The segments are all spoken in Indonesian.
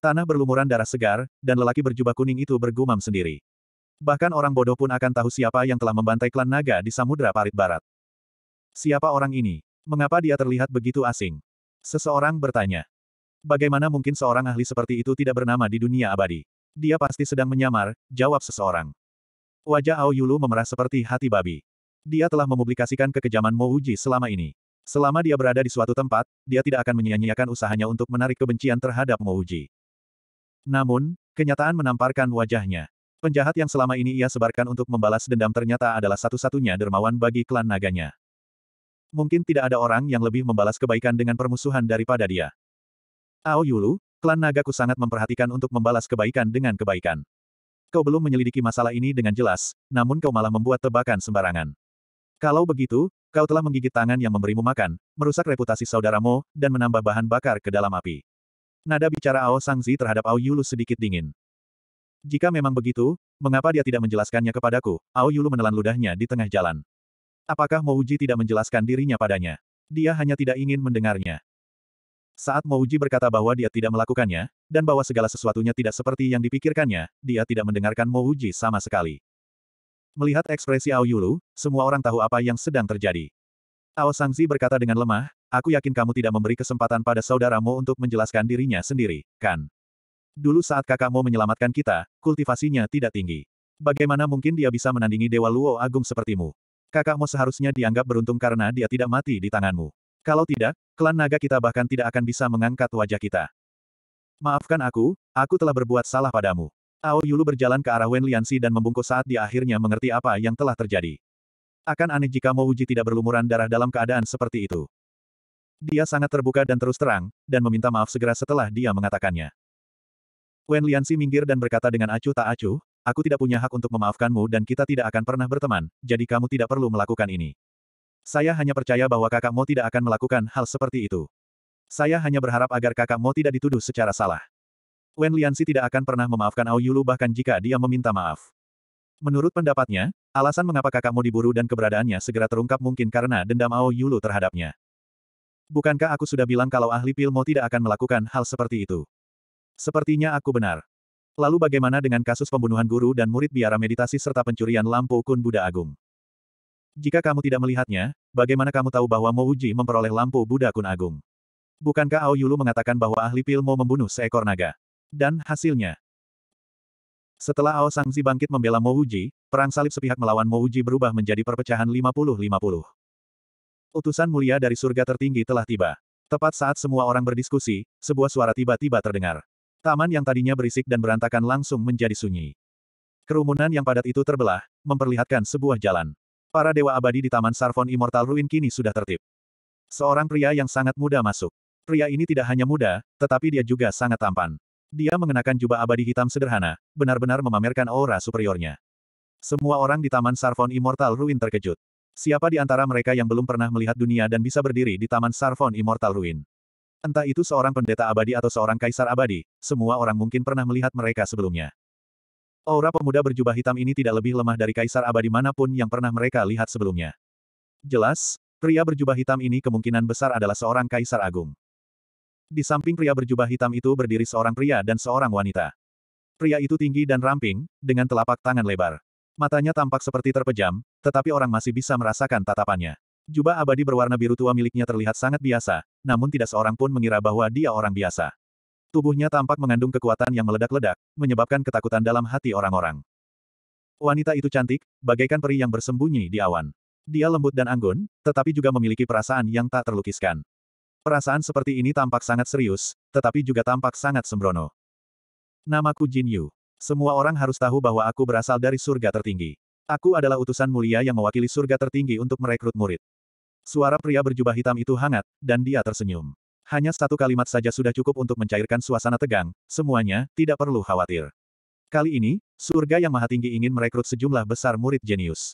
Tanah berlumuran darah segar, dan lelaki berjubah kuning itu bergumam sendiri. Bahkan orang bodoh pun akan tahu siapa yang telah membantai klan naga di Samudra Parit Barat. Siapa orang ini? Mengapa dia terlihat begitu asing? Seseorang bertanya. Bagaimana mungkin seorang ahli seperti itu tidak bernama di dunia abadi? Dia pasti sedang menyamar, jawab seseorang. Wajah Ao Yulu memerah seperti hati babi. Dia telah mempublikasikan kekejaman Mo Uji selama ini. Selama dia berada di suatu tempat, dia tidak akan menyia-nyiakan usahanya untuk menarik kebencian terhadap Mo Uji. Namun, kenyataan menamparkan wajahnya. Penjahat yang selama ini ia sebarkan untuk membalas dendam ternyata adalah satu-satunya dermawan bagi klan naganya. Mungkin tidak ada orang yang lebih membalas kebaikan dengan permusuhan daripada dia. Ao Yulu, klan nagaku sangat memperhatikan untuk membalas kebaikan dengan kebaikan. Kau belum menyelidiki masalah ini dengan jelas, namun kau malah membuat tebakan sembarangan. Kalau begitu, kau telah menggigit tangan yang memberimu makan, merusak reputasi saudaramu, dan menambah bahan bakar ke dalam api. Nada bicara Ao Sangzi terhadap Ao Yulu sedikit dingin. Jika memang begitu, mengapa dia tidak menjelaskannya kepadaku? Ao Yulu menelan ludahnya di tengah jalan. Apakah Mouji tidak menjelaskan dirinya padanya? Dia hanya tidak ingin mendengarnya. Saat Mouji berkata bahwa dia tidak melakukannya, dan bahwa segala sesuatunya tidak seperti yang dipikirkannya, dia tidak mendengarkan Mouji sama sekali. Melihat ekspresi Ao Yulu, semua orang tahu apa yang sedang terjadi. Ao Sangzi berkata dengan lemah, Aku yakin kamu tidak memberi kesempatan pada saudaramu untuk menjelaskan dirinya sendiri, kan? Dulu saat kakakmu menyelamatkan kita, kultivasinya tidak tinggi. Bagaimana mungkin dia bisa menandingi Dewa Luo Agung sepertimu? Kakakmu seharusnya dianggap beruntung karena dia tidak mati di tanganmu. Kalau tidak, klan naga kita bahkan tidak akan bisa mengangkat wajah kita. Maafkan aku, aku telah berbuat salah padamu. Ao Yulu berjalan ke arah Wen Liansi dan membungkuk saat dia akhirnya mengerti apa yang telah terjadi. Akan aneh jika Mo Uji tidak berlumuran darah dalam keadaan seperti itu. Dia sangat terbuka dan terus terang, dan meminta maaf segera setelah dia mengatakannya. Wen Liansi minggir dan berkata dengan acuh tak acuh, aku tidak punya hak untuk memaafkanmu dan kita tidak akan pernah berteman, jadi kamu tidak perlu melakukan ini. Saya hanya percaya bahwa kakakmu tidak akan melakukan hal seperti itu. Saya hanya berharap agar kakakmu tidak dituduh secara salah. Wen Liansi tidak akan pernah memaafkan Ao Yulu bahkan jika dia meminta maaf. Menurut pendapatnya, alasan mengapa kakakmu diburu dan keberadaannya segera terungkap mungkin karena dendam Ao Yulu terhadapnya. Bukankah aku sudah bilang kalau ahli pilmo tidak akan melakukan hal seperti itu? Sepertinya aku benar. Lalu bagaimana dengan kasus pembunuhan guru dan murid biara meditasi serta pencurian lampu kun Buddha Agung? Jika kamu tidak melihatnya, bagaimana kamu tahu bahwa Mo Uji memperoleh lampu Buddha kun Agung? Bukankah Ao Yulu mengatakan bahwa ahli pilmo membunuh seekor naga? Dan hasilnya, setelah Ao Sangzi bangkit membela Mo Uji, perang salib sepihak melawan Mo Uji berubah menjadi perpecahan 50-50. Utusan mulia dari surga tertinggi telah tiba. Tepat saat semua orang berdiskusi, sebuah suara tiba-tiba terdengar. Taman yang tadinya berisik dan berantakan langsung menjadi sunyi. Kerumunan yang padat itu terbelah, memperlihatkan sebuah jalan. Para dewa abadi di Taman Sarfon Immortal Ruin kini sudah tertib. Seorang pria yang sangat muda masuk. Pria ini tidak hanya muda, tetapi dia juga sangat tampan. Dia mengenakan jubah abadi hitam sederhana, benar-benar memamerkan aura superiornya. Semua orang di Taman Sarfon Immortal Ruin terkejut. Siapa di antara mereka yang belum pernah melihat dunia dan bisa berdiri di Taman Sarfon Immortal Ruin? Entah itu seorang pendeta abadi atau seorang kaisar abadi, semua orang mungkin pernah melihat mereka sebelumnya. Aura pemuda berjubah hitam ini tidak lebih lemah dari kaisar abadi manapun yang pernah mereka lihat sebelumnya. Jelas, pria berjubah hitam ini kemungkinan besar adalah seorang kaisar agung. Di samping pria berjubah hitam itu berdiri seorang pria dan seorang wanita. Pria itu tinggi dan ramping, dengan telapak tangan lebar. Matanya tampak seperti terpejam, tetapi orang masih bisa merasakan tatapannya. Jubah abadi berwarna biru tua miliknya terlihat sangat biasa, namun tidak seorang pun mengira bahwa dia orang biasa. Tubuhnya tampak mengandung kekuatan yang meledak-ledak, menyebabkan ketakutan dalam hati orang-orang. Wanita itu cantik, bagaikan peri yang bersembunyi di awan. Dia lembut dan anggun, tetapi juga memiliki perasaan yang tak terlukiskan. Perasaan seperti ini tampak sangat serius, tetapi juga tampak sangat sembrono. Namaku Jin Yu. Semua orang harus tahu bahwa aku berasal dari surga tertinggi. Aku adalah utusan mulia yang mewakili surga tertinggi untuk merekrut murid. Suara pria berjubah hitam itu hangat, dan dia tersenyum. Hanya satu kalimat saja sudah cukup untuk mencairkan suasana tegang, semuanya, tidak perlu khawatir. Kali ini, surga yang maha tinggi ingin merekrut sejumlah besar murid jenius.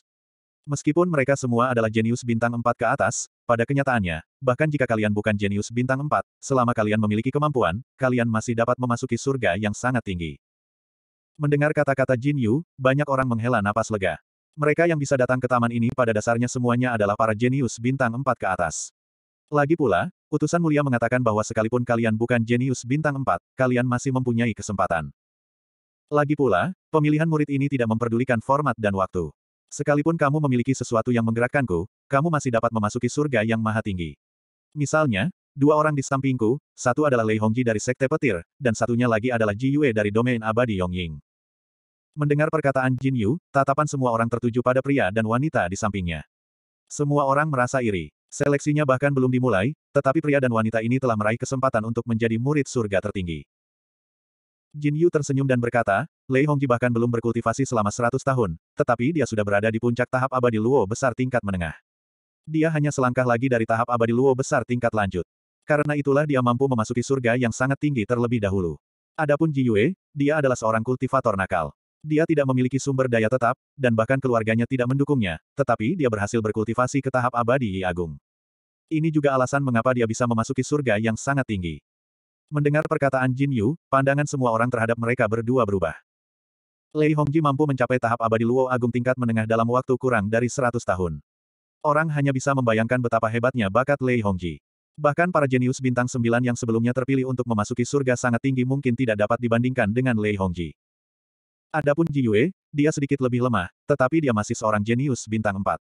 Meskipun mereka semua adalah jenius bintang 4 ke atas, pada kenyataannya, bahkan jika kalian bukan jenius bintang 4, selama kalian memiliki kemampuan, kalian masih dapat memasuki surga yang sangat tinggi. Mendengar kata-kata Jin Yu, banyak orang menghela napas lega. Mereka yang bisa datang ke taman ini pada dasarnya semuanya adalah para jenius bintang empat ke atas. Lagi pula, utusan mulia mengatakan bahwa sekalipun kalian bukan jenius bintang empat, kalian masih mempunyai kesempatan. Lagi pula, pemilihan murid ini tidak memperdulikan format dan waktu. Sekalipun kamu memiliki sesuatu yang menggerakkanku, kamu masih dapat memasuki surga yang maha tinggi. Misalnya, dua orang di sampingku, satu adalah Lei Hongji dari Sekte Petir, dan satunya lagi adalah Ji Yue dari Domain Abadi Yongying. Mendengar perkataan Jin Yu, tatapan semua orang tertuju pada pria dan wanita di sampingnya. Semua orang merasa iri. Seleksinya bahkan belum dimulai, tetapi pria dan wanita ini telah meraih kesempatan untuk menjadi murid surga tertinggi. Jin Yu tersenyum dan berkata, Lei Hongji bahkan belum berkultivasi selama 100 tahun, tetapi dia sudah berada di puncak tahap abadi Luo besar tingkat menengah. Dia hanya selangkah lagi dari tahap abadi Luo besar tingkat lanjut. Karena itulah dia mampu memasuki surga yang sangat tinggi terlebih dahulu. Adapun Ji Yue, dia adalah seorang kultivator nakal. Dia tidak memiliki sumber daya tetap, dan bahkan keluarganya tidak mendukungnya, tetapi dia berhasil berkultivasi ke tahap abadi agung. Ini juga alasan mengapa dia bisa memasuki surga yang sangat tinggi. Mendengar perkataan Jin Yu, pandangan semua orang terhadap mereka berdua berubah. Lei Hongji mampu mencapai tahap abadi Luo Agung tingkat menengah dalam waktu kurang dari 100 tahun. Orang hanya bisa membayangkan betapa hebatnya bakat Lei Hongji. Bahkan para jenius bintang sembilan yang sebelumnya terpilih untuk memasuki surga sangat tinggi mungkin tidak dapat dibandingkan dengan Lei Hongji. Adapun Ji Yue, dia sedikit lebih lemah, tetapi dia masih seorang jenius bintang 4.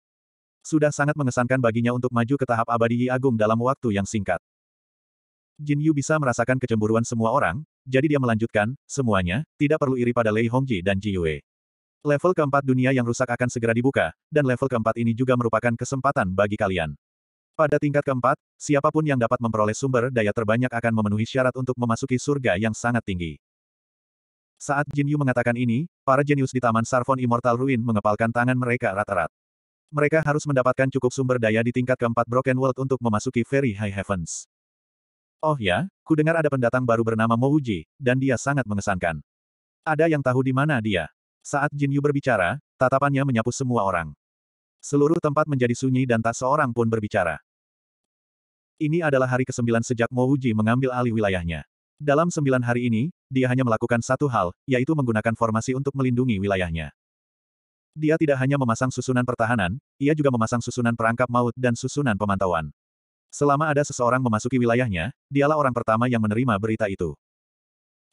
Sudah sangat mengesankan baginya untuk maju ke tahap abadi Yi Agung dalam waktu yang singkat. Jin Yu bisa merasakan kecemburuan semua orang, jadi dia melanjutkan, semuanya, tidak perlu iri pada Lei Hongji dan Ji Yue. Level keempat dunia yang rusak akan segera dibuka, dan level keempat ini juga merupakan kesempatan bagi kalian. Pada tingkat keempat, siapapun yang dapat memperoleh sumber daya terbanyak akan memenuhi syarat untuk memasuki surga yang sangat tinggi. Saat Jin Yu mengatakan ini, para jenius di Taman Sarfon Immortal Ruin mengepalkan tangan mereka rata rat Mereka harus mendapatkan cukup sumber daya di tingkat keempat Broken World untuk memasuki Very High Heavens. Oh ya, ku dengar ada pendatang baru bernama Mo Wuji, dan dia sangat mengesankan. Ada yang tahu di mana dia? Saat Jin Yu berbicara, tatapannya menyapu semua orang. Seluruh tempat menjadi sunyi dan tak seorang pun berbicara. Ini adalah hari ke-9 sejak Mo Wuji mengambil alih wilayahnya. Dalam sembilan hari ini, dia hanya melakukan satu hal, yaitu menggunakan formasi untuk melindungi wilayahnya. Dia tidak hanya memasang susunan pertahanan, ia juga memasang susunan perangkap maut dan susunan pemantauan. Selama ada seseorang memasuki wilayahnya, dialah orang pertama yang menerima berita itu.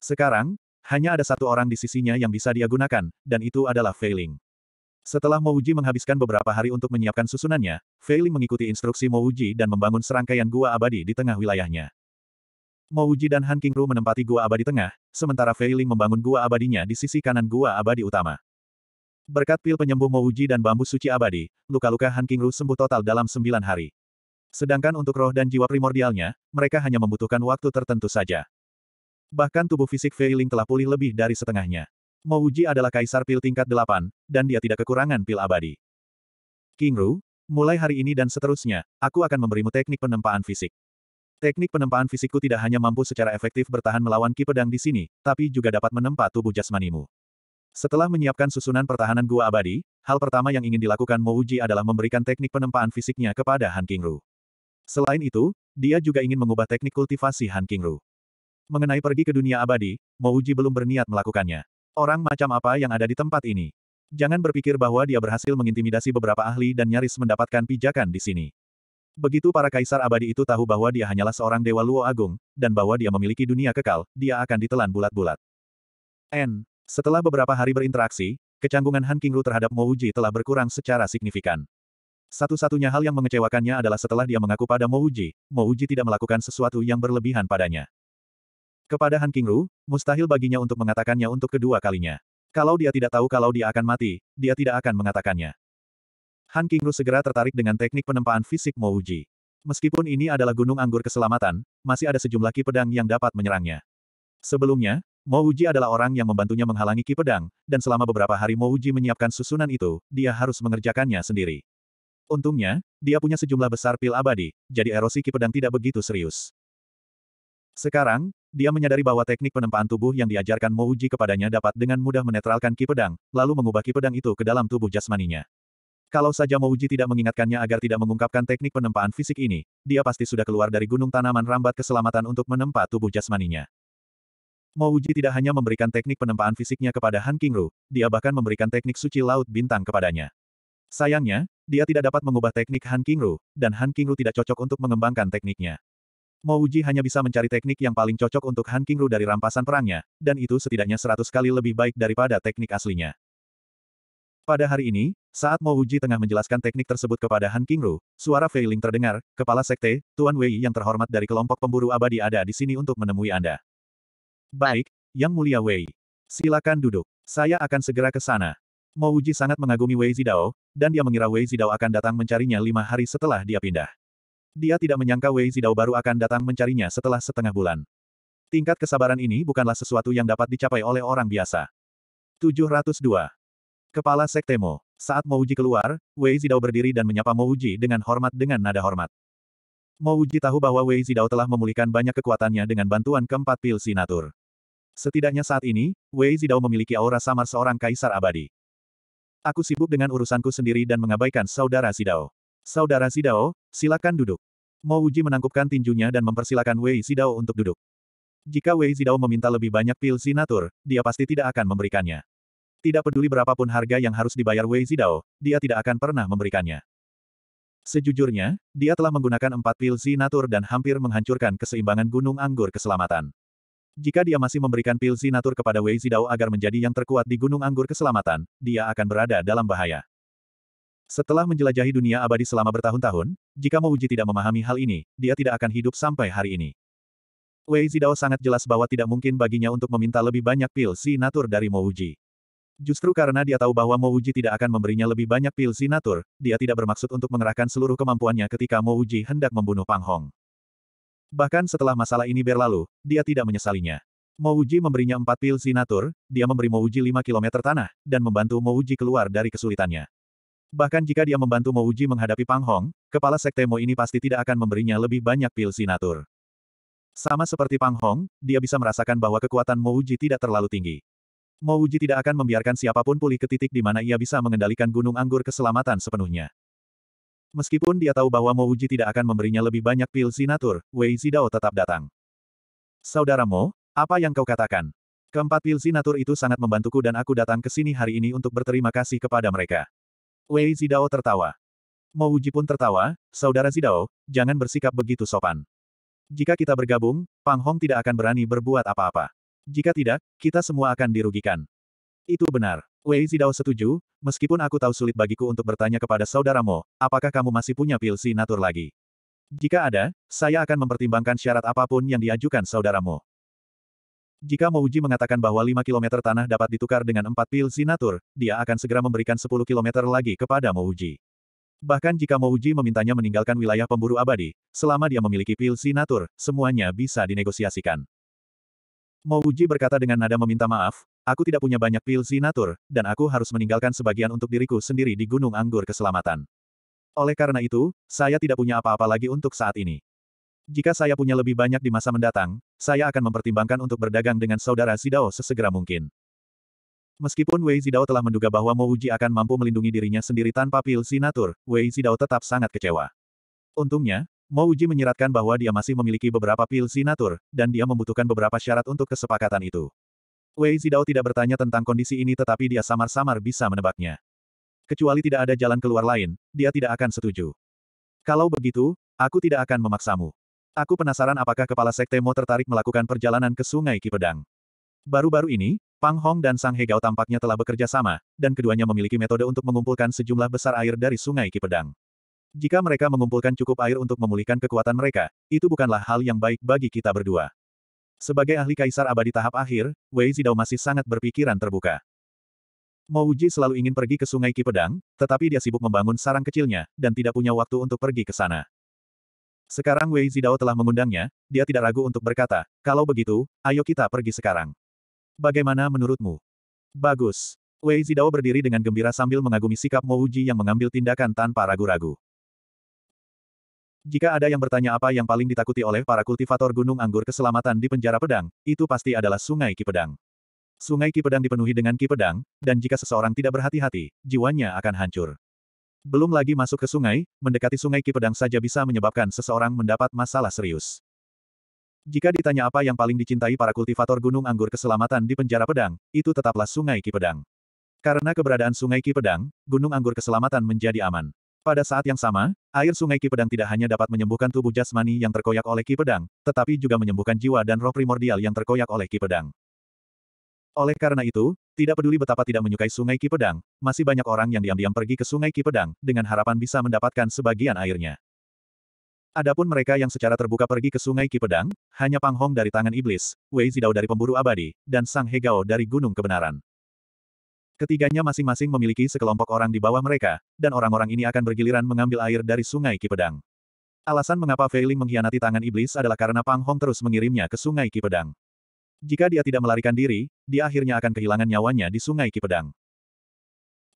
Sekarang, hanya ada satu orang di sisinya yang bisa dia gunakan, dan itu adalah Failing. Setelah Mouji menghabiskan beberapa hari untuk menyiapkan susunannya, Feiling mengikuti instruksi Mouji dan membangun serangkaian gua abadi di tengah wilayahnya. Mo Uji dan Han Kingru menempati gua abadi tengah, sementara Fei Ling membangun gua abadinya di sisi kanan gua abadi utama. Berkat pil penyembuh Mo Uji dan bambu suci abadi, luka-luka Han Kingru sembuh total dalam sembilan hari. Sedangkan untuk roh dan jiwa primordialnya, mereka hanya membutuhkan waktu tertentu saja. Bahkan tubuh fisik Fei Ling telah pulih lebih dari setengahnya. Mo Uji adalah kaisar pil tingkat delapan, dan dia tidak kekurangan pil abadi. King mulai hari ini dan seterusnya, aku akan memberimu teknik penempaan fisik. Teknik penempaan fisikku tidak hanya mampu secara efektif bertahan melawan ki pedang di sini, tapi juga dapat menempa tubuh jasmanimu. Setelah menyiapkan susunan pertahanan gua abadi, hal pertama yang ingin dilakukan Mouji adalah memberikan teknik penempaan fisiknya kepada Han Kingru. Selain itu, dia juga ingin mengubah teknik kultivasi Han Kingru. Mengenai pergi ke dunia abadi, Mouji belum berniat melakukannya. Orang macam apa yang ada di tempat ini? Jangan berpikir bahwa dia berhasil mengintimidasi beberapa ahli dan nyaris mendapatkan pijakan di sini. Begitu para kaisar abadi itu tahu bahwa dia hanyalah seorang dewa luo agung, dan bahwa dia memiliki dunia kekal, dia akan ditelan bulat-bulat. N. Setelah beberapa hari berinteraksi, kecanggungan Han Kingru terhadap Mo Uji telah berkurang secara signifikan. Satu-satunya hal yang mengecewakannya adalah setelah dia mengaku pada Mo Uji, Mo Uji tidak melakukan sesuatu yang berlebihan padanya. Kepada Han Kingru, mustahil baginya untuk mengatakannya untuk kedua kalinya. Kalau dia tidak tahu kalau dia akan mati, dia tidak akan mengatakannya. Han Kingru segera tertarik dengan teknik penempaan fisik Mo Uji. Meskipun ini adalah gunung anggur keselamatan, masih ada sejumlah ki pedang yang dapat menyerangnya. Sebelumnya, Mo Uji adalah orang yang membantunya menghalangi ki pedang, dan selama beberapa hari Mo Uji menyiapkan susunan itu, dia harus mengerjakannya sendiri. Untungnya, dia punya sejumlah besar pil abadi, jadi erosi ki pedang tidak begitu serius. Sekarang, dia menyadari bahwa teknik penempaan tubuh yang diajarkan Mo Uji kepadanya dapat dengan mudah menetralkan ki pedang, lalu mengubah ki pedang itu ke dalam tubuh jasmaninya. Kalau saja Mouji tidak mengingatkannya agar tidak mengungkapkan teknik penempaan fisik ini, dia pasti sudah keluar dari gunung tanaman rambat keselamatan untuk menempa tubuh jasmaninya. Mouji tidak hanya memberikan teknik penempaan fisiknya kepada Han dia bahkan memberikan teknik suci laut bintang kepadanya. Sayangnya, dia tidak dapat mengubah teknik Han dan Han tidak cocok untuk mengembangkan tekniknya. Mouji hanya bisa mencari teknik yang paling cocok untuk Han dari rampasan perangnya, dan itu setidaknya seratus kali lebih baik daripada teknik aslinya. Pada hari ini, saat Mo Uji tengah menjelaskan teknik tersebut kepada Han Kingru, suara Feiling terdengar, Kepala Sekte, Tuan Wei yang terhormat dari kelompok pemburu abadi ada di sini untuk menemui Anda. Baik, Yang Mulia Wei. Silakan duduk. Saya akan segera ke sana. Mo Uji sangat mengagumi Wei Zidao, dan dia mengira Wei Zidao akan datang mencarinya lima hari setelah dia pindah. Dia tidak menyangka Wei Zidao baru akan datang mencarinya setelah setengah bulan. Tingkat kesabaran ini bukanlah sesuatu yang dapat dicapai oleh orang biasa. 702. Kepala Sektemo. Saat Mouji keluar, Wei Zidao berdiri dan menyapa Mouji dengan hormat dengan nada hormat. Mouji tahu bahwa Wei Zidao telah memulihkan banyak kekuatannya dengan bantuan keempat pil sinatur. Setidaknya saat ini, Wei Zidao memiliki aura samar seorang kaisar abadi. Aku sibuk dengan urusanku sendiri dan mengabaikan saudara Zidao. Saudara Zidao, silakan duduk. Mouji menangkupkan tinjunya dan mempersilakan Wei Zidao untuk duduk. Jika Wei Zidao meminta lebih banyak pil sinatur, dia pasti tidak akan memberikannya. Tidak peduli berapapun harga yang harus dibayar Wei Zidao, dia tidak akan pernah memberikannya. Sejujurnya, dia telah menggunakan empat pil Zinatur dan hampir menghancurkan keseimbangan Gunung Anggur Keselamatan. Jika dia masih memberikan pil Zinatur kepada Wei Zidao agar menjadi yang terkuat di Gunung Anggur Keselamatan, dia akan berada dalam bahaya. Setelah menjelajahi dunia abadi selama bertahun-tahun, jika Mouji tidak memahami hal ini, dia tidak akan hidup sampai hari ini. Wei Zidao sangat jelas bahwa tidak mungkin baginya untuk meminta lebih banyak pil si natur dari Mouji. Justru karena dia tahu bahwa Mouji tidak akan memberinya lebih banyak pil sinatur, dia tidak bermaksud untuk mengerahkan seluruh kemampuannya ketika Mouji hendak membunuh Pang Hong. Bahkan setelah masalah ini berlalu, dia tidak menyesalinya. Mouji memberinya empat pil sinatur, dia memberi Mouji lima kilometer tanah, dan membantu Mouji keluar dari kesulitannya. Bahkan jika dia membantu Mouji menghadapi Pang Hong, kepala sekte Mo ini pasti tidak akan memberinya lebih banyak pil sinatur. Sama seperti Pang Hong, dia bisa merasakan bahwa kekuatan Mouji tidak terlalu tinggi. Mo Uji tidak akan membiarkan siapapun pulih ke titik di mana ia bisa mengendalikan gunung anggur keselamatan sepenuhnya. Meskipun dia tahu bahwa Mo Uji tidak akan memberinya lebih banyak pil zinatur, Wei Zidao tetap datang. Saudara Mo, apa yang kau katakan? Keempat pil zinatur itu sangat membantuku dan aku datang ke sini hari ini untuk berterima kasih kepada mereka. Wei Zidao tertawa. Mo Uji pun tertawa, Saudara Zidao, jangan bersikap begitu sopan. Jika kita bergabung, Pang Hong tidak akan berani berbuat apa-apa. Jika tidak, kita semua akan dirugikan. Itu benar. Wei Zidao setuju, meskipun aku tahu sulit bagiku untuk bertanya kepada saudaramu, apakah kamu masih punya pil sinatur lagi? Jika ada, saya akan mempertimbangkan syarat apapun yang diajukan saudaramu. Jika Mouji mengatakan bahwa 5 km tanah dapat ditukar dengan 4 pil sinatur, dia akan segera memberikan 10 km lagi kepada Mouji. Bahkan jika Mouji memintanya meninggalkan wilayah pemburu abadi, selama dia memiliki pil sinatur, semuanya bisa dinegosiasikan. Mo Uji berkata dengan nada meminta maaf, aku tidak punya banyak pil zinatur, dan aku harus meninggalkan sebagian untuk diriku sendiri di Gunung Anggur Keselamatan. Oleh karena itu, saya tidak punya apa-apa lagi untuk saat ini. Jika saya punya lebih banyak di masa mendatang, saya akan mempertimbangkan untuk berdagang dengan saudara Zidao sesegera mungkin. Meskipun Wei Zidao telah menduga bahwa Mo Uji akan mampu melindungi dirinya sendiri tanpa pil zinatur, Wei Zidao tetap sangat kecewa. Untungnya, Mo Uji menyiratkan bahwa dia masih memiliki beberapa pil sinatur, dan dia membutuhkan beberapa syarat untuk kesepakatan itu. Wei Zidao tidak bertanya tentang kondisi ini tetapi dia samar-samar bisa menebaknya. Kecuali tidak ada jalan keluar lain, dia tidak akan setuju. Kalau begitu, aku tidak akan memaksamu. Aku penasaran apakah kepala sekte Mo tertarik melakukan perjalanan ke Sungai Kipedang. Baru-baru ini, Pang Hong dan Sang Hegao tampaknya telah bekerja sama, dan keduanya memiliki metode untuk mengumpulkan sejumlah besar air dari Sungai Kipedang. Jika mereka mengumpulkan cukup air untuk memulihkan kekuatan mereka, itu bukanlah hal yang baik bagi kita berdua. Sebagai ahli kaisar abadi tahap akhir, Wei Zidao masih sangat berpikiran terbuka. Mo selalu ingin pergi ke Sungai Kipedang, tetapi dia sibuk membangun sarang kecilnya, dan tidak punya waktu untuk pergi ke sana. Sekarang Wei Zidao telah mengundangnya, dia tidak ragu untuk berkata, kalau begitu, ayo kita pergi sekarang. Bagaimana menurutmu? Bagus. Wei Zidao berdiri dengan gembira sambil mengagumi sikap Mo yang mengambil tindakan tanpa ragu-ragu. Jika ada yang bertanya apa yang paling ditakuti oleh para kultivator gunung anggur keselamatan di penjara pedang, itu pasti adalah sungai Ki Pedang. Sungai Ki Pedang dipenuhi dengan Ki Pedang, dan jika seseorang tidak berhati-hati, jiwanya akan hancur. Belum lagi masuk ke sungai, mendekati sungai Ki Pedang saja bisa menyebabkan seseorang mendapat masalah serius. Jika ditanya apa yang paling dicintai para kultivator gunung anggur keselamatan di penjara pedang, itu tetaplah sungai Ki Pedang. Karena keberadaan sungai Ki Pedang, gunung anggur keselamatan menjadi aman. Pada saat yang sama, Air sungai Ki Pedang tidak hanya dapat menyembuhkan tubuh jasmani yang terkoyak oleh Ki Pedang, tetapi juga menyembuhkan jiwa dan roh primordial yang terkoyak oleh Ki Pedang. Oleh karena itu, tidak peduli betapa tidak menyukai sungai Ki Pedang, masih banyak orang yang diam-diam pergi ke sungai Ki Pedang, dengan harapan bisa mendapatkan sebagian airnya. Adapun mereka yang secara terbuka pergi ke sungai Ki Pedang, hanya Pang Hong dari tangan iblis, Wei Zidao dari pemburu abadi, dan Sang Hegao dari Gunung Kebenaran. Ketiganya masing-masing memiliki sekelompok orang di bawah mereka, dan orang-orang ini akan bergiliran mengambil air dari sungai Kipedang. Alasan mengapa Fei Ling mengkhianati tangan iblis adalah karena Pang Hong terus mengirimnya ke sungai Kipedang. Jika dia tidak melarikan diri, dia akhirnya akan kehilangan nyawanya di sungai Kipedang.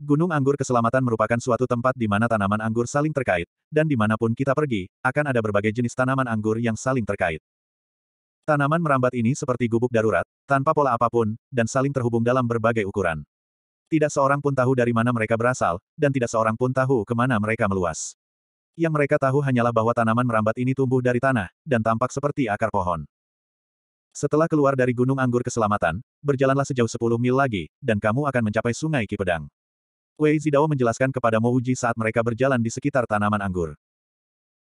Gunung Anggur Keselamatan merupakan suatu tempat di mana tanaman anggur saling terkait, dan dimanapun kita pergi, akan ada berbagai jenis tanaman anggur yang saling terkait. Tanaman merambat ini seperti gubuk darurat, tanpa pola apapun, dan saling terhubung dalam berbagai ukuran. Tidak seorang pun tahu dari mana mereka berasal, dan tidak seorang pun tahu kemana mereka meluas. Yang mereka tahu hanyalah bahwa tanaman merambat ini tumbuh dari tanah, dan tampak seperti akar pohon. Setelah keluar dari Gunung Anggur Keselamatan, berjalanlah sejauh 10 mil lagi, dan kamu akan mencapai Sungai Kipedang. Wei Zidao menjelaskan kepada Mo Uji saat mereka berjalan di sekitar tanaman anggur.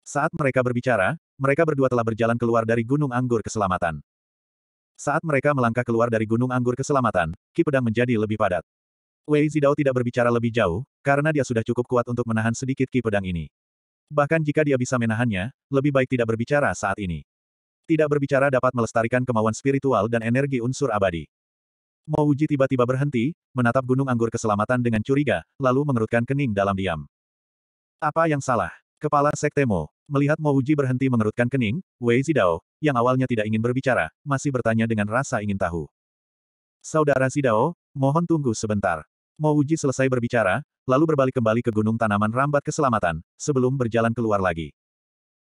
Saat mereka berbicara, mereka berdua telah berjalan keluar dari Gunung Anggur Keselamatan. Saat mereka melangkah keluar dari Gunung Anggur Keselamatan, Kipedang menjadi lebih padat. Wei Zidao tidak berbicara lebih jauh, karena dia sudah cukup kuat untuk menahan sedikit ki pedang ini. Bahkan jika dia bisa menahannya, lebih baik tidak berbicara saat ini. Tidak berbicara dapat melestarikan kemauan spiritual dan energi unsur abadi. Mo Uji tiba-tiba berhenti, menatap gunung anggur keselamatan dengan curiga, lalu mengerutkan kening dalam diam. Apa yang salah? Kepala Sekte Mo, melihat Mo Uji berhenti mengerutkan kening, Wei Zidao, yang awalnya tidak ingin berbicara, masih bertanya dengan rasa ingin tahu. Saudara Zidao, mohon tunggu sebentar. Mo Uji selesai berbicara, lalu berbalik kembali ke gunung tanaman rambat keselamatan, sebelum berjalan keluar lagi.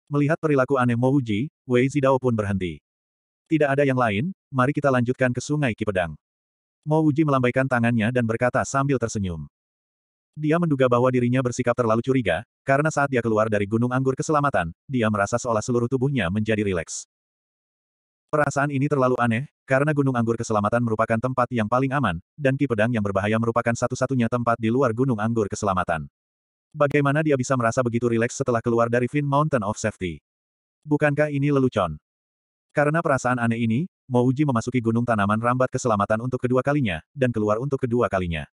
Melihat perilaku aneh Mo Uji, Wei Zidao pun berhenti. Tidak ada yang lain, mari kita lanjutkan ke sungai Kipedang. Mo Uji melambaikan tangannya dan berkata sambil tersenyum. Dia menduga bahwa dirinya bersikap terlalu curiga, karena saat dia keluar dari Gunung Anggur Keselamatan, dia merasa seolah seluruh tubuhnya menjadi rileks. Perasaan ini terlalu aneh, karena Gunung Anggur Keselamatan merupakan tempat yang paling aman, dan Ki Pedang yang berbahaya merupakan satu-satunya tempat di luar Gunung Anggur Keselamatan. Bagaimana dia bisa merasa begitu rileks setelah keluar dari Fin Mountain of Safety? Bukankah ini lelucon? Karena perasaan aneh ini, Mouji memasuki Gunung Tanaman Rambat Keselamatan untuk kedua kalinya, dan keluar untuk kedua kalinya.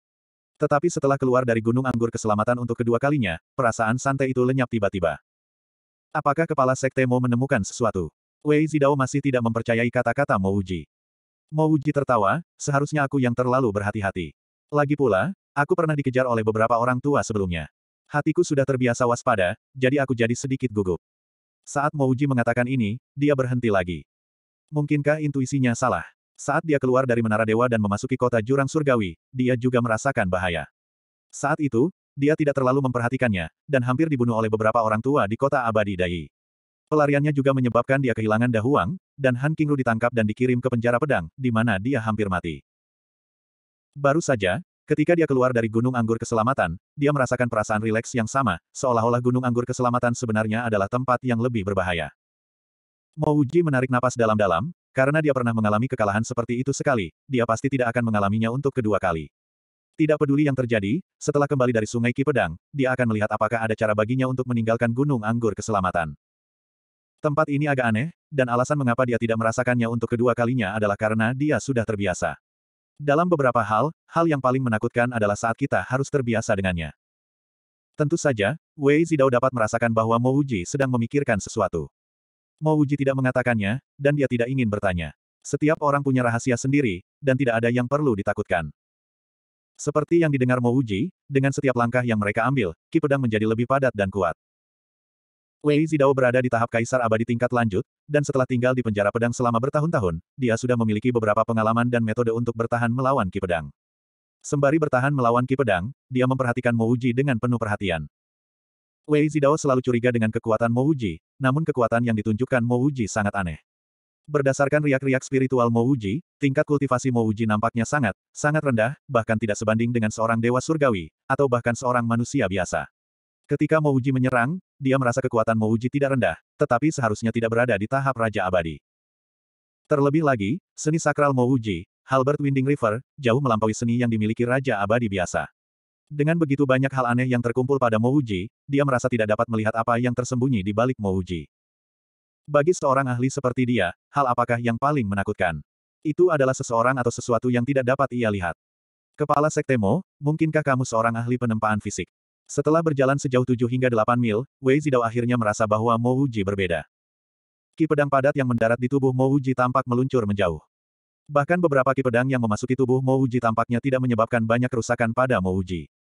Tetapi setelah keluar dari Gunung Anggur Keselamatan untuk kedua kalinya, perasaan santai itu lenyap tiba-tiba. Apakah kepala sekte mau menemukan sesuatu? Wei Zidao masih tidak mempercayai kata-kata Mouji. Mouji tertawa, seharusnya aku yang terlalu berhati-hati. Lagi pula, aku pernah dikejar oleh beberapa orang tua sebelumnya. Hatiku sudah terbiasa waspada, jadi aku jadi sedikit gugup. Saat Mouji mengatakan ini, dia berhenti lagi. Mungkinkah intuisinya salah? Saat dia keluar dari Menara Dewa dan memasuki kota Jurang Surgawi, dia juga merasakan bahaya. Saat itu, dia tidak terlalu memperhatikannya, dan hampir dibunuh oleh beberapa orang tua di kota Abadi Dai. Pelariannya juga menyebabkan dia kehilangan Dahuang, dan Han Qingru ditangkap dan dikirim ke penjara pedang, di mana dia hampir mati. Baru saja, ketika dia keluar dari Gunung Anggur Keselamatan, dia merasakan perasaan rileks yang sama, seolah-olah Gunung Anggur Keselamatan sebenarnya adalah tempat yang lebih berbahaya. Mouji menarik napas dalam-dalam, karena dia pernah mengalami kekalahan seperti itu sekali, dia pasti tidak akan mengalaminya untuk kedua kali. Tidak peduli yang terjadi, setelah kembali dari Sungai Kipedang, dia akan melihat apakah ada cara baginya untuk meninggalkan Gunung Anggur Keselamatan. Tempat ini agak aneh, dan alasan mengapa dia tidak merasakannya untuk kedua kalinya adalah karena dia sudah terbiasa. Dalam beberapa hal, hal yang paling menakutkan adalah saat kita harus terbiasa dengannya. Tentu saja, Wei Zidao dapat merasakan bahwa Mo Uji sedang memikirkan sesuatu. Mo Uji tidak mengatakannya, dan dia tidak ingin bertanya. Setiap orang punya rahasia sendiri, dan tidak ada yang perlu ditakutkan. Seperti yang didengar Mo Uji, dengan setiap langkah yang mereka ambil, Ki Pedang menjadi lebih padat dan kuat. Wei Zidao berada di tahap kaisar abadi tingkat lanjut, dan setelah tinggal di penjara pedang selama bertahun-tahun, dia sudah memiliki beberapa pengalaman dan metode untuk bertahan melawan Ki Pedang. Sembari bertahan melawan Ki Pedang, dia memperhatikan Mouji dengan penuh perhatian. Wei Zidao selalu curiga dengan kekuatan Mouji, namun kekuatan yang ditunjukkan Mouji sangat aneh. Berdasarkan riak-riak spiritual Mouji, tingkat kultivasi Mouji nampaknya sangat, sangat rendah, bahkan tidak sebanding dengan seorang dewa surgawi, atau bahkan seorang manusia biasa. Ketika Mouji menyerang, dia merasa kekuatan Mouji tidak rendah, tetapi seharusnya tidak berada di tahap Raja Abadi. Terlebih lagi, seni sakral Mouji, Halbert Winding River, jauh melampaui seni yang dimiliki Raja Abadi biasa. Dengan begitu banyak hal aneh yang terkumpul pada Mouji, dia merasa tidak dapat melihat apa yang tersembunyi di balik Mouji. Bagi seorang ahli seperti dia, hal apakah yang paling menakutkan? Itu adalah seseorang atau sesuatu yang tidak dapat ia lihat. Kepala Sektemo, mungkinkah kamu seorang ahli penempaan fisik? Setelah berjalan sejauh 7 hingga 8 mil, Wei Zidao akhirnya merasa bahwa Mo Uji berbeda. Ki pedang padat yang mendarat di tubuh Mo Uji tampak meluncur menjauh. Bahkan beberapa ki pedang yang memasuki tubuh Mo Uji tampaknya tidak menyebabkan banyak kerusakan pada Mo Uji.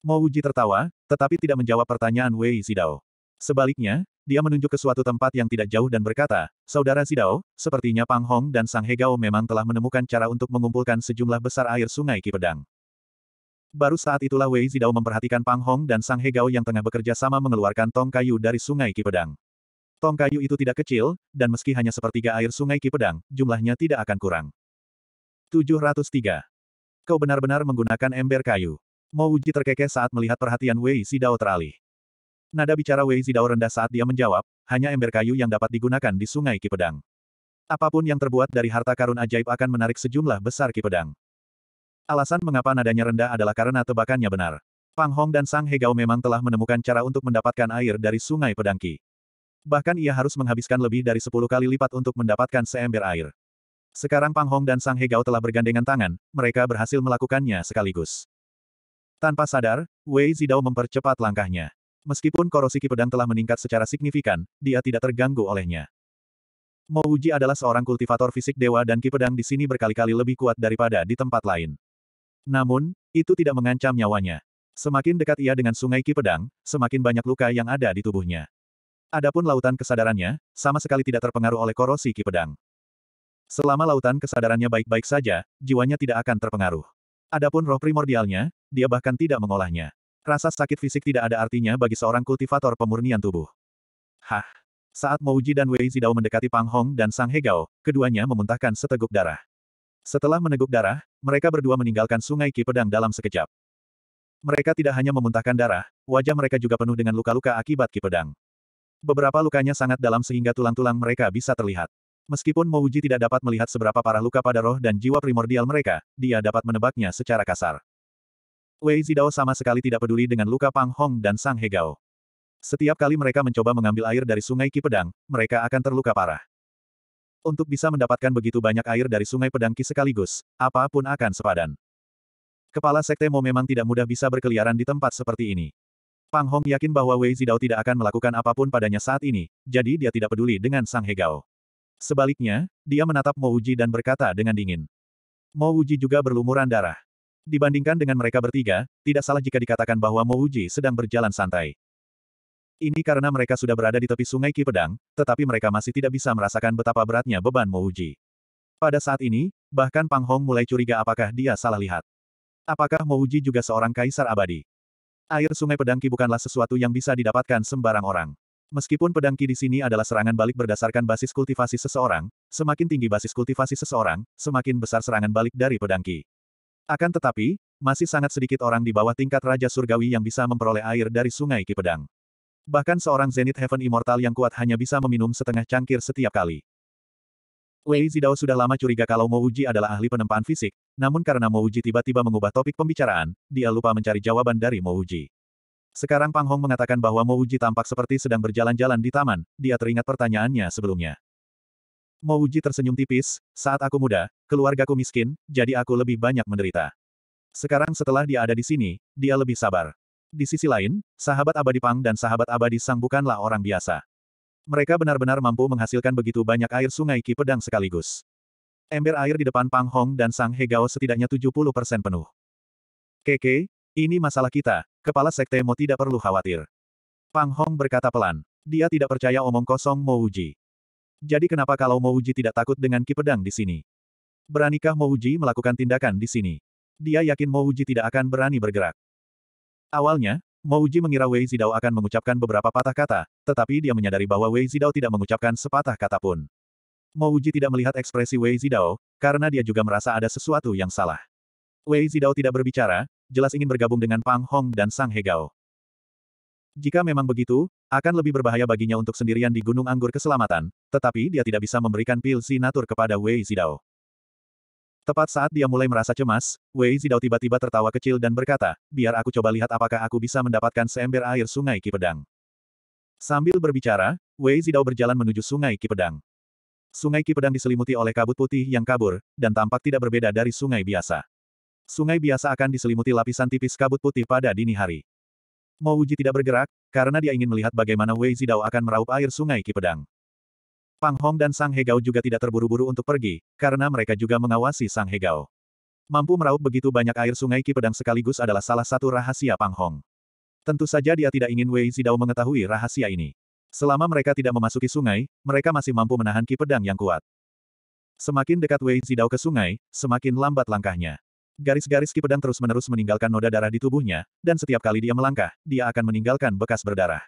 Mo Uji tertawa, tetapi tidak menjawab pertanyaan Wei Zidao. Sebaliknya, dia menunjuk ke suatu tempat yang tidak jauh dan berkata, Saudara Zidao, sepertinya Pang Hong dan Sang Hegao memang telah menemukan cara untuk mengumpulkan sejumlah besar air sungai Ki Pedang. Baru saat itulah Wei Zidao memperhatikan Pang Hong dan Sang Hegao yang tengah bekerja sama mengeluarkan tong kayu dari sungai Kipedang. Tong kayu itu tidak kecil, dan meski hanya sepertiga air sungai Kipedang, jumlahnya tidak akan kurang. 703. Kau benar-benar menggunakan ember kayu. Mo Uji terkekeh saat melihat perhatian Wei Zidao teralih. Nada bicara Wei Zidao rendah saat dia menjawab, hanya ember kayu yang dapat digunakan di sungai Kipedang. Apapun yang terbuat dari harta karun ajaib akan menarik sejumlah besar Kipedang. Alasan mengapa nadanya rendah adalah karena tebakannya benar. Pang Hong dan Sang Hegao memang telah menemukan cara untuk mendapatkan air dari sungai pedangki. Bahkan ia harus menghabiskan lebih dari 10 kali lipat untuk mendapatkan seember air. Sekarang Pang Hong dan Sang Hegao telah bergandengan tangan, mereka berhasil melakukannya sekaligus. Tanpa sadar, Wei Zidao mempercepat langkahnya. Meskipun korosiki pedang telah meningkat secara signifikan, dia tidak terganggu olehnya. Mo Uji adalah seorang kultivator fisik dewa dan ki pedang di sini berkali-kali lebih kuat daripada di tempat lain. Namun, itu tidak mengancam nyawanya. Semakin dekat ia dengan sungai Ki Pedang, semakin banyak luka yang ada di tubuhnya. Adapun lautan kesadarannya, sama sekali tidak terpengaruh oleh korosi Ki Pedang. Selama lautan kesadarannya baik-baik saja, jiwanya tidak akan terpengaruh. Adapun roh primordialnya, dia bahkan tidak mengolahnya. Rasa sakit fisik tidak ada artinya bagi seorang kultivator pemurnian tubuh. Hah! Saat Mouji dan Wei Zidao mendekati Pang Hong dan Sang Hegao, keduanya memuntahkan seteguk darah. Setelah meneguk darah, mereka berdua meninggalkan sungai Ki Pedang dalam sekejap. Mereka tidak hanya memuntahkan darah, wajah mereka juga penuh dengan luka-luka akibat Ki Pedang. Beberapa lukanya sangat dalam sehingga tulang-tulang mereka bisa terlihat. Meskipun Mouji tidak dapat melihat seberapa parah luka pada roh dan jiwa primordial mereka, dia dapat menebaknya secara kasar. Wei Zidao sama sekali tidak peduli dengan luka Pang Hong dan Sang Hegao. Setiap kali mereka mencoba mengambil air dari sungai Ki Pedang, mereka akan terluka parah. Untuk bisa mendapatkan begitu banyak air dari sungai pedangki sekaligus, apapun akan sepadan. Kepala Sekte Mo memang tidak mudah bisa berkeliaran di tempat seperti ini. Pang Hong yakin bahwa Wei Zidao tidak akan melakukan apapun padanya saat ini, jadi dia tidak peduli dengan Sang Hegao. Sebaliknya, dia menatap Mo Uji dan berkata dengan dingin. Mo Uji juga berlumuran darah. Dibandingkan dengan mereka bertiga, tidak salah jika dikatakan bahwa Mo Uji sedang berjalan santai. Ini karena mereka sudah berada di tepi sungai Ki Pedang, tetapi mereka masih tidak bisa merasakan betapa beratnya beban Mouji. Pada saat ini, bahkan Pang Hong mulai curiga apakah dia salah lihat. Apakah Mouji juga seorang kaisar abadi? Air sungai pedang Ki bukanlah sesuatu yang bisa didapatkan sembarang orang. Meskipun pedang Ki di sini adalah serangan balik berdasarkan basis kultivasi seseorang, semakin tinggi basis kultivasi seseorang, semakin besar serangan balik dari pedang Ki. Akan tetapi, masih sangat sedikit orang di bawah tingkat Raja Surgawi yang bisa memperoleh air dari sungai Ki Pedang. Bahkan seorang Zenith Heaven Immortal yang kuat hanya bisa meminum setengah cangkir setiap kali. Wei Zidao sudah lama curiga kalau Uji adalah ahli penempaan fisik, namun karena Uji tiba-tiba mengubah topik pembicaraan, dia lupa mencari jawaban dari Uji. Sekarang Pang Hong mengatakan bahwa Uji tampak seperti sedang berjalan-jalan di taman, dia teringat pertanyaannya sebelumnya. Uji tersenyum tipis, saat aku muda, keluargaku miskin, jadi aku lebih banyak menderita. Sekarang setelah dia ada di sini, dia lebih sabar. Di sisi lain, sahabat abadi Pang dan sahabat abadi Sang bukanlah orang biasa. Mereka benar-benar mampu menghasilkan begitu banyak air sungai Ki Pedang sekaligus. Ember air di depan Pang Hong dan Sang Hegao setidaknya 70% penuh. Keke, ini masalah kita, kepala sekte Mo tidak perlu khawatir. Pang Hong berkata pelan. Dia tidak percaya omong kosong Mo Uji. Jadi kenapa kalau Mo Uji tidak takut dengan Ki Pedang di sini? Beranikah Mo Uji melakukan tindakan di sini? Dia yakin Mo Uji tidak akan berani bergerak. Awalnya, Mouji mengira Wei Zidao akan mengucapkan beberapa patah kata, tetapi dia menyadari bahwa Wei Zidao tidak mengucapkan sepatah kata pun. Mouji tidak melihat ekspresi Wei Zidao, karena dia juga merasa ada sesuatu yang salah. Wei Zidao tidak berbicara, jelas ingin bergabung dengan Pang Hong dan Sang Hegao. Jika memang begitu, akan lebih berbahaya baginya untuk sendirian di Gunung Anggur Keselamatan, tetapi dia tidak bisa memberikan pil sinatur kepada Wei Zidao. Tepat saat dia mulai merasa cemas, Wei Zidao tiba-tiba tertawa kecil dan berkata, biar aku coba lihat apakah aku bisa mendapatkan seember air sungai Kipedang. Sambil berbicara, Wei Zidao berjalan menuju sungai Kipedang. Sungai Kipedang diselimuti oleh kabut putih yang kabur, dan tampak tidak berbeda dari sungai biasa. Sungai biasa akan diselimuti lapisan tipis kabut putih pada dini hari. Mouji tidak bergerak, karena dia ingin melihat bagaimana Wei Zidao akan meraup air sungai Kipedang. Pang Hong dan Sang Hegao juga tidak terburu-buru untuk pergi, karena mereka juga mengawasi Sang Hegao. Mampu meraup begitu banyak air sungai Ki pedang sekaligus adalah salah satu rahasia Pang Hong. Tentu saja dia tidak ingin Wei Zidao mengetahui rahasia ini. Selama mereka tidak memasuki sungai, mereka masih mampu menahan Ki pedang yang kuat. Semakin dekat Wei Zidao ke sungai, semakin lambat langkahnya. Garis-garis Ki pedang terus-menerus meninggalkan noda darah di tubuhnya, dan setiap kali dia melangkah, dia akan meninggalkan bekas berdarah.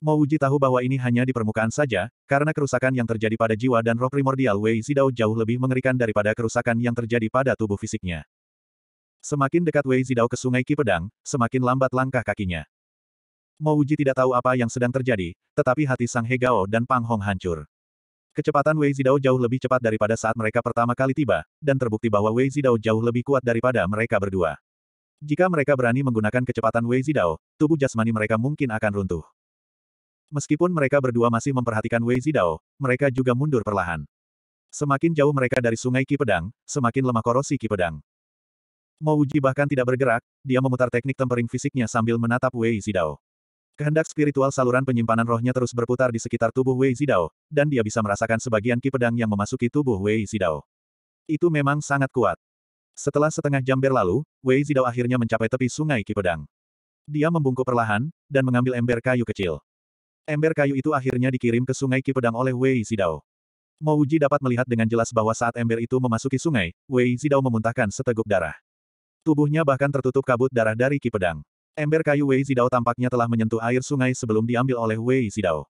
Mo Uji tahu bahwa ini hanya di permukaan saja, karena kerusakan yang terjadi pada jiwa dan roh primordial Wei Zidao jauh lebih mengerikan daripada kerusakan yang terjadi pada tubuh fisiknya. Semakin dekat Wei Zidao ke sungai Ki Pedang, semakin lambat langkah kakinya. Mo Uji tidak tahu apa yang sedang terjadi, tetapi hati Sang He Gao dan Pang Hong hancur. Kecepatan Wei Zidao jauh lebih cepat daripada saat mereka pertama kali tiba, dan terbukti bahwa Wei Zidao jauh lebih kuat daripada mereka berdua. Jika mereka berani menggunakan kecepatan Wei Zidao, tubuh jasmani mereka mungkin akan runtuh. Meskipun mereka berdua masih memperhatikan Wei Zidao, mereka juga mundur perlahan. Semakin jauh mereka dari sungai Ki Pedang, semakin lemah korosi Ki Pedang. Mouji bahkan tidak bergerak, dia memutar teknik tempering fisiknya sambil menatap Wei Zidao. Kehendak spiritual saluran penyimpanan rohnya terus berputar di sekitar tubuh Wei Zidao, dan dia bisa merasakan sebagian Ki Pedang yang memasuki tubuh Wei Zidao. Itu memang sangat kuat. Setelah setengah jam berlalu, Wei Zidao akhirnya mencapai tepi sungai Ki Pedang. Dia membungkuk perlahan, dan mengambil ember kayu kecil. Ember kayu itu akhirnya dikirim ke sungai Kipedang oleh Wei Zidao. Mouji dapat melihat dengan jelas bahwa saat ember itu memasuki sungai, Wei Zidao memuntahkan seteguk darah. Tubuhnya bahkan tertutup kabut darah dari Kipedang. Ember kayu Wei Zidao tampaknya telah menyentuh air sungai sebelum diambil oleh Wei Zidao.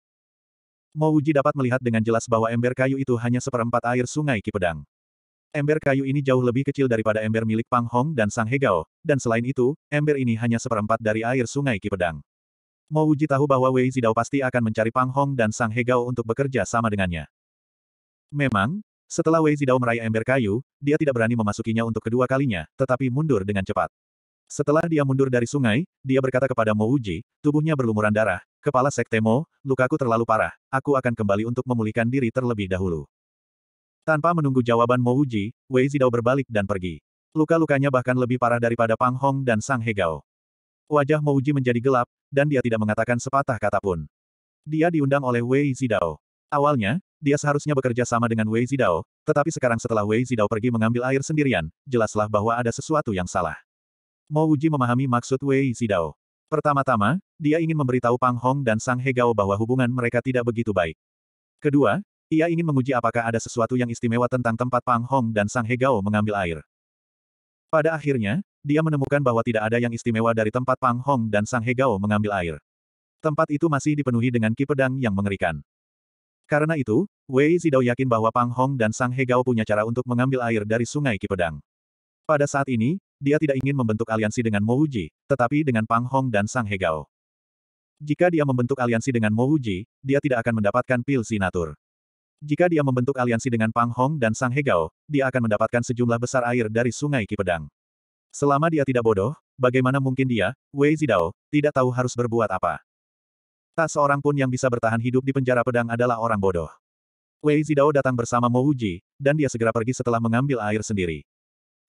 Mouji dapat melihat dengan jelas bahwa ember kayu itu hanya seperempat air sungai Kipedang. Ember kayu ini jauh lebih kecil daripada ember milik Pang Hong dan Sang Hegao, dan selain itu, ember ini hanya seperempat dari air sungai Kipedang. Mo Uji tahu bahwa Wei Zidao pasti akan mencari Pang Hong dan Sang Hegao untuk bekerja sama dengannya. Memang, setelah Wei Zidao meraih ember kayu, dia tidak berani memasukinya untuk kedua kalinya, tetapi mundur dengan cepat. Setelah dia mundur dari sungai, dia berkata kepada Mo Uji, tubuhnya berlumuran darah, kepala sekte Mo, lukaku terlalu parah, aku akan kembali untuk memulihkan diri terlebih dahulu. Tanpa menunggu jawaban Mo Uji, Wei Zidao berbalik dan pergi. Luka-lukanya bahkan lebih parah daripada Pang Hong dan Sang Hegao. Wajah Mouji menjadi gelap, dan dia tidak mengatakan sepatah kata pun. Dia diundang oleh Wei Zidao. Awalnya, dia seharusnya bekerja sama dengan Wei Zidao, tetapi sekarang setelah Wei Zidao pergi mengambil air sendirian, jelaslah bahwa ada sesuatu yang salah. Mouji memahami maksud Wei Zidao. Pertama-tama, dia ingin memberitahu Pang Hong dan Sang Hegao bahwa hubungan mereka tidak begitu baik. Kedua, ia ingin menguji apakah ada sesuatu yang istimewa tentang tempat Pang Hong dan Sang Hegao mengambil air. Pada akhirnya, dia menemukan bahwa tidak ada yang istimewa dari tempat Pang Hong dan Sang Hegao mengambil air. Tempat itu masih dipenuhi dengan ki pedang yang mengerikan. Karena itu, Wei Zidao yakin bahwa Pang Hong dan Sang Hegao punya cara untuk mengambil air dari sungai ki pedang. Pada saat ini, dia tidak ingin membentuk aliansi dengan Mo Uji, tetapi dengan Pang Hong dan Sang Hegao. Jika dia membentuk aliansi dengan Mo Uji, dia tidak akan mendapatkan pil sinatur. Jika dia membentuk aliansi dengan Pang Hong dan Sang Hegao, dia akan mendapatkan sejumlah besar air dari sungai Ki Pedang. Selama dia tidak bodoh, bagaimana mungkin dia, Wei Zidao, tidak tahu harus berbuat apa. Tak seorang pun yang bisa bertahan hidup di penjara pedang adalah orang bodoh. Wei Zidao datang bersama Mo Wuji, dan dia segera pergi setelah mengambil air sendiri.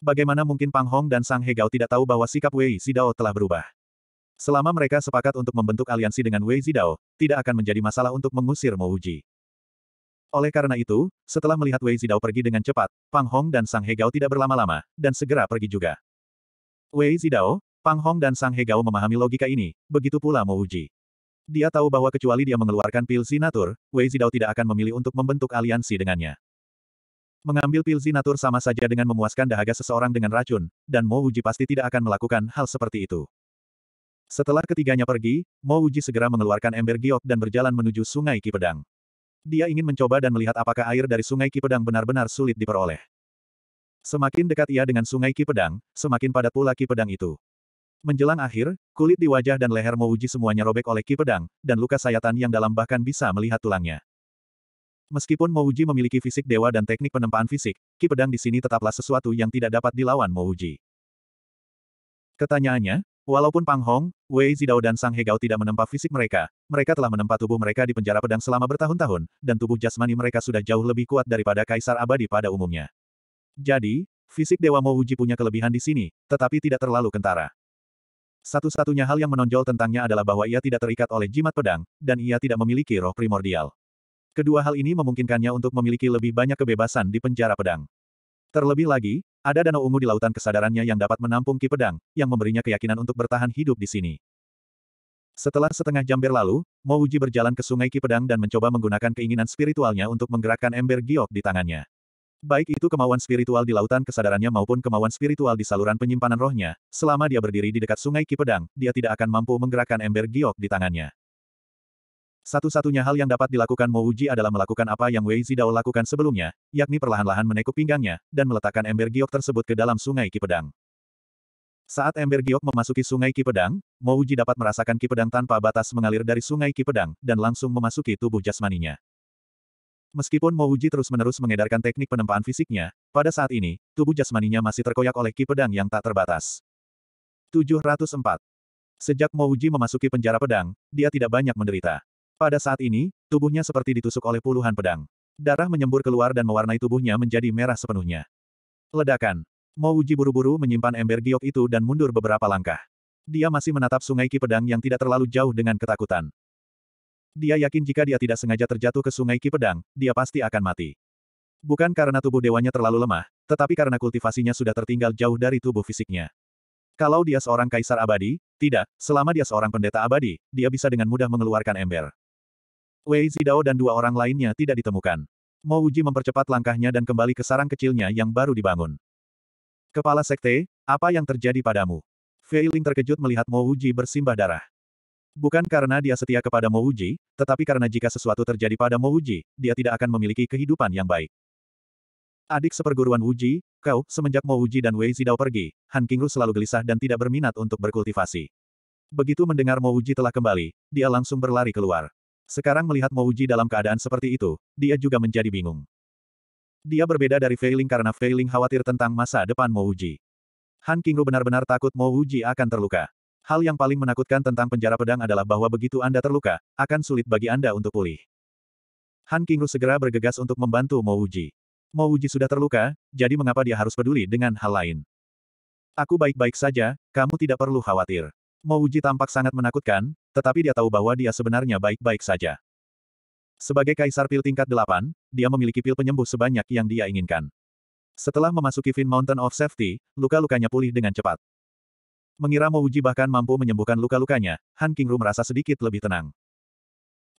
Bagaimana mungkin Pang Hong dan Sang Hegao tidak tahu bahwa sikap Wei Zidao telah berubah. Selama mereka sepakat untuk membentuk aliansi dengan Wei Zidao, tidak akan menjadi masalah untuk mengusir Mo Wuji. Oleh karena itu, setelah melihat Wei Zidao pergi dengan cepat, Pang Hong dan Sang Hegao tidak berlama-lama, dan segera pergi juga. Wei Zidao, Pang Hong dan Sang Hegao memahami logika ini, begitu pula Mo Uji. Dia tahu bahwa kecuali dia mengeluarkan pil zinatur, Wei Zidao tidak akan memilih untuk membentuk aliansi dengannya. Mengambil pil zinatur sama saja dengan memuaskan dahaga seseorang dengan racun, dan Mo Uji pasti tidak akan melakukan hal seperti itu. Setelah ketiganya pergi, Mo Uji segera mengeluarkan ember giok dan berjalan menuju Sungai Kipedang. Dia ingin mencoba dan melihat apakah air dari Sungai Kipedang benar-benar sulit diperoleh. Semakin dekat ia dengan sungai Ki Pedang, semakin padat pula Ki Pedang itu. Menjelang akhir, kulit di wajah dan leher Mouji semuanya robek oleh Ki Pedang, dan luka sayatan yang dalam bahkan bisa melihat tulangnya. Meskipun Mouji memiliki fisik dewa dan teknik penempaan fisik, Ki Pedang di sini tetaplah sesuatu yang tidak dapat dilawan Mouji. Ketanyaannya, Walaupun Pang Hong, Wei Zidao dan Sang Hegao tidak menempa fisik mereka, mereka telah menempa tubuh mereka di penjara pedang selama bertahun-tahun, dan tubuh jasmani mereka sudah jauh lebih kuat daripada kaisar abadi pada umumnya. Jadi, fisik Dewa Mouji punya kelebihan di sini, tetapi tidak terlalu kentara. Satu-satunya hal yang menonjol tentangnya adalah bahwa ia tidak terikat oleh jimat pedang, dan ia tidak memiliki roh primordial. Kedua hal ini memungkinkannya untuk memiliki lebih banyak kebebasan di penjara pedang. Terlebih lagi, ada danau ungu di lautan kesadarannya yang dapat menampung ki pedang, yang memberinya keyakinan untuk bertahan hidup di sini. Setelah setengah jam berlalu, Mouji berjalan ke sungai ki pedang dan mencoba menggunakan keinginan spiritualnya untuk menggerakkan ember giok di tangannya. Baik itu kemauan spiritual di lautan kesadarannya maupun kemauan spiritual di saluran penyimpanan rohnya, selama dia berdiri di dekat sungai Kipedang, dia tidak akan mampu menggerakkan ember giok di tangannya. Satu-satunya hal yang dapat dilakukan Mouji adalah melakukan apa yang Wei Zidao lakukan sebelumnya, yakni perlahan-lahan menekuk pinggangnya, dan meletakkan ember giok tersebut ke dalam sungai Kipedang. Saat ember giok memasuki sungai Kipedang, Mouji dapat merasakan Kipedang tanpa batas mengalir dari sungai Kipedang, dan langsung memasuki tubuh jasmaninya. Meskipun Mo Uji terus-menerus mengedarkan teknik penempaan fisiknya, pada saat ini, tubuh jasmaninya masih terkoyak oleh ki pedang yang tak terbatas. 704. Sejak Mo Uji memasuki penjara pedang, dia tidak banyak menderita. Pada saat ini, tubuhnya seperti ditusuk oleh puluhan pedang. Darah menyembur keluar dan mewarnai tubuhnya menjadi merah sepenuhnya. Ledakan. Mo Uji buru-buru menyimpan ember giok itu dan mundur beberapa langkah. Dia masih menatap sungai ki pedang yang tidak terlalu jauh dengan ketakutan. Dia yakin jika dia tidak sengaja terjatuh ke sungai Ki Pedang, dia pasti akan mati. Bukan karena tubuh dewanya terlalu lemah, tetapi karena kultivasinya sudah tertinggal jauh dari tubuh fisiknya. Kalau dia seorang kaisar abadi, tidak, selama dia seorang pendeta abadi, dia bisa dengan mudah mengeluarkan ember. Wei Zidao dan dua orang lainnya tidak ditemukan. Mo Uji mempercepat langkahnya dan kembali ke sarang kecilnya yang baru dibangun. Kepala Sekte, apa yang terjadi padamu? Feiling terkejut melihat Mo Uji bersimbah darah. Bukan karena dia setia kepada Mouji, tetapi karena jika sesuatu terjadi pada Mouji, dia tidak akan memiliki kehidupan yang baik. Adik seperguruan Wuji, kau, semenjak Mouji dan Wei Zidao pergi, Han Qingru selalu gelisah dan tidak berminat untuk berkultivasi. Begitu mendengar Mouji telah kembali, dia langsung berlari keluar. Sekarang melihat Mouji dalam keadaan seperti itu, dia juga menjadi bingung. Dia berbeda dari Feiling karena Feiling khawatir tentang masa depan Mouji. Han Qingru benar-benar takut Mouji akan terluka. Hal yang paling menakutkan tentang penjara pedang adalah bahwa begitu Anda terluka, akan sulit bagi Anda untuk pulih. Han Kingru segera bergegas untuk membantu Mo Wuji sudah terluka, jadi mengapa dia harus peduli dengan hal lain? Aku baik-baik saja, kamu tidak perlu khawatir. Wuji tampak sangat menakutkan, tetapi dia tahu bahwa dia sebenarnya baik-baik saja. Sebagai kaisar pil tingkat 8, dia memiliki pil penyembuh sebanyak yang dia inginkan. Setelah memasuki Fin Mountain of Safety, luka-lukanya pulih dengan cepat. Mengira Mouji bahkan mampu menyembuhkan luka-lukanya, Han Kingru merasa sedikit lebih tenang.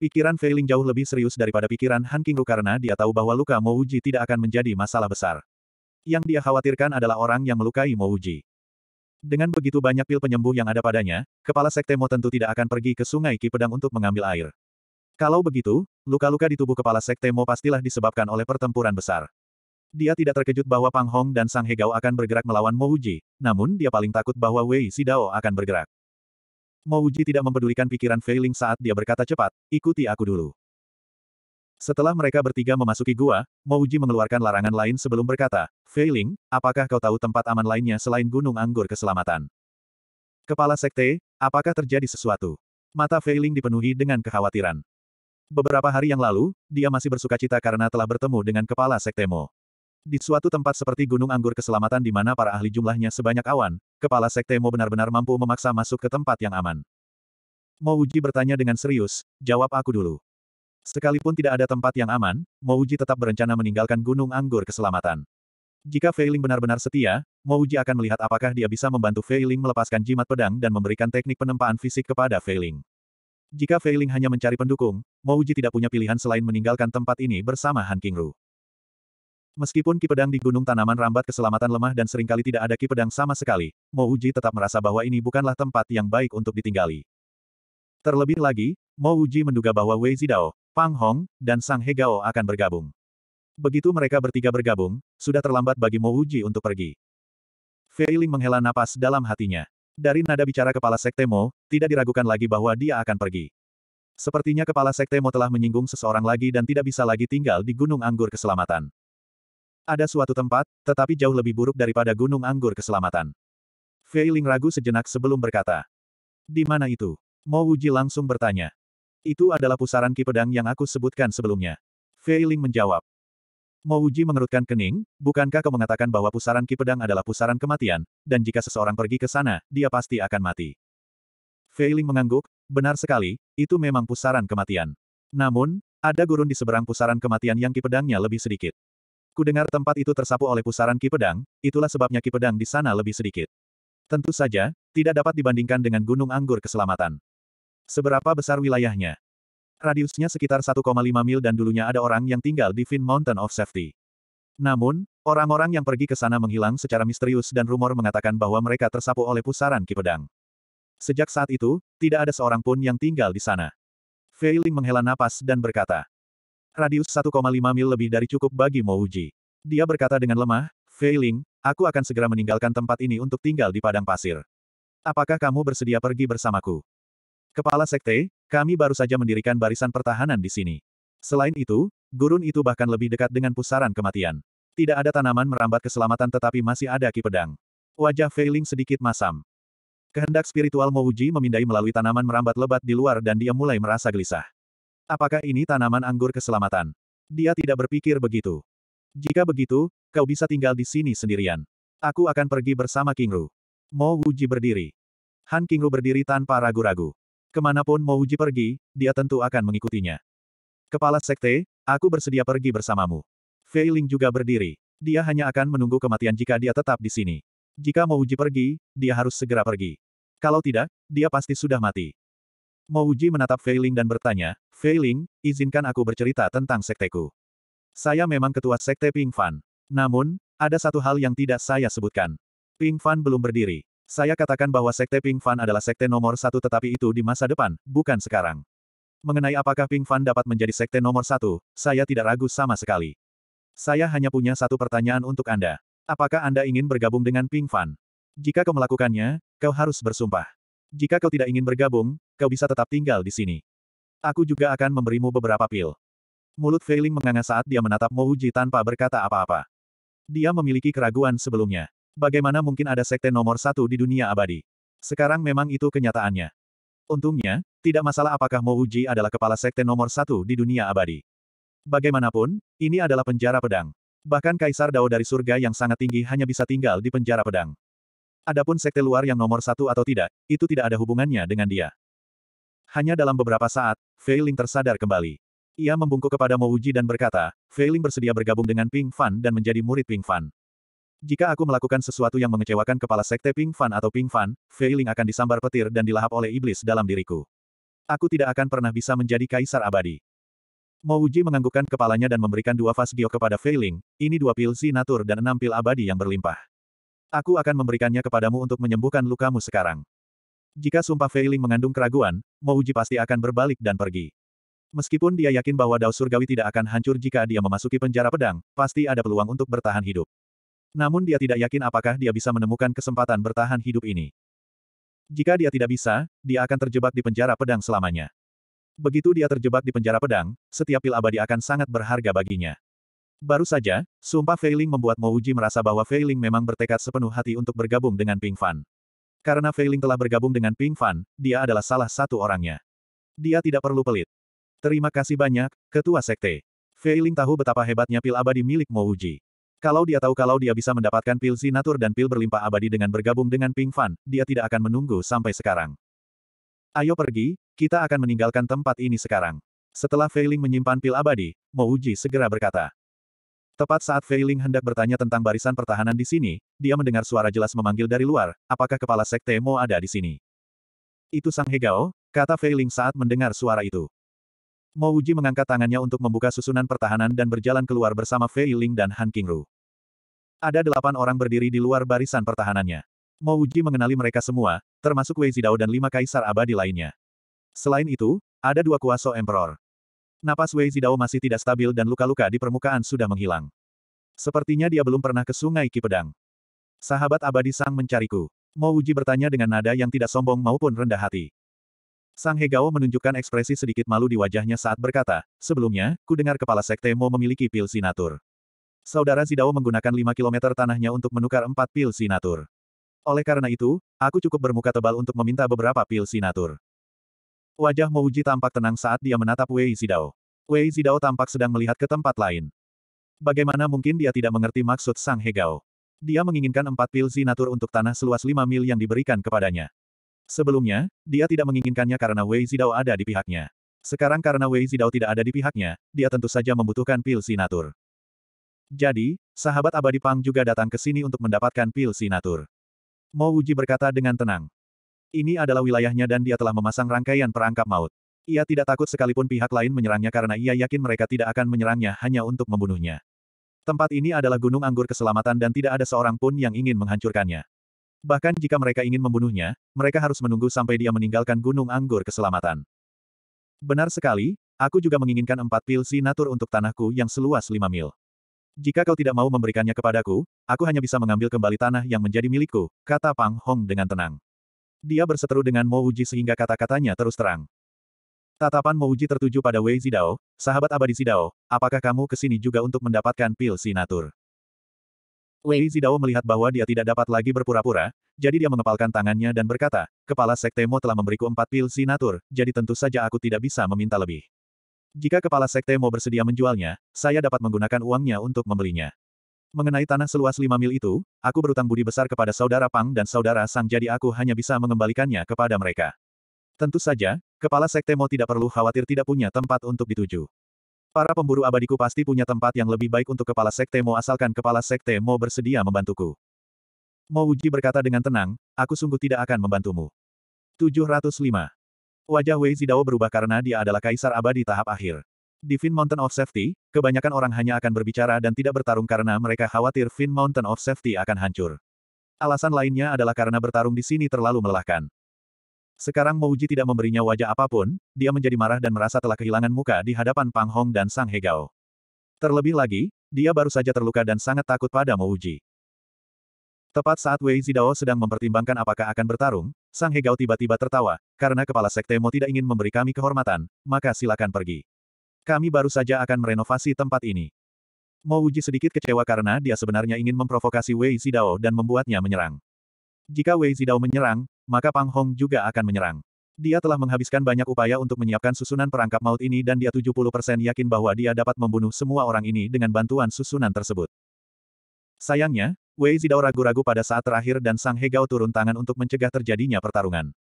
Pikiran Feiling jauh lebih serius daripada pikiran Han Kingru karena dia tahu bahwa luka Mouji tidak akan menjadi masalah besar. Yang dia khawatirkan adalah orang yang melukai Mouji. Dengan begitu banyak pil penyembuh yang ada padanya, kepala sekte Mo tentu tidak akan pergi ke sungai Ki Pedang untuk mengambil air. Kalau begitu, luka-luka di tubuh kepala sekte Mo pastilah disebabkan oleh pertempuran besar. Dia tidak terkejut bahwa Pang Hong dan Sang Hegao akan bergerak melawan Mo Uji, namun dia paling takut bahwa Wei Sidao akan bergerak. Mo Uji tidak mempedulikan pikiran Fei Ling saat dia berkata cepat, ikuti aku dulu. Setelah mereka bertiga memasuki gua, Mo Uji mengeluarkan larangan lain sebelum berkata, Fei Ling, apakah kau tahu tempat aman lainnya selain Gunung Anggur Keselamatan? Kepala Sekte, apakah terjadi sesuatu? Mata Fei Ling dipenuhi dengan kekhawatiran. Beberapa hari yang lalu, dia masih bersuka cita karena telah bertemu dengan kepala Sekte Mo. Di suatu tempat seperti Gunung Anggur Keselamatan di mana para ahli jumlahnya sebanyak awan, kepala sekte Mo benar-benar mampu memaksa masuk ke tempat yang aman. Mo Uji bertanya dengan serius, jawab aku dulu. Sekalipun tidak ada tempat yang aman, Mo Uji tetap berencana meninggalkan Gunung Anggur Keselamatan. Jika Feiling benar-benar setia, Mo Uji akan melihat apakah dia bisa membantu Feiling melepaskan jimat pedang dan memberikan teknik penempaan fisik kepada Feiling. Jika Feiling hanya mencari pendukung, Mo Uji tidak punya pilihan selain meninggalkan tempat ini bersama Han Kingru. Meskipun Ki Pedang di Gunung Tanaman Rambat keselamatan lemah dan seringkali tidak ada Ki Pedang sama sekali, Mo Uji tetap merasa bahwa ini bukanlah tempat yang baik untuk ditinggali. Terlebih lagi, Mo Uji menduga bahwa Wei Zidao, Pang Hong, dan Sang Hegao akan bergabung. Begitu mereka bertiga bergabung, sudah terlambat bagi Mo Uji untuk pergi. Fei Ling menghela napas dalam hatinya. Dari nada bicara kepala Sekte Mo, tidak diragukan lagi bahwa dia akan pergi. Sepertinya kepala Sekte Mo telah menyinggung seseorang lagi dan tidak bisa lagi tinggal di Gunung Anggur Keselamatan. Ada suatu tempat, tetapi jauh lebih buruk daripada Gunung Anggur Keselamatan. Feiling ragu sejenak sebelum berkata. Di mana itu? Mo Wuji langsung bertanya. Itu adalah pusaran ki pedang yang aku sebutkan sebelumnya. Feiling menjawab. Mo Wuji mengerutkan kening, bukankah kau mengatakan bahwa pusaran ki pedang adalah pusaran kematian, dan jika seseorang pergi ke sana, dia pasti akan mati. Feiling mengangguk, benar sekali, itu memang pusaran kematian. Namun, ada gurun di seberang pusaran kematian yang ki pedangnya lebih sedikit. Kudengar tempat itu tersapu oleh pusaran ki pedang, itulah sebabnya ki pedang di sana lebih sedikit. Tentu saja, tidak dapat dibandingkan dengan Gunung Anggur Keselamatan. Seberapa besar wilayahnya? Radiusnya sekitar 1,5 mil dan dulunya ada orang yang tinggal di Fin Mountain of Safety. Namun, orang-orang yang pergi ke sana menghilang secara misterius dan rumor mengatakan bahwa mereka tersapu oleh pusaran ki pedang. Sejak saat itu, tidak ada seorang pun yang tinggal di sana. Feiling menghela napas dan berkata, Radius 1,5 mil lebih dari cukup bagi Mouji. Dia berkata dengan lemah, Feiling, aku akan segera meninggalkan tempat ini untuk tinggal di padang pasir. Apakah kamu bersedia pergi bersamaku? Kepala Sekte, kami baru saja mendirikan barisan pertahanan di sini. Selain itu, gurun itu bahkan lebih dekat dengan pusaran kematian. Tidak ada tanaman merambat keselamatan tetapi masih ada ki pedang. Wajah Feiling sedikit masam. Kehendak spiritual Mouji memindai melalui tanaman merambat lebat di luar dan dia mulai merasa gelisah. Apakah ini tanaman anggur keselamatan? Dia tidak berpikir begitu. Jika begitu, kau bisa tinggal di sini sendirian. Aku akan pergi bersama Kingru. Mo Wuji berdiri. Han Kingru berdiri tanpa ragu-ragu. Kemanapun Mo Wuji pergi, dia tentu akan mengikutinya. Kepala Sekte, aku bersedia pergi bersamamu. Fei Ling juga berdiri. Dia hanya akan menunggu kematian jika dia tetap di sini. Jika Mo Wuji pergi, dia harus segera pergi. Kalau tidak, dia pasti sudah mati. Mouji Uji menatap Fei dan bertanya, Fei izinkan aku bercerita tentang sekteku. Saya memang ketua sekte Ping Fan. Namun, ada satu hal yang tidak saya sebutkan. Ping Fan belum berdiri. Saya katakan bahwa sekte Ping Fan adalah sekte nomor satu tetapi itu di masa depan, bukan sekarang. Mengenai apakah Ping Fan dapat menjadi sekte nomor satu, saya tidak ragu sama sekali. Saya hanya punya satu pertanyaan untuk Anda. Apakah Anda ingin bergabung dengan Ping Fan? Jika kau melakukannya, kau harus bersumpah. Jika kau tidak ingin bergabung, kau bisa tetap tinggal di sini. Aku juga akan memberimu beberapa pil. Mulut Feiling menganga saat dia menatap Mouji tanpa berkata apa-apa. Dia memiliki keraguan sebelumnya. Bagaimana mungkin ada sekte nomor satu di dunia abadi? Sekarang memang itu kenyataannya. Untungnya, tidak masalah apakah Mouji adalah kepala sekte nomor satu di dunia abadi. Bagaimanapun, ini adalah penjara pedang. Bahkan Kaisar Dao dari surga yang sangat tinggi hanya bisa tinggal di penjara pedang. Adapun sekte luar yang nomor satu atau tidak, itu tidak ada hubungannya dengan dia. Hanya dalam beberapa saat, Fei tersadar kembali. Ia membungkuk kepada Mouji dan berkata, Fei bersedia bergabung dengan Ping Fan dan menjadi murid Ping Fan. Jika aku melakukan sesuatu yang mengecewakan kepala sekte Ping Fan atau Ping Fan, Fei akan disambar petir dan dilahap oleh iblis dalam diriku. Aku tidak akan pernah bisa menjadi kaisar abadi. Mouji menganggukkan kepalanya dan memberikan dua vas giok kepada Fei ini dua pil si natur dan enam pil abadi yang berlimpah. Aku akan memberikannya kepadamu untuk menyembuhkan lukamu sekarang. Jika sumpah Feiling mengandung keraguan, Mouji pasti akan berbalik dan pergi. Meskipun dia yakin bahwa Dao Surgawi tidak akan hancur jika dia memasuki penjara pedang, pasti ada peluang untuk bertahan hidup. Namun dia tidak yakin apakah dia bisa menemukan kesempatan bertahan hidup ini. Jika dia tidak bisa, dia akan terjebak di penjara pedang selamanya. Begitu dia terjebak di penjara pedang, setiap pil abadi akan sangat berharga baginya. Baru saja, sumpah Feiling membuat Mouji merasa bahwa Feiling memang bertekad sepenuh hati untuk bergabung dengan Ping Fan. Karena Feiling telah bergabung dengan Ping Fan, dia adalah salah satu orangnya. Dia tidak perlu pelit. Terima kasih banyak, Ketua Sekte. Feiling tahu betapa hebatnya pil abadi milik Mo Uji. Kalau dia tahu kalau dia bisa mendapatkan pil sinatur dan pil berlimpah abadi dengan bergabung dengan Ping Fan, dia tidak akan menunggu sampai sekarang. Ayo pergi, kita akan meninggalkan tempat ini sekarang. Setelah Feiling menyimpan pil abadi, Mo Uji segera berkata. Tepat saat Fei Ling hendak bertanya tentang barisan pertahanan di sini, dia mendengar suara jelas memanggil dari luar, apakah kepala sekte Mo ada di sini? Itu Sang Hegao, kata Fei Ling saat mendengar suara itu. Mo Uji mengangkat tangannya untuk membuka susunan pertahanan dan berjalan keluar bersama Fei Ling dan Han Qingru. Ada delapan orang berdiri di luar barisan pertahanannya. Mo Uji mengenali mereka semua, termasuk Wei Zidao dan lima kaisar abadi lainnya. Selain itu, ada dua Kuasa emperor. Napas Wei Zidao masih tidak stabil dan luka-luka di permukaan sudah menghilang. Sepertinya dia belum pernah ke sungai Ki Sahabat abadi Sang mencariku. Mo Uji bertanya dengan nada yang tidak sombong maupun rendah hati. Sang Hegao menunjukkan ekspresi sedikit malu di wajahnya saat berkata, sebelumnya, ku dengar kepala sekte Mo memiliki pil sinatur. Saudara Zidao menggunakan 5 kilometer tanahnya untuk menukar 4 pil sinatur. Oleh karena itu, aku cukup bermuka tebal untuk meminta beberapa pil sinatur. Wajah Mouji tampak tenang saat dia menatap Wei Zidao. Wei Zidao tampak sedang melihat ke tempat lain. Bagaimana mungkin dia tidak mengerti maksud Sang Hegao? Dia menginginkan empat pil zinatur untuk tanah seluas lima mil yang diberikan kepadanya. Sebelumnya, dia tidak menginginkannya karena Wei Zidao ada di pihaknya. Sekarang karena Wei Zidao tidak ada di pihaknya, dia tentu saja membutuhkan pil Zinatur. Jadi, sahabat abadi Pang juga datang ke sini untuk mendapatkan pil Zinatur. Mo berkata dengan tenang. Ini adalah wilayahnya dan dia telah memasang rangkaian perangkap maut. Ia tidak takut sekalipun pihak lain menyerangnya karena ia yakin mereka tidak akan menyerangnya hanya untuk membunuhnya. Tempat ini adalah gunung anggur keselamatan dan tidak ada seorang pun yang ingin menghancurkannya. Bahkan jika mereka ingin membunuhnya, mereka harus menunggu sampai dia meninggalkan gunung anggur keselamatan. Benar sekali, aku juga menginginkan empat pil sinatur untuk tanahku yang seluas lima mil. Jika kau tidak mau memberikannya kepadaku, aku hanya bisa mengambil kembali tanah yang menjadi milikku, kata Pang Hong dengan tenang. Dia berseteru dengan Mo Uji sehingga kata-katanya terus terang. Tatapan Mo Uji tertuju pada Wei Zidao, sahabat abadi Zidao, apakah kamu ke sini juga untuk mendapatkan pil sinatur? Wei Zidao melihat bahwa dia tidak dapat lagi berpura-pura, jadi dia mengepalkan tangannya dan berkata, Kepala Sekte Mo telah memberiku empat pil sinatur, jadi tentu saja aku tidak bisa meminta lebih. Jika Kepala Sekte Mo bersedia menjualnya, saya dapat menggunakan uangnya untuk membelinya. Mengenai tanah seluas lima mil itu, aku berutang budi besar kepada saudara Pang dan saudara Sang jadi aku hanya bisa mengembalikannya kepada mereka. Tentu saja, kepala sekte Mo tidak perlu khawatir tidak punya tempat untuk dituju. Para pemburu abadiku pasti punya tempat yang lebih baik untuk kepala sekte Mo asalkan kepala sekte Mo bersedia membantuku. Mo Uji berkata dengan tenang, aku sungguh tidak akan membantumu. 705. Wajah Wei Zidao berubah karena dia adalah kaisar abadi tahap akhir. Di Fin Mountain of Safety, kebanyakan orang hanya akan berbicara dan tidak bertarung karena mereka khawatir Fin Mountain of Safety akan hancur. Alasan lainnya adalah karena bertarung di sini terlalu melelahkan. Sekarang Mouji tidak memberinya wajah apapun, dia menjadi marah dan merasa telah kehilangan muka di hadapan Pang Hong dan Sang Hegao. Terlebih lagi, dia baru saja terluka dan sangat takut pada Mouji. Tepat saat Wei Zidao sedang mempertimbangkan apakah akan bertarung, Sang Hegao tiba-tiba tertawa, karena kepala sekte Mo tidak ingin memberi kami kehormatan, maka silakan pergi. Kami baru saja akan merenovasi tempat ini. Mo Uji sedikit kecewa karena dia sebenarnya ingin memprovokasi Wei Zidao dan membuatnya menyerang. Jika Wei Zidao menyerang, maka Pang Hong juga akan menyerang. Dia telah menghabiskan banyak upaya untuk menyiapkan susunan perangkap maut ini dan dia 70% yakin bahwa dia dapat membunuh semua orang ini dengan bantuan susunan tersebut. Sayangnya, Wei Zidao ragu-ragu pada saat terakhir dan Sang Hegao turun tangan untuk mencegah terjadinya pertarungan.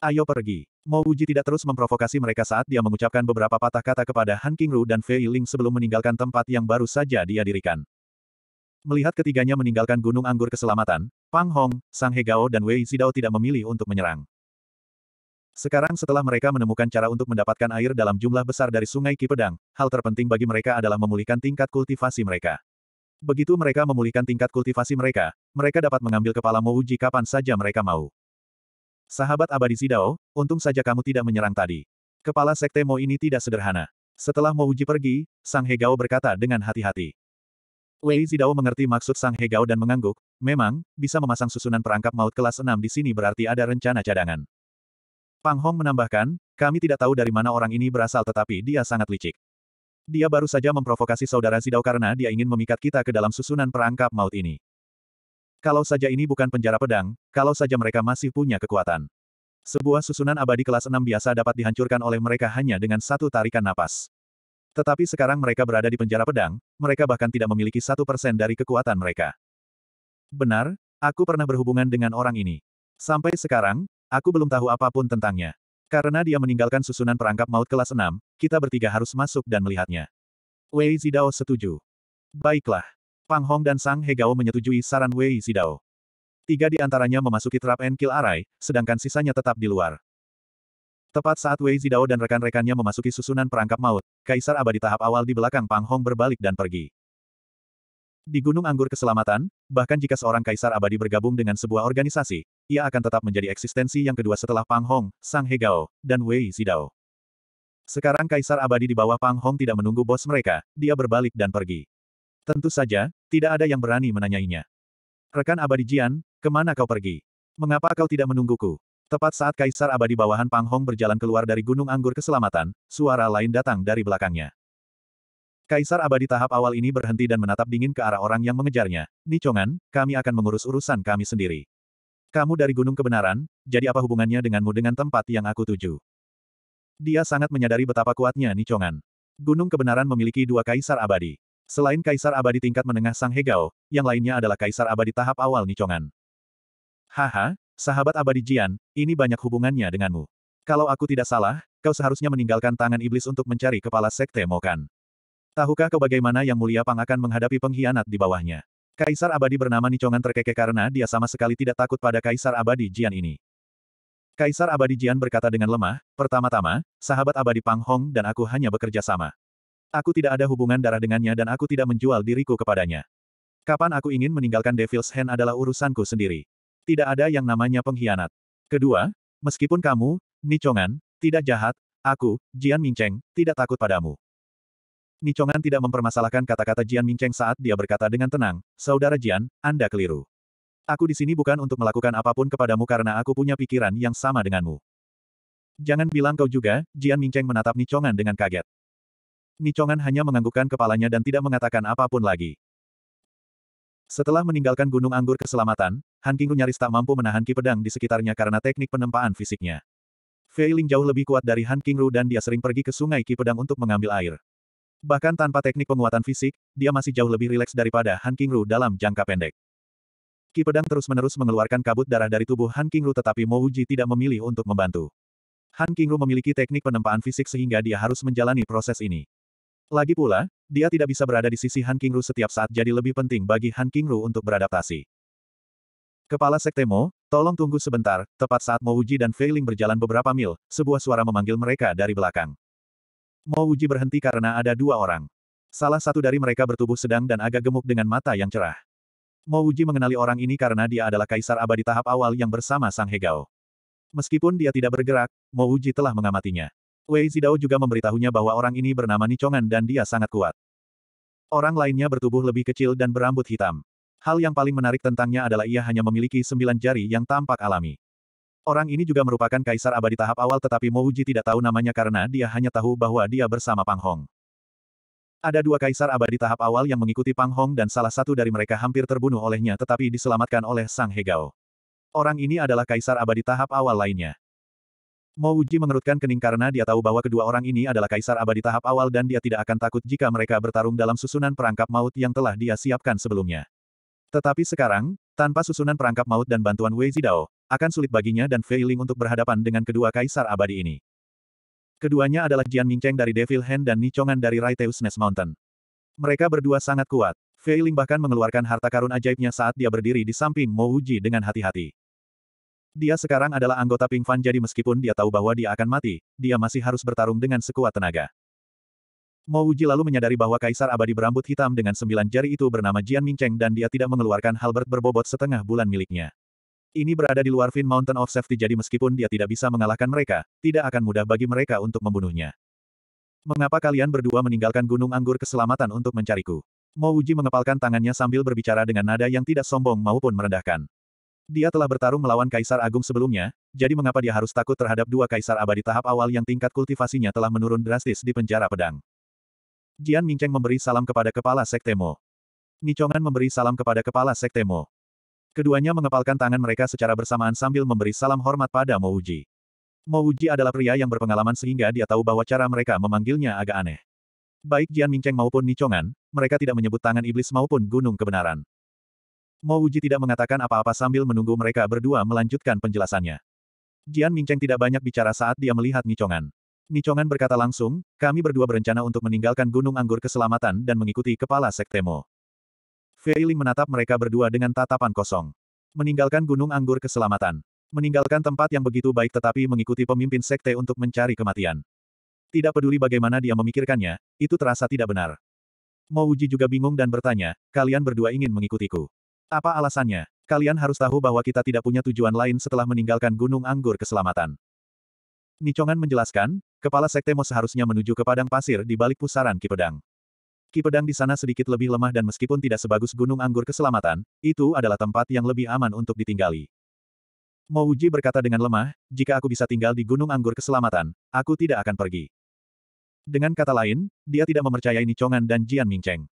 Ayo pergi. Mo Uji tidak terus memprovokasi mereka saat dia mengucapkan beberapa patah kata kepada Han Qingru dan Fei Ling sebelum meninggalkan tempat yang baru saja dia dirikan. Melihat ketiganya meninggalkan Gunung Anggur Keselamatan, Pang Hong, Sang Hegao dan Wei Zidao tidak memilih untuk menyerang. Sekarang setelah mereka menemukan cara untuk mendapatkan air dalam jumlah besar dari sungai Ki Pedang, hal terpenting bagi mereka adalah memulihkan tingkat kultivasi mereka. Begitu mereka memulihkan tingkat kultivasi mereka, mereka dapat mengambil kepala Mo Uji kapan saja mereka mau. Sahabat abadi Zidao, untung saja kamu tidak menyerang tadi. Kepala sekte Mo ini tidak sederhana. Setelah Mo Uji pergi, Sang Hegao berkata dengan hati-hati. Wei Zidao mengerti maksud Sang Hegao dan mengangguk, memang, bisa memasang susunan perangkap maut kelas 6 di sini berarti ada rencana cadangan. Pang Hong menambahkan, kami tidak tahu dari mana orang ini berasal tetapi dia sangat licik. Dia baru saja memprovokasi saudara Zidao karena dia ingin memikat kita ke dalam susunan perangkap maut ini. Kalau saja ini bukan penjara pedang, kalau saja mereka masih punya kekuatan. Sebuah susunan abadi kelas 6 biasa dapat dihancurkan oleh mereka hanya dengan satu tarikan napas. Tetapi sekarang mereka berada di penjara pedang, mereka bahkan tidak memiliki satu persen dari kekuatan mereka. Benar, aku pernah berhubungan dengan orang ini. Sampai sekarang, aku belum tahu apapun tentangnya. Karena dia meninggalkan susunan perangkap maut kelas 6, kita bertiga harus masuk dan melihatnya. Wei Zidao setuju. Baiklah. Pang Hong dan Sang Hegao menyetujui saran Wei Zidao. Tiga di antaranya memasuki trap kill Arai, sedangkan sisanya tetap di luar. Tepat saat Wei Zidao dan rekan-rekannya memasuki susunan perangkap maut, Kaisar Abadi tahap awal di belakang Pang Hong berbalik dan pergi. Di Gunung Anggur Keselamatan, bahkan jika seorang Kaisar Abadi bergabung dengan sebuah organisasi, ia akan tetap menjadi eksistensi yang kedua setelah Pang Hong, Sang Hegao, dan Wei Zidao. Sekarang Kaisar Abadi di bawah Pang Hong tidak menunggu bos mereka, dia berbalik dan pergi. Tentu saja, tidak ada yang berani menanyainya. Rekan abadi Jian, kemana kau pergi? Mengapa kau tidak menungguku? Tepat saat Kaisar abadi bawahan Pang Hong berjalan keluar dari Gunung Anggur Keselamatan, suara lain datang dari belakangnya. Kaisar abadi tahap awal ini berhenti dan menatap dingin ke arah orang yang mengejarnya. Nicongan, kami akan mengurus urusan kami sendiri. Kamu dari Gunung Kebenaran, jadi apa hubungannya denganmu dengan tempat yang aku tuju? Dia sangat menyadari betapa kuatnya Nicongan. Gunung Kebenaran memiliki dua kaisar abadi. Selain Kaisar Abadi tingkat menengah Sang Hegao, yang lainnya adalah Kaisar Abadi tahap awal Nichongan. Haha, sahabat Abadi Jian, ini banyak hubungannya denganmu. Kalau aku tidak salah, kau seharusnya meninggalkan tangan iblis untuk mencari kepala Sekte Mokan. Tahukah kau bagaimana Yang Mulia Pang akan menghadapi pengkhianat di bawahnya? Kaisar Abadi bernama Nichongan terkekeh karena dia sama sekali tidak takut pada Kaisar Abadi Jian ini. Kaisar Abadi Jian berkata dengan lemah, pertama-tama, sahabat Abadi Pang Hong dan aku hanya bekerja sama. Aku tidak ada hubungan darah dengannya dan aku tidak menjual diriku kepadanya. Kapan aku ingin meninggalkan Devil's Hand adalah urusanku sendiri. Tidak ada yang namanya pengkhianat. Kedua, meskipun kamu, Nichongan, tidak jahat, aku, Jian Mingcheng, tidak takut padamu. Nichongan tidak mempermasalahkan kata-kata Jian Mingcheng saat dia berkata dengan tenang, Saudara Jian, Anda keliru. Aku di sini bukan untuk melakukan apapun kepadamu karena aku punya pikiran yang sama denganmu. Jangan bilang kau juga, Jian Mingcheng menatap Nichongan dengan kaget. Nicongan hanya menganggukkan kepalanya dan tidak mengatakan apapun lagi. Setelah meninggalkan Gunung Anggur Keselamatan, Han Qingru nyaris tak mampu menahan ki pedang di sekitarnya karena teknik penempaan fisiknya. Fei Ling jauh lebih kuat dari Han Qingru dan dia sering pergi ke sungai ki pedang untuk mengambil air. Bahkan tanpa teknik penguatan fisik, dia masih jauh lebih rileks daripada Han Qingru dalam jangka pendek. Ki pedang terus-menerus mengeluarkan kabut darah dari tubuh Han Qingru tetapi Mo Uji tidak memilih untuk membantu. Han Qingru memiliki teknik penempaan fisik sehingga dia harus menjalani proses ini. Lagi pula, dia tidak bisa berada di sisi Han Kingru setiap saat jadi lebih penting bagi Han Kingru untuk beradaptasi. Kepala Sekte Mo, tolong tunggu sebentar, tepat saat Mo Uji dan Feiling berjalan beberapa mil, sebuah suara memanggil mereka dari belakang. Mo Uji berhenti karena ada dua orang. Salah satu dari mereka bertubuh sedang dan agak gemuk dengan mata yang cerah. Mo Uji mengenali orang ini karena dia adalah kaisar abadi tahap awal yang bersama Sang Hegao. Meskipun dia tidak bergerak, Mo Uji telah mengamatinya. Wei Zidao juga memberitahunya bahwa orang ini bernama Nichongan dan dia sangat kuat. Orang lainnya bertubuh lebih kecil dan berambut hitam. Hal yang paling menarik tentangnya adalah ia hanya memiliki sembilan jari yang tampak alami. Orang ini juga merupakan kaisar abadi tahap awal tetapi Mouji tidak tahu namanya karena dia hanya tahu bahwa dia bersama Pang Hong. Ada dua kaisar abadi tahap awal yang mengikuti Pang Hong dan salah satu dari mereka hampir terbunuh olehnya tetapi diselamatkan oleh Sang Hegao. Orang ini adalah kaisar abadi tahap awal lainnya. Mo Uji mengerutkan kening karena dia tahu bahwa kedua orang ini adalah kaisar abadi tahap awal dan dia tidak akan takut jika mereka bertarung dalam susunan perangkap maut yang telah dia siapkan sebelumnya. Tetapi sekarang, tanpa susunan perangkap maut dan bantuan Wei Zidao, akan sulit baginya dan Fei Ling untuk berhadapan dengan kedua kaisar abadi ini. Keduanya adalah Jian Mingcheng dari Devil Hand dan Nichongan dari Raiteusness Mountain. Mereka berdua sangat kuat. Fei Ling bahkan mengeluarkan harta karun ajaibnya saat dia berdiri di samping Mo Uji dengan hati-hati. Dia sekarang adalah anggota Ping Fan jadi meskipun dia tahu bahwa dia akan mati, dia masih harus bertarung dengan sekuat tenaga. Mo Uji lalu menyadari bahwa Kaisar Abadi berambut hitam dengan sembilan jari itu bernama Jian Mingcheng dan dia tidak mengeluarkan halbert berbobot setengah bulan miliknya. Ini berada di luar Fin Mountain of Safety jadi meskipun dia tidak bisa mengalahkan mereka, tidak akan mudah bagi mereka untuk membunuhnya. Mengapa kalian berdua meninggalkan Gunung Anggur Keselamatan untuk mencariku? Mo Uji mengepalkan tangannya sambil berbicara dengan nada yang tidak sombong maupun merendahkan. Dia telah bertarung melawan Kaisar Agung sebelumnya, jadi mengapa dia harus takut terhadap dua Kaisar Abadi tahap awal yang tingkat kultivasinya telah menurun drastis di penjara pedang. Jian Mingcheng memberi salam kepada kepala Sektemo. Nicongan memberi salam kepada kepala Sektemo. Keduanya mengepalkan tangan mereka secara bersamaan sambil memberi salam hormat pada Mo Uji. Mo Uji adalah pria yang berpengalaman sehingga dia tahu bahwa cara mereka memanggilnya agak aneh. Baik Jian Mingcheng maupun Nicongan, mereka tidak menyebut tangan iblis maupun gunung kebenaran. Mo Wuji tidak mengatakan apa-apa sambil menunggu mereka berdua melanjutkan penjelasannya. Jian Mingcheng tidak banyak bicara saat dia melihat Nichongan. Nichongan berkata langsung, kami berdua berencana untuk meninggalkan Gunung Anggur Keselamatan dan mengikuti kepala sektemo. Fei Ling menatap mereka berdua dengan tatapan kosong. Meninggalkan Gunung Anggur Keselamatan. Meninggalkan tempat yang begitu baik tetapi mengikuti pemimpin sekte untuk mencari kematian. Tidak peduli bagaimana dia memikirkannya, itu terasa tidak benar. Mo Wuji juga bingung dan bertanya, kalian berdua ingin mengikutiku. Apa alasannya? Kalian harus tahu bahwa kita tidak punya tujuan lain setelah meninggalkan Gunung Anggur Keselamatan. Nicongan menjelaskan, kepala sekte Mo seharusnya menuju ke padang pasir di balik pusaran Kipedang. Kipedang di sana sedikit lebih lemah dan meskipun tidak sebagus Gunung Anggur Keselamatan, itu adalah tempat yang lebih aman untuk ditinggali. Mo Uji berkata dengan lemah, jika aku bisa tinggal di Gunung Anggur Keselamatan, aku tidak akan pergi. Dengan kata lain, dia tidak mempercayai Nicongan dan Jian Mingcheng.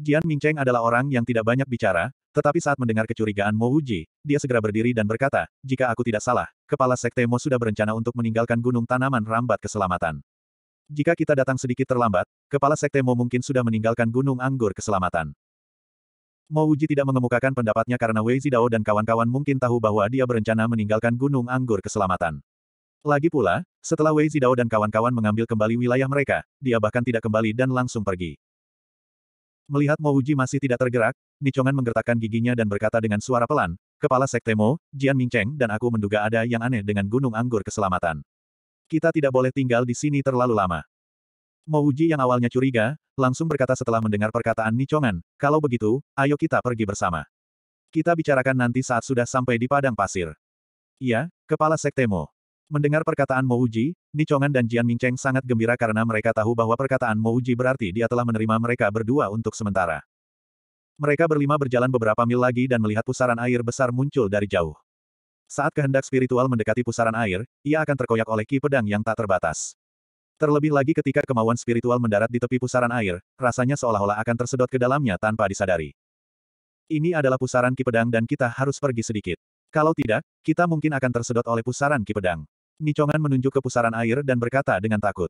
Jian Mingcheng adalah orang yang tidak banyak bicara, tetapi saat mendengar kecurigaan Mo Wuji, dia segera berdiri dan berkata, jika aku tidak salah, kepala sekte Mo sudah berencana untuk meninggalkan gunung tanaman rambat keselamatan. Jika kita datang sedikit terlambat, kepala sekte Mo mungkin sudah meninggalkan gunung anggur keselamatan. Mo Wuji tidak mengemukakan pendapatnya karena Wei Zidao dan kawan-kawan mungkin tahu bahwa dia berencana meninggalkan Gunung Anggur keselamatan. Lagi pula, setelah Wei Zidao dan kawan-kawan mengambil kembali wilayah mereka, dia bahkan tidak kembali dan langsung pergi. Melihat Mo Mouji masih tidak tergerak, Nichongan menggertakkan giginya dan berkata dengan suara pelan, Kepala Sekte Mo, Jian Mingcheng dan aku menduga ada yang aneh dengan Gunung Anggur Keselamatan. Kita tidak boleh tinggal di sini terlalu lama. Mo Mouji yang awalnya curiga, langsung berkata setelah mendengar perkataan Nichongan, kalau begitu, ayo kita pergi bersama. Kita bicarakan nanti saat sudah sampai di padang pasir. Iya, Kepala Sekte Mo. Mendengar perkataan Mo Uji, Nichongan dan Jian Mingcheng sangat gembira karena mereka tahu bahwa perkataan Mo Uji berarti dia telah menerima mereka berdua untuk sementara. Mereka berlima berjalan beberapa mil lagi dan melihat pusaran air besar muncul dari jauh. Saat kehendak spiritual mendekati pusaran air, ia akan terkoyak oleh ki pedang yang tak terbatas. Terlebih lagi ketika kemauan spiritual mendarat di tepi pusaran air, rasanya seolah-olah akan tersedot ke dalamnya tanpa disadari. Ini adalah pusaran ki pedang dan kita harus pergi sedikit. Kalau tidak, kita mungkin akan tersedot oleh pusaran ki pedang. Nichongan menunjuk ke pusaran air dan berkata dengan takut.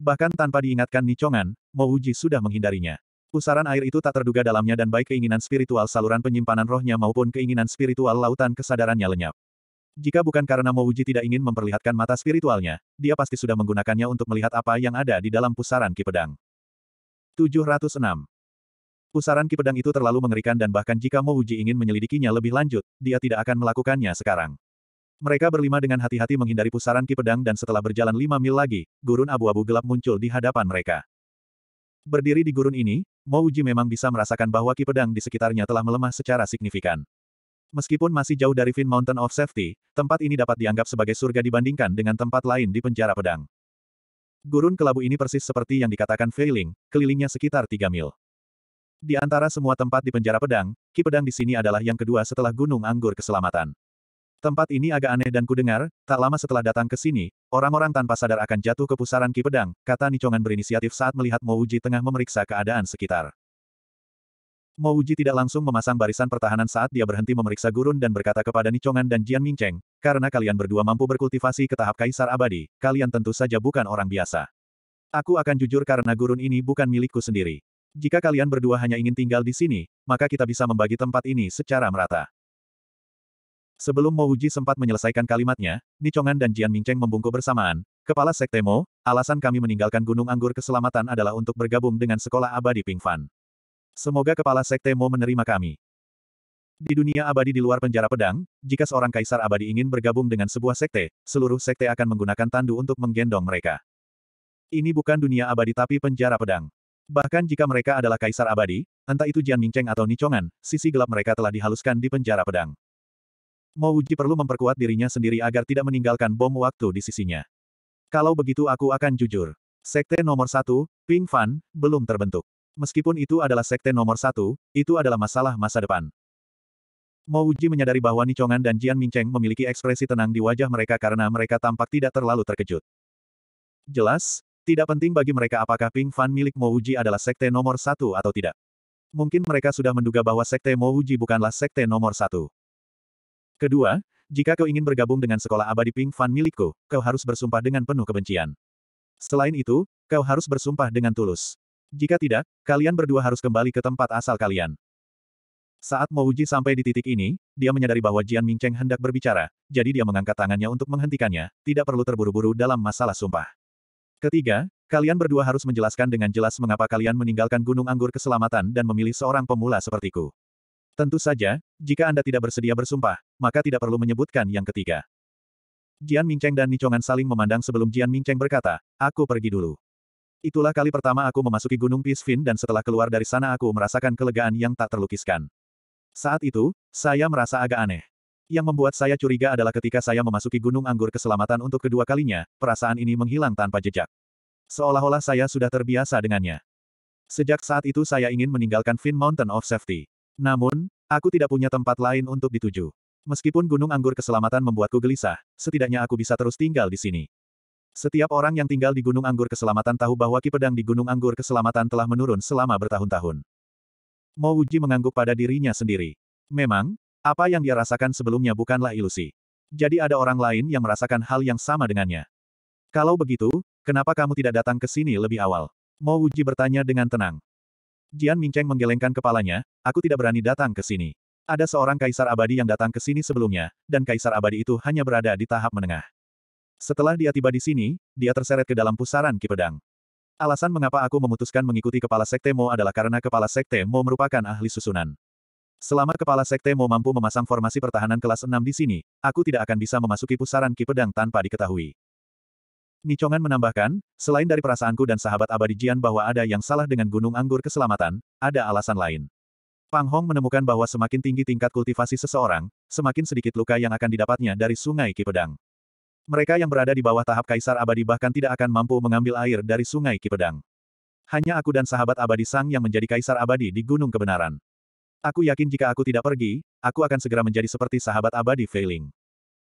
Bahkan tanpa diingatkan Nichongan, Mouji sudah menghindarinya. Pusaran air itu tak terduga dalamnya dan baik keinginan spiritual saluran penyimpanan rohnya maupun keinginan spiritual lautan kesadarannya lenyap. Jika bukan karena Mouji tidak ingin memperlihatkan mata spiritualnya, dia pasti sudah menggunakannya untuk melihat apa yang ada di dalam pusaran Ki Pedang. 706. Pusaran Ki Pedang itu terlalu mengerikan dan bahkan jika Mouji ingin menyelidikinya lebih lanjut, dia tidak akan melakukannya sekarang. Mereka berlima dengan hati-hati menghindari pusaran ki pedang dan setelah berjalan lima mil lagi, gurun abu-abu gelap muncul di hadapan mereka. Berdiri di gurun ini, Uji memang bisa merasakan bahwa ki pedang di sekitarnya telah melemah secara signifikan. Meskipun masih jauh dari Fin Mountain of Safety, tempat ini dapat dianggap sebagai surga dibandingkan dengan tempat lain di penjara pedang. Gurun kelabu ini persis seperti yang dikatakan Feiling, kelilingnya sekitar 3 mil. Di antara semua tempat di penjara pedang, Ki Pedang di sini adalah yang kedua setelah Gunung Anggur Keselamatan. Tempat ini agak aneh dan kudengar, tak lama setelah datang ke sini, orang-orang tanpa sadar akan jatuh ke pusaran ki pedang, kata Nichongan berinisiatif saat melihat Mouji tengah memeriksa keadaan sekitar. Mouji tidak langsung memasang barisan pertahanan saat dia berhenti memeriksa gurun dan berkata kepada Nichongan dan Jian Mingcheng, karena kalian berdua mampu berkultivasi ke tahap kaisar abadi, kalian tentu saja bukan orang biasa. Aku akan jujur karena gurun ini bukan milikku sendiri. Jika kalian berdua hanya ingin tinggal di sini, maka kita bisa membagi tempat ini secara merata. Sebelum Mouji sempat menyelesaikan kalimatnya, Nichongan dan Jian Mingcheng membungkuk bersamaan. Kepala Sekte Mo, alasan kami meninggalkan Gunung Anggur Keselamatan adalah untuk bergabung dengan Sekolah Abadi Pingfan. Semoga Kepala Sekte Mo menerima kami. Di dunia abadi di luar penjara pedang, jika seorang kaisar abadi ingin bergabung dengan sebuah sekte, seluruh sekte akan menggunakan tandu untuk menggendong mereka. Ini bukan dunia abadi tapi penjara pedang. Bahkan jika mereka adalah kaisar abadi, entah itu Jian Mingcheng atau Nichongan, sisi gelap mereka telah dihaluskan di penjara pedang. Mo Uji perlu memperkuat dirinya sendiri agar tidak meninggalkan bom waktu di sisinya. Kalau begitu aku akan jujur. Sekte nomor satu, Ping Fan, belum terbentuk. Meskipun itu adalah sekte nomor satu, itu adalah masalah masa depan. Mo Uji menyadari bahwa Nichongan dan Jian Mingcheng memiliki ekspresi tenang di wajah mereka karena mereka tampak tidak terlalu terkejut. Jelas, tidak penting bagi mereka apakah Ping Fan milik Mo Uji adalah sekte nomor satu atau tidak. Mungkin mereka sudah menduga bahwa sekte Mo Uji bukanlah sekte nomor satu. Kedua, jika kau ingin bergabung dengan sekolah abadi Ping Fan milikku, kau harus bersumpah dengan penuh kebencian. Selain itu, kau harus bersumpah dengan tulus. Jika tidak, kalian berdua harus kembali ke tempat asal kalian. Saat Mo Uji sampai di titik ini, dia menyadari bahwa Jian Mingcheng hendak berbicara, jadi dia mengangkat tangannya untuk menghentikannya, tidak perlu terburu-buru dalam masalah sumpah. Ketiga, kalian berdua harus menjelaskan dengan jelas mengapa kalian meninggalkan Gunung Anggur Keselamatan dan memilih seorang pemula sepertiku. Tentu saja, jika Anda tidak bersedia bersumpah, maka tidak perlu menyebutkan yang ketiga. Jian Mingcheng dan Nichongan saling memandang sebelum Jian Mingcheng berkata, aku pergi dulu. Itulah kali pertama aku memasuki Gunung Pisvin dan setelah keluar dari sana aku merasakan kelegaan yang tak terlukiskan. Saat itu, saya merasa agak aneh. Yang membuat saya curiga adalah ketika saya memasuki Gunung Anggur Keselamatan untuk kedua kalinya, perasaan ini menghilang tanpa jejak. Seolah-olah saya sudah terbiasa dengannya. Sejak saat itu saya ingin meninggalkan Fin Mountain of Safety. Namun, aku tidak punya tempat lain untuk dituju. Meskipun Gunung Anggur Keselamatan membuatku gelisah, setidaknya aku bisa terus tinggal di sini. Setiap orang yang tinggal di Gunung Anggur Keselamatan tahu bahwa Ki Pedang di Gunung Anggur Keselamatan telah menurun selama bertahun-tahun. Mo Wuji mengangguk pada dirinya sendiri. Memang, apa yang dia rasakan sebelumnya bukanlah ilusi. Jadi ada orang lain yang merasakan hal yang sama dengannya. Kalau begitu, kenapa kamu tidak datang ke sini lebih awal? Mo Wuji bertanya dengan tenang. Jian Mingcheng menggelengkan kepalanya, aku tidak berani datang ke sini. Ada seorang kaisar abadi yang datang ke sini sebelumnya, dan kaisar abadi itu hanya berada di tahap menengah. Setelah dia tiba di sini, dia terseret ke dalam pusaran ki pedang. Alasan mengapa aku memutuskan mengikuti kepala sekte Mo adalah karena kepala sekte Mo merupakan ahli susunan. Selama kepala sekte Mo mampu memasang formasi pertahanan kelas 6 di sini, aku tidak akan bisa memasuki pusaran ki pedang tanpa diketahui. Nichongan menambahkan, selain dari perasaanku dan sahabat abadi Jian bahwa ada yang salah dengan Gunung Anggur Keselamatan, ada alasan lain. Pang Hong menemukan bahwa semakin tinggi tingkat kultivasi seseorang, semakin sedikit luka yang akan didapatnya dari sungai Kipedang. Mereka yang berada di bawah tahap kaisar abadi bahkan tidak akan mampu mengambil air dari sungai Kipedang. Hanya aku dan sahabat abadi Sang yang menjadi kaisar abadi di Gunung Kebenaran. Aku yakin jika aku tidak pergi, aku akan segera menjadi seperti sahabat abadi Failing.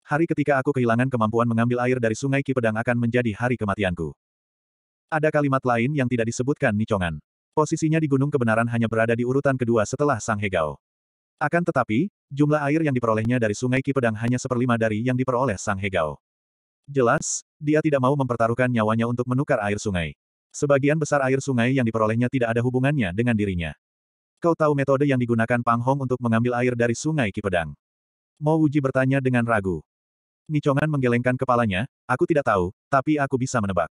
Hari ketika aku kehilangan kemampuan mengambil air dari sungai Ki Pedang akan menjadi hari kematianku. Ada kalimat lain yang tidak disebutkan Nichongan. Posisinya di Gunung Kebenaran hanya berada di urutan kedua setelah Sang Hegao. Akan tetapi, jumlah air yang diperolehnya dari sungai Ki Pedang hanya seperlima dari yang diperoleh Sang Hegao. Jelas, dia tidak mau mempertaruhkan nyawanya untuk menukar air sungai. Sebagian besar air sungai yang diperolehnya tidak ada hubungannya dengan dirinya. Kau tahu metode yang digunakan Pang Hong untuk mengambil air dari sungai Ki Pedang? Mo Wuji bertanya dengan ragu. Nichong'an menggelengkan kepalanya, aku tidak tahu, tapi aku bisa menebak.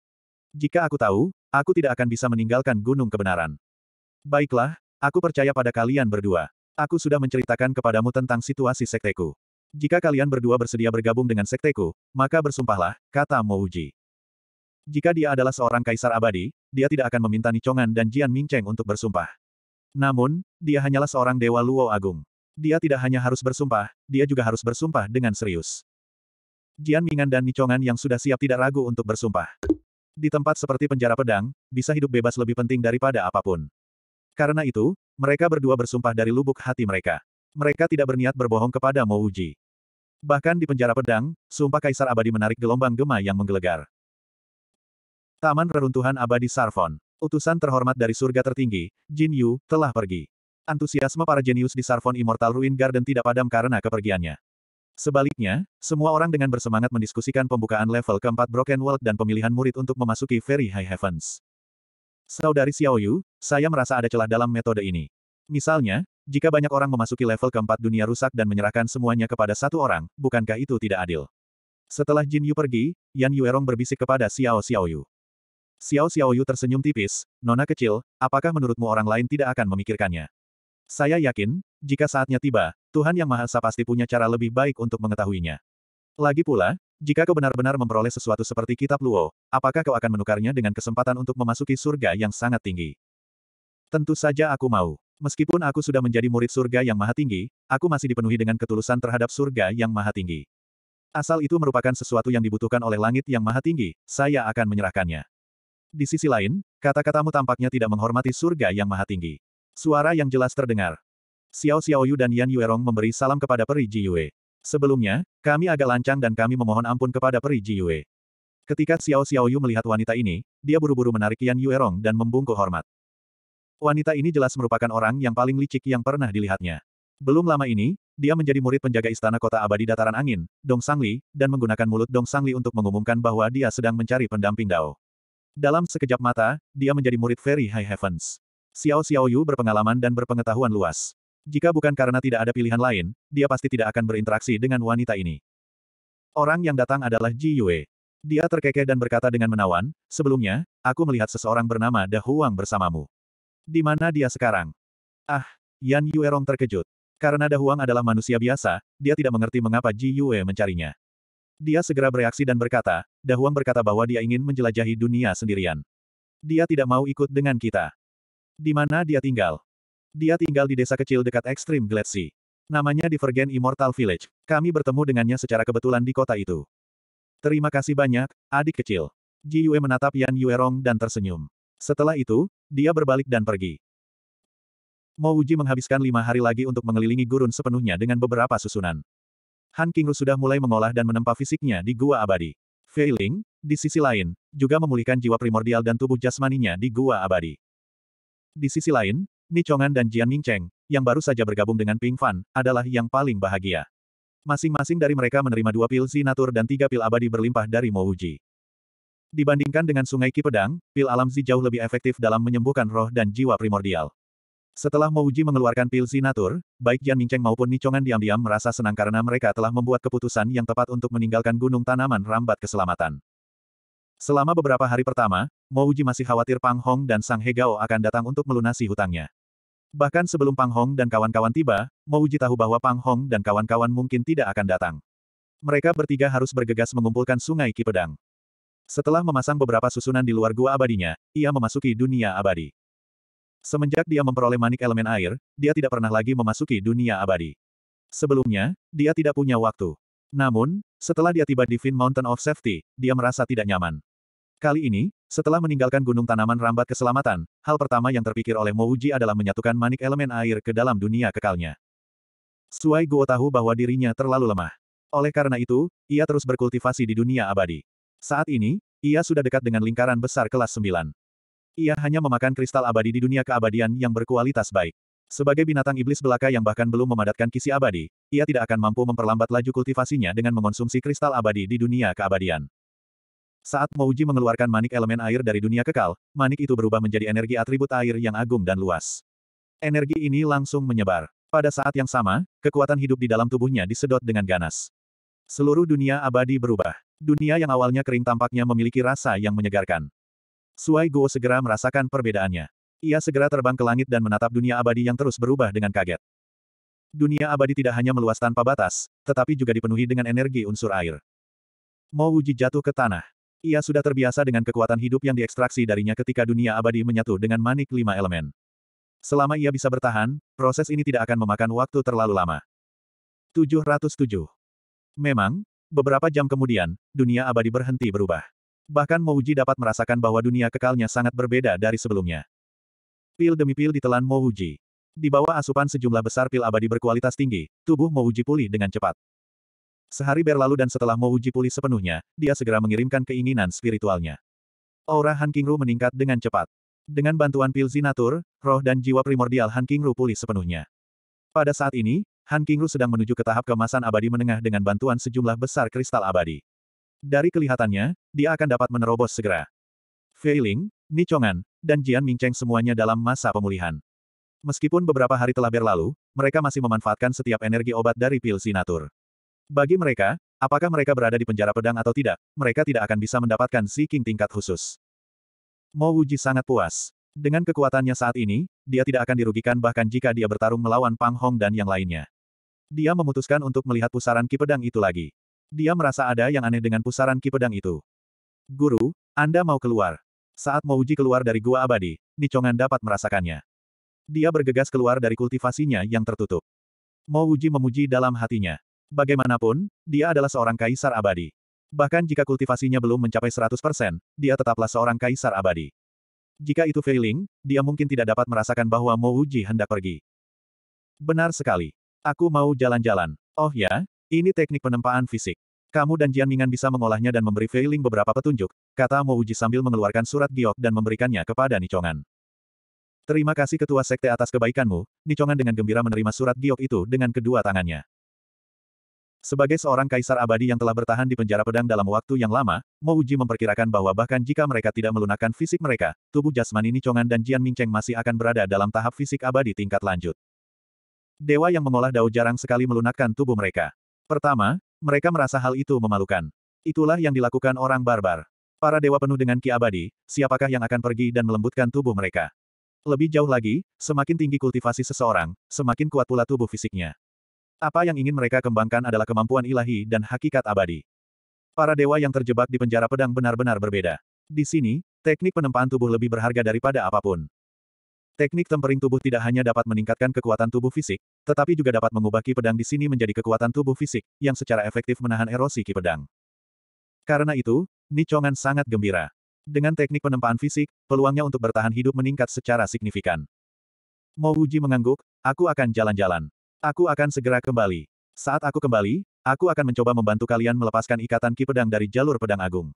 Jika aku tahu, aku tidak akan bisa meninggalkan gunung kebenaran. Baiklah, aku percaya pada kalian berdua. Aku sudah menceritakan kepadamu tentang situasi sekteku. Jika kalian berdua bersedia bergabung dengan sekteku, maka bersumpahlah, kata Mo Uji. Jika dia adalah seorang kaisar abadi, dia tidak akan meminta Nichong'an dan Jian Mingcheng untuk bersumpah. Namun, dia hanyalah seorang dewa Luo Agung. Dia tidak hanya harus bersumpah, dia juga harus bersumpah dengan serius. Jian Mingan dan Nichongan yang sudah siap tidak ragu untuk bersumpah. Di tempat seperti penjara pedang, bisa hidup bebas lebih penting daripada apapun. Karena itu, mereka berdua bersumpah dari lubuk hati mereka. Mereka tidak berniat berbohong kepada Mo Uji. Bahkan di penjara pedang, sumpah Kaisar Abadi menarik gelombang gema yang menggelegar. Taman Reruntuhan Abadi Sarfon. Utusan terhormat dari surga tertinggi, Jin Yu, telah pergi. Antusiasme para jenius di Sarfon Immortal Ruin Garden tidak padam karena kepergiannya. Sebaliknya, semua orang dengan bersemangat mendiskusikan pembukaan level keempat Broken World dan pemilihan murid untuk memasuki Very High Heavens. Saudari Xiaoyu, saya merasa ada celah dalam metode ini. Misalnya, jika banyak orang memasuki level keempat dunia rusak dan menyerahkan semuanya kepada satu orang, bukankah itu tidak adil? Setelah Jin Yu pergi, Yan Yuerong berbisik kepada Xiao Xiaoyu. Xiao Xiaoyu tersenyum tipis, nona kecil, apakah menurutmu orang lain tidak akan memikirkannya? Saya yakin, jika saatnya tiba, Tuhan Yang Maha Esa pasti punya cara lebih baik untuk mengetahuinya. Lagi pula, jika kau benar-benar memperoleh sesuatu seperti kitab Luo, apakah kau akan menukarnya dengan kesempatan untuk memasuki surga yang sangat tinggi? Tentu saja aku mau. Meskipun aku sudah menjadi murid surga yang maha tinggi, aku masih dipenuhi dengan ketulusan terhadap surga yang maha tinggi. Asal itu merupakan sesuatu yang dibutuhkan oleh langit yang maha tinggi, saya akan menyerahkannya. Di sisi lain, kata-katamu tampaknya tidak menghormati surga yang maha tinggi. Suara yang jelas terdengar. Xiao Xiaoyu dan Yan Yuerong memberi salam kepada Peri Ji Yue. Sebelumnya, kami agak lancang dan kami memohon ampun kepada Peri Ji Yue. Ketika Xiao Xiaoyu melihat wanita ini, dia buru-buru menarik Yan Yuerong dan membungkuk hormat. Wanita ini jelas merupakan orang yang paling licik yang pernah dilihatnya. Belum lama ini, dia menjadi murid penjaga istana kota abadi dataran angin, Dong Sangli, dan menggunakan mulut Dong Sangli untuk mengumumkan bahwa dia sedang mencari pendamping Dao. Dalam sekejap mata, dia menjadi murid Very High Heavens. Xiao Xiaoyu berpengalaman dan berpengetahuan luas. Jika bukan karena tidak ada pilihan lain, dia pasti tidak akan berinteraksi dengan wanita ini. Orang yang datang adalah Ji Yue. Dia terkekeh dan berkata dengan menawan, sebelumnya, aku melihat seseorang bernama Da Huang bersamamu. Di mana dia sekarang? Ah, Yan Yuerong terkejut. Karena Da Huang adalah manusia biasa, dia tidak mengerti mengapa Ji Yue mencarinya. Dia segera bereaksi dan berkata, Da Huang berkata bahwa dia ingin menjelajahi dunia sendirian. Dia tidak mau ikut dengan kita. Di mana dia tinggal? Dia tinggal di desa kecil dekat ekstrim Gletsi. Namanya Divergen Immortal Village. Kami bertemu dengannya secara kebetulan di kota itu. Terima kasih banyak, adik kecil. Ji Yue menatap Yan Yue Rong dan tersenyum. Setelah itu, dia berbalik dan pergi. Mo Uji menghabiskan lima hari lagi untuk mengelilingi gurun sepenuhnya dengan beberapa susunan. Han Kingru sudah mulai mengolah dan menempa fisiknya di Gua Abadi. Fei Ling, di sisi lain, juga memulihkan jiwa primordial dan tubuh jasmaninya di Gua Abadi. Di sisi lain, Ni Chongan dan Jian Mingcheng, yang baru saja bergabung dengan Ping Fan, adalah yang paling bahagia. Masing-masing dari mereka menerima dua pil Zinatur dan tiga pil abadi berlimpah dari Mouji. Dibandingkan dengan sungai Ki Pedang, pil alam Zi jauh lebih efektif dalam menyembuhkan roh dan jiwa primordial. Setelah Mouji mengeluarkan pil Zinatur, baik Jian Mingcheng maupun Nichongan diam-diam merasa senang karena mereka telah membuat keputusan yang tepat untuk meninggalkan gunung tanaman rambat keselamatan. Selama beberapa hari pertama, Mouji masih khawatir Pang Hong dan Sang Hegao akan datang untuk melunasi hutangnya. Bahkan sebelum Pang Hong dan kawan-kawan tiba, Mo Uji tahu bahwa Pang Hong dan kawan-kawan mungkin tidak akan datang. Mereka bertiga harus bergegas mengumpulkan sungai Ki Pedang. Setelah memasang beberapa susunan di luar gua abadinya, ia memasuki dunia abadi. Semenjak dia memperoleh manik elemen air, dia tidak pernah lagi memasuki dunia abadi. Sebelumnya, dia tidak punya waktu. Namun, setelah dia tiba di Fin Mountain of Safety, dia merasa tidak nyaman. Kali ini, setelah meninggalkan Gunung Tanaman Rambat Keselamatan, hal pertama yang terpikir oleh Mouji adalah menyatukan manik elemen air ke dalam dunia kekalnya. Suai Guo tahu bahwa dirinya terlalu lemah. Oleh karena itu, ia terus berkultivasi di dunia abadi. Saat ini, ia sudah dekat dengan lingkaran besar kelas 9. Ia hanya memakan kristal abadi di dunia keabadian yang berkualitas baik. Sebagai binatang iblis belaka yang bahkan belum memadatkan kisi abadi, ia tidak akan mampu memperlambat laju kultivasinya dengan mengonsumsi kristal abadi di dunia keabadian. Saat Mouji mengeluarkan manik elemen air dari dunia kekal, manik itu berubah menjadi energi atribut air yang agung dan luas. Energi ini langsung menyebar. Pada saat yang sama, kekuatan hidup di dalam tubuhnya disedot dengan ganas. Seluruh dunia abadi berubah. Dunia yang awalnya kering tampaknya memiliki rasa yang menyegarkan. Suai Guo segera merasakan perbedaannya. Ia segera terbang ke langit dan menatap dunia abadi yang terus berubah dengan kaget. Dunia abadi tidak hanya meluas tanpa batas, tetapi juga dipenuhi dengan energi unsur air. Mouji jatuh ke tanah. Ia sudah terbiasa dengan kekuatan hidup yang diekstraksi darinya ketika dunia abadi menyatu dengan manik lima elemen. Selama ia bisa bertahan, proses ini tidak akan memakan waktu terlalu lama. 707. Memang, beberapa jam kemudian, dunia abadi berhenti berubah. Bahkan Mouji dapat merasakan bahwa dunia kekalnya sangat berbeda dari sebelumnya. Pil demi pil ditelan Mouji. Di bawah asupan sejumlah besar pil abadi berkualitas tinggi, tubuh Mouji pulih dengan cepat. Sehari berlalu dan setelah Mo Uji pulih sepenuhnya, dia segera mengirimkan keinginan spiritualnya. Aura Han Kingru meningkat dengan cepat. Dengan bantuan pil zinatur, roh dan jiwa primordial Han Kingru pulih sepenuhnya. Pada saat ini, Han Kingru sedang menuju ke tahap kemasan abadi menengah dengan bantuan sejumlah besar kristal abadi. Dari kelihatannya, dia akan dapat menerobos segera. Feiling, Nichongan, dan Jian Mingcheng semuanya dalam masa pemulihan. Meskipun beberapa hari telah berlalu, mereka masih memanfaatkan setiap energi obat dari pil sinatur. Bagi mereka, apakah mereka berada di penjara pedang atau tidak, mereka tidak akan bisa mendapatkan si King tingkat khusus. Mo Wuji sangat puas. Dengan kekuatannya saat ini, dia tidak akan dirugikan bahkan jika dia bertarung melawan Pang Hong dan yang lainnya. Dia memutuskan untuk melihat pusaran ki pedang itu lagi. Dia merasa ada yang aneh dengan pusaran ki pedang itu. Guru, Anda mau keluar. Saat Mouji keluar dari gua abadi, Nichongan dapat merasakannya. Dia bergegas keluar dari kultivasinya yang tertutup. Mouji memuji dalam hatinya. Bagaimanapun, dia adalah seorang kaisar abadi. Bahkan jika kultivasinya belum mencapai 100%, dia tetaplah seorang kaisar abadi. Jika itu failing, dia mungkin tidak dapat merasakan bahwa Mo Uji hendak pergi. Benar sekali. Aku mau jalan-jalan. Oh ya, ini teknik penempaan fisik. Kamu dan Jian Mingan bisa mengolahnya dan memberi failing beberapa petunjuk, kata Mo Uji sambil mengeluarkan surat giok dan memberikannya kepada Nichongan. Terima kasih ketua sekte atas kebaikanmu, Nichongan dengan gembira menerima surat giok itu dengan kedua tangannya. Sebagai seorang kaisar abadi yang telah bertahan di penjara pedang dalam waktu yang lama, Mo Uji memperkirakan bahwa bahkan jika mereka tidak melunakkan fisik mereka, tubuh jasmani Nichongan dan Jian Mingcheng masih akan berada dalam tahap fisik abadi tingkat lanjut. Dewa yang mengolah dao jarang sekali melunakkan tubuh mereka. Pertama, mereka merasa hal itu memalukan. Itulah yang dilakukan orang barbar. Para dewa penuh dengan ki abadi, siapakah yang akan pergi dan melembutkan tubuh mereka? Lebih jauh lagi, semakin tinggi kultivasi seseorang, semakin kuat pula tubuh fisiknya. Apa yang ingin mereka kembangkan adalah kemampuan ilahi dan hakikat abadi. Para dewa yang terjebak di penjara pedang benar-benar berbeda. Di sini, teknik penempaan tubuh lebih berharga daripada apapun. Teknik tempering tubuh tidak hanya dapat meningkatkan kekuatan tubuh fisik, tetapi juga dapat mengubah ki pedang di sini menjadi kekuatan tubuh fisik, yang secara efektif menahan erosi ki pedang. Karena itu, Nichongan sangat gembira. Dengan teknik penempaan fisik, peluangnya untuk bertahan hidup meningkat secara signifikan. Mo Uji mengangguk, aku akan jalan-jalan. Aku akan segera kembali. Saat aku kembali, aku akan mencoba membantu kalian melepaskan ikatan ki pedang dari jalur pedang agung.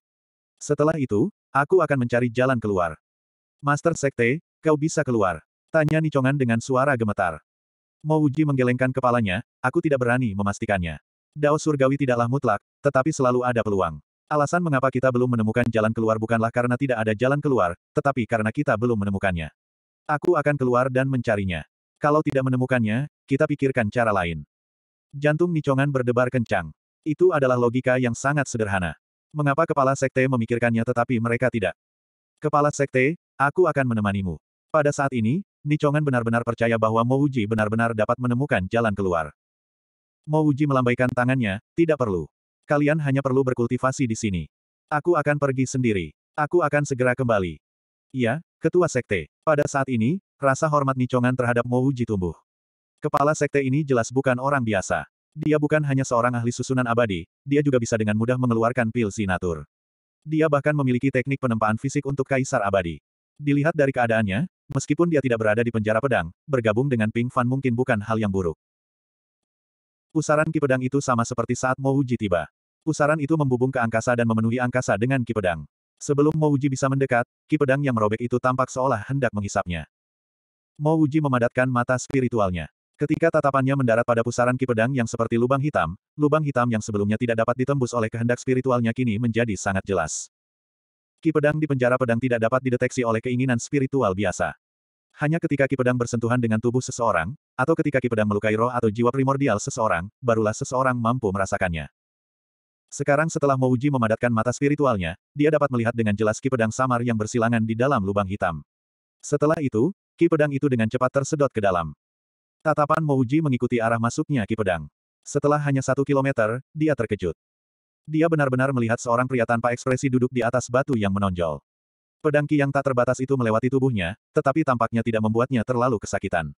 Setelah itu, aku akan mencari jalan keluar. Master Sekte, kau bisa keluar. Tanya Nicongan dengan suara gemetar. Mo Uji menggelengkan kepalanya, aku tidak berani memastikannya. Dao surgawi tidaklah mutlak, tetapi selalu ada peluang. Alasan mengapa kita belum menemukan jalan keluar bukanlah karena tidak ada jalan keluar, tetapi karena kita belum menemukannya. Aku akan keluar dan mencarinya. Kalau tidak menemukannya, kita pikirkan cara lain. Jantung Nicongan berdebar kencang. Itu adalah logika yang sangat sederhana. Mengapa kepala sekte memikirkannya tetapi mereka tidak? Kepala sekte, aku akan menemanimu. Pada saat ini, Nicongan benar-benar percaya bahwa Mouji benar-benar dapat menemukan jalan keluar. Mouji melambaikan tangannya, tidak perlu. Kalian hanya perlu berkultivasi di sini. Aku akan pergi sendiri. Aku akan segera kembali. Iya, Ketua Sekte. Pada saat ini, rasa hormat Nicongan terhadap Mouji tumbuh. Kepala sekte ini jelas bukan orang biasa. Dia bukan hanya seorang ahli susunan abadi, dia juga bisa dengan mudah mengeluarkan pil sinatur. Dia bahkan memiliki teknik penempaan fisik untuk kaisar abadi. Dilihat dari keadaannya, meskipun dia tidak berada di penjara pedang, bergabung dengan Ping Fan mungkin bukan hal yang buruk. Pusaran ki pedang itu sama seperti saat Mouji tiba. Pusaran itu membubung ke angkasa dan memenuhi angkasa dengan ki pedang. Sebelum Mouji bisa mendekat, ki pedang yang merobek itu tampak seolah hendak menghisapnya. Mouji memadatkan mata spiritualnya. Ketika tatapannya mendarat pada pusaran ki pedang yang seperti lubang hitam, lubang hitam yang sebelumnya tidak dapat ditembus oleh kehendak spiritualnya kini menjadi sangat jelas. Ki pedang di penjara pedang tidak dapat dideteksi oleh keinginan spiritual biasa. Hanya ketika ki pedang bersentuhan dengan tubuh seseorang, atau ketika ki pedang melukai roh atau jiwa primordial seseorang, barulah seseorang mampu merasakannya. Sekarang setelah Mouji memadatkan mata spiritualnya, dia dapat melihat dengan jelas ki pedang samar yang bersilangan di dalam lubang hitam. Setelah itu, ki pedang itu dengan cepat tersedot ke dalam. Tatapan Mouji mengikuti arah masuknya ki pedang. Setelah hanya satu kilometer, dia terkejut. Dia benar-benar melihat seorang pria tanpa ekspresi duduk di atas batu yang menonjol. Pedang ki yang tak terbatas itu melewati tubuhnya, tetapi tampaknya tidak membuatnya terlalu kesakitan.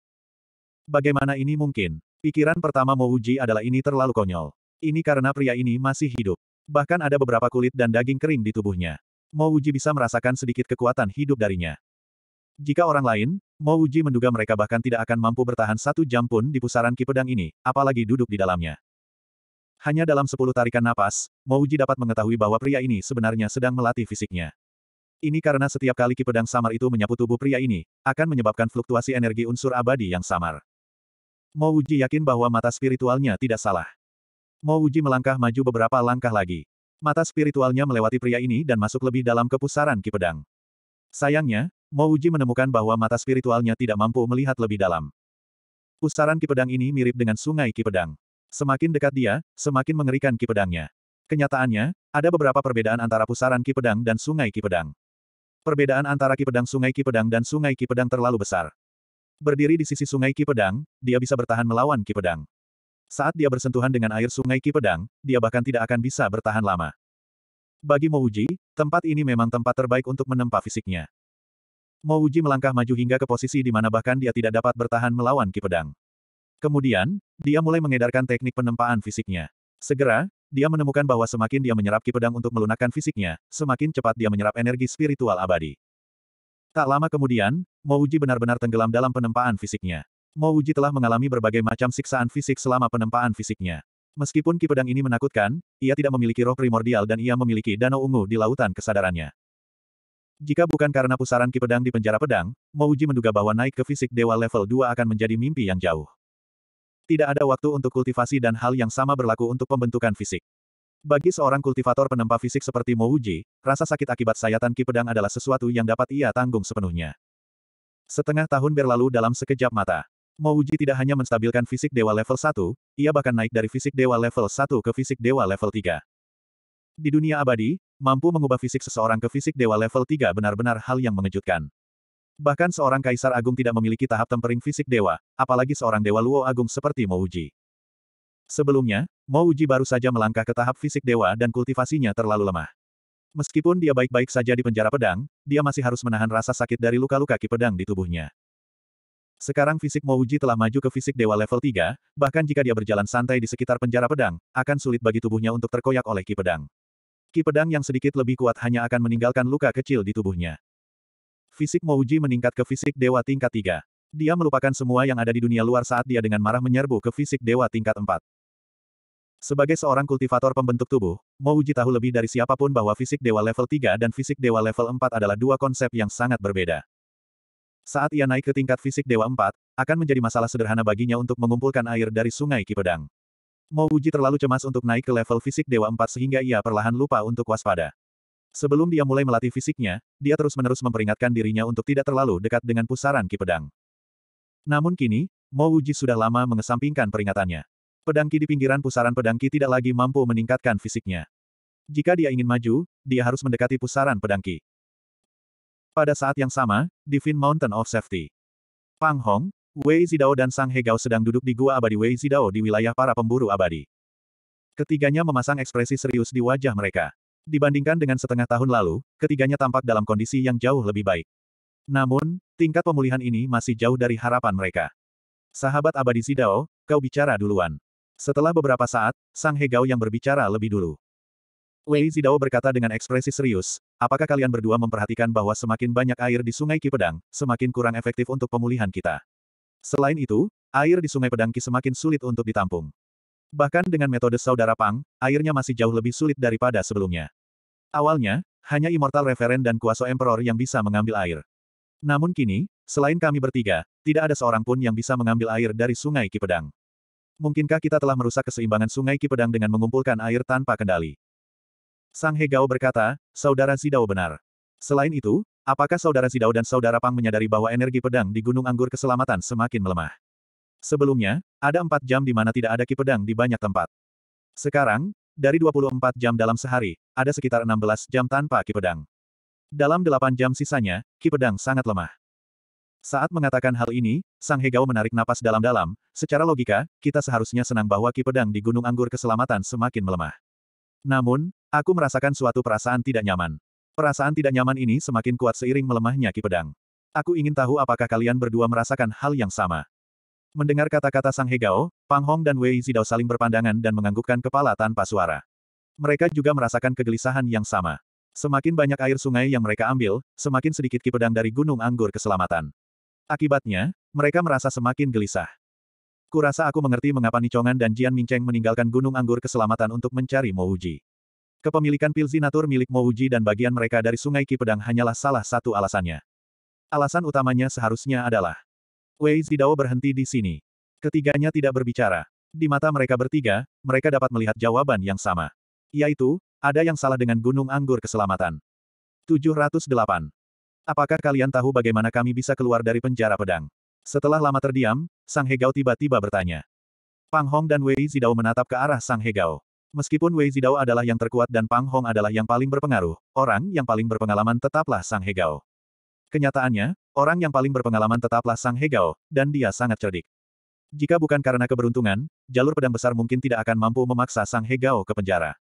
Bagaimana ini mungkin? Pikiran pertama Mouji adalah ini terlalu konyol. Ini karena pria ini masih hidup. Bahkan ada beberapa kulit dan daging kering di tubuhnya. Mouji bisa merasakan sedikit kekuatan hidup darinya. Jika orang lain, Mo Uji menduga mereka bahkan tidak akan mampu bertahan satu jam pun di pusaran ki pedang ini, apalagi duduk di dalamnya. Hanya dalam sepuluh tarikan napas, Mo Uji dapat mengetahui bahwa pria ini sebenarnya sedang melatih fisiknya. Ini karena setiap kali ki pedang samar itu menyapu tubuh pria ini, akan menyebabkan fluktuasi energi unsur abadi yang samar. Mo Uji yakin bahwa mata spiritualnya tidak salah. Mo Uji melangkah maju beberapa langkah lagi. Mata spiritualnya melewati pria ini dan masuk lebih dalam ke pusaran ki pedang. Sayangnya, Mouji menemukan bahwa mata spiritualnya tidak mampu melihat lebih dalam. Pusaran ki pedang ini mirip dengan sungai ki pedang. Semakin dekat dia, semakin mengerikan ki pedangnya. Kenyataannya, ada beberapa perbedaan antara pusaran ki pedang dan sungai ki pedang. Perbedaan antara ki pedang sungai ki pedang dan sungai ki pedang terlalu besar. Berdiri di sisi sungai ki pedang, dia bisa bertahan melawan ki pedang. Saat dia bersentuhan dengan air sungai Ki Pedang, dia bahkan tidak akan bisa bertahan lama. Bagi Mouji, tempat ini memang tempat terbaik untuk menempa fisiknya. Mo Uji melangkah maju hingga ke posisi di mana bahkan dia tidak dapat bertahan melawan ki pedang. Kemudian, dia mulai mengedarkan teknik penempaan fisiknya. Segera, dia menemukan bahwa semakin dia menyerap ki pedang untuk melunakkan fisiknya, semakin cepat dia menyerap energi spiritual abadi. Tak lama kemudian, Mo Uji benar-benar tenggelam dalam penempaan fisiknya. Mo Uji telah mengalami berbagai macam siksaan fisik selama penempaan fisiknya. Meskipun ki pedang ini menakutkan, ia tidak memiliki roh primordial dan ia memiliki danau ungu di lautan kesadarannya. Jika bukan karena pusaran Ki Pedang di penjara pedang, Mouji menduga bahwa naik ke fisik dewa level 2 akan menjadi mimpi yang jauh. Tidak ada waktu untuk kultivasi dan hal yang sama berlaku untuk pembentukan fisik. Bagi seorang kultivator penempa fisik seperti Mouji, rasa sakit akibat sayatan Ki Pedang adalah sesuatu yang dapat ia tanggung sepenuhnya. Setengah tahun berlalu dalam sekejap mata. Mouji tidak hanya menstabilkan fisik dewa level 1, ia bahkan naik dari fisik dewa level 1 ke fisik dewa level 3. Di dunia abadi, mampu mengubah fisik seseorang ke fisik dewa level 3 benar-benar hal yang mengejutkan. Bahkan seorang kaisar agung tidak memiliki tahap tempering fisik dewa, apalagi seorang dewa luo agung seperti Mouji. Sebelumnya, Mouji baru saja melangkah ke tahap fisik dewa dan kultivasinya terlalu lemah. Meskipun dia baik-baik saja di penjara pedang, dia masih harus menahan rasa sakit dari luka-luka ki pedang di tubuhnya. Sekarang fisik Mouji telah maju ke fisik dewa level 3, bahkan jika dia berjalan santai di sekitar penjara pedang, akan sulit bagi tubuhnya untuk terkoyak oleh ki pedang. Ki pedang yang sedikit lebih kuat hanya akan meninggalkan luka kecil di tubuhnya. Fisik Mouji meningkat ke fisik dewa tingkat 3. Dia melupakan semua yang ada di dunia luar saat dia dengan marah menyerbu ke fisik dewa tingkat 4. Sebagai seorang kultivator pembentuk tubuh, Mouji tahu lebih dari siapapun bahwa fisik dewa level 3 dan fisik dewa level 4 adalah dua konsep yang sangat berbeda. Saat ia naik ke tingkat fisik dewa 4, akan menjadi masalah sederhana baginya untuk mengumpulkan air dari sungai Kipedang. Mo Wuji terlalu cemas untuk naik ke level fisik Dewa empat sehingga ia perlahan lupa untuk waspada. Sebelum dia mulai melatih fisiknya, dia terus-menerus memperingatkan dirinya untuk tidak terlalu dekat dengan pusaran Ki Pedang. Namun kini, Mo Wuji sudah lama mengesampingkan peringatannya. Pedang Ki di pinggiran pusaran Pedang Ki tidak lagi mampu meningkatkan fisiknya. Jika dia ingin maju, dia harus mendekati pusaran Pedang Ki. Pada saat yang sama, di Mountain of Safety. Pang Hong, Wei Zidao dan Sang Hegao sedang duduk di Gua Abadi Wei Zidao di wilayah para pemburu abadi. Ketiganya memasang ekspresi serius di wajah mereka. Dibandingkan dengan setengah tahun lalu, ketiganya tampak dalam kondisi yang jauh lebih baik. Namun, tingkat pemulihan ini masih jauh dari harapan mereka. Sahabat abadi Zidao, kau bicara duluan. Setelah beberapa saat, Sang Hegao yang berbicara lebih dulu. Wei Zidao berkata dengan ekspresi serius, apakah kalian berdua memperhatikan bahwa semakin banyak air di sungai Kipedang, semakin kurang efektif untuk pemulihan kita. Selain itu, air di Sungai Pedangki semakin sulit untuk ditampung. Bahkan dengan metode saudara Pang, airnya masih jauh lebih sulit daripada sebelumnya. Awalnya, hanya Immortal Reverend dan Kuasa Emperor yang bisa mengambil air. Namun kini, selain kami bertiga, tidak ada seorang pun yang bisa mengambil air dari Sungai Kipedang. Mungkinkah kita telah merusak keseimbangan Sungai Kipedang dengan mengumpulkan air tanpa kendali? Sang Hegao berkata, Saudara Zidao benar. Selain itu, Apakah saudara Zidao dan saudara Pang menyadari bahwa energi pedang di Gunung Anggur Keselamatan semakin melemah? Sebelumnya, ada empat jam di mana tidak ada ki pedang di banyak tempat. Sekarang, dari 24 jam dalam sehari, ada sekitar 16 jam tanpa ki pedang. Dalam delapan jam sisanya, ki pedang sangat lemah. Saat mengatakan hal ini, Sang Hegao menarik napas dalam-dalam, secara logika, kita seharusnya senang bahwa ki pedang di Gunung Anggur Keselamatan semakin melemah. Namun, aku merasakan suatu perasaan tidak nyaman. Perasaan tidak nyaman ini semakin kuat seiring melemahnya Ki Pedang. Aku ingin tahu apakah kalian berdua merasakan hal yang sama. Mendengar kata-kata Sang Hegao, Pang Hong dan Wei Zidao saling berpandangan dan menganggukkan kepala tanpa suara. Mereka juga merasakan kegelisahan yang sama. Semakin banyak air sungai yang mereka ambil, semakin sedikit kipedang dari Gunung Anggur keselamatan. Akibatnya, mereka merasa semakin gelisah. Kurasa aku mengerti mengapa Nichongan dan Jian Mingcheng meninggalkan Gunung Anggur keselamatan untuk mencari Mouji. Kepemilikan Pilzinatur milik Mouji dan bagian mereka dari Sungai Ki Pedang hanyalah salah satu alasannya. Alasan utamanya seharusnya adalah Wei Zidao berhenti di sini. Ketiganya tidak berbicara. Di mata mereka bertiga, mereka dapat melihat jawaban yang sama. Yaitu, ada yang salah dengan Gunung Anggur Keselamatan. 708. Apakah kalian tahu bagaimana kami bisa keluar dari penjara pedang? Setelah lama terdiam, Sang Hegao tiba-tiba bertanya. Pang Hong dan Wei Zidao menatap ke arah Sang Hegao. Meskipun Wei Zidao adalah yang terkuat dan Pang Hong adalah yang paling berpengaruh, orang yang paling berpengalaman tetaplah Sang Hegao. Kenyataannya, orang yang paling berpengalaman tetaplah Sang Hegao, dan dia sangat cerdik. Jika bukan karena keberuntungan, jalur pedang besar mungkin tidak akan mampu memaksa Sang Hegao ke penjara.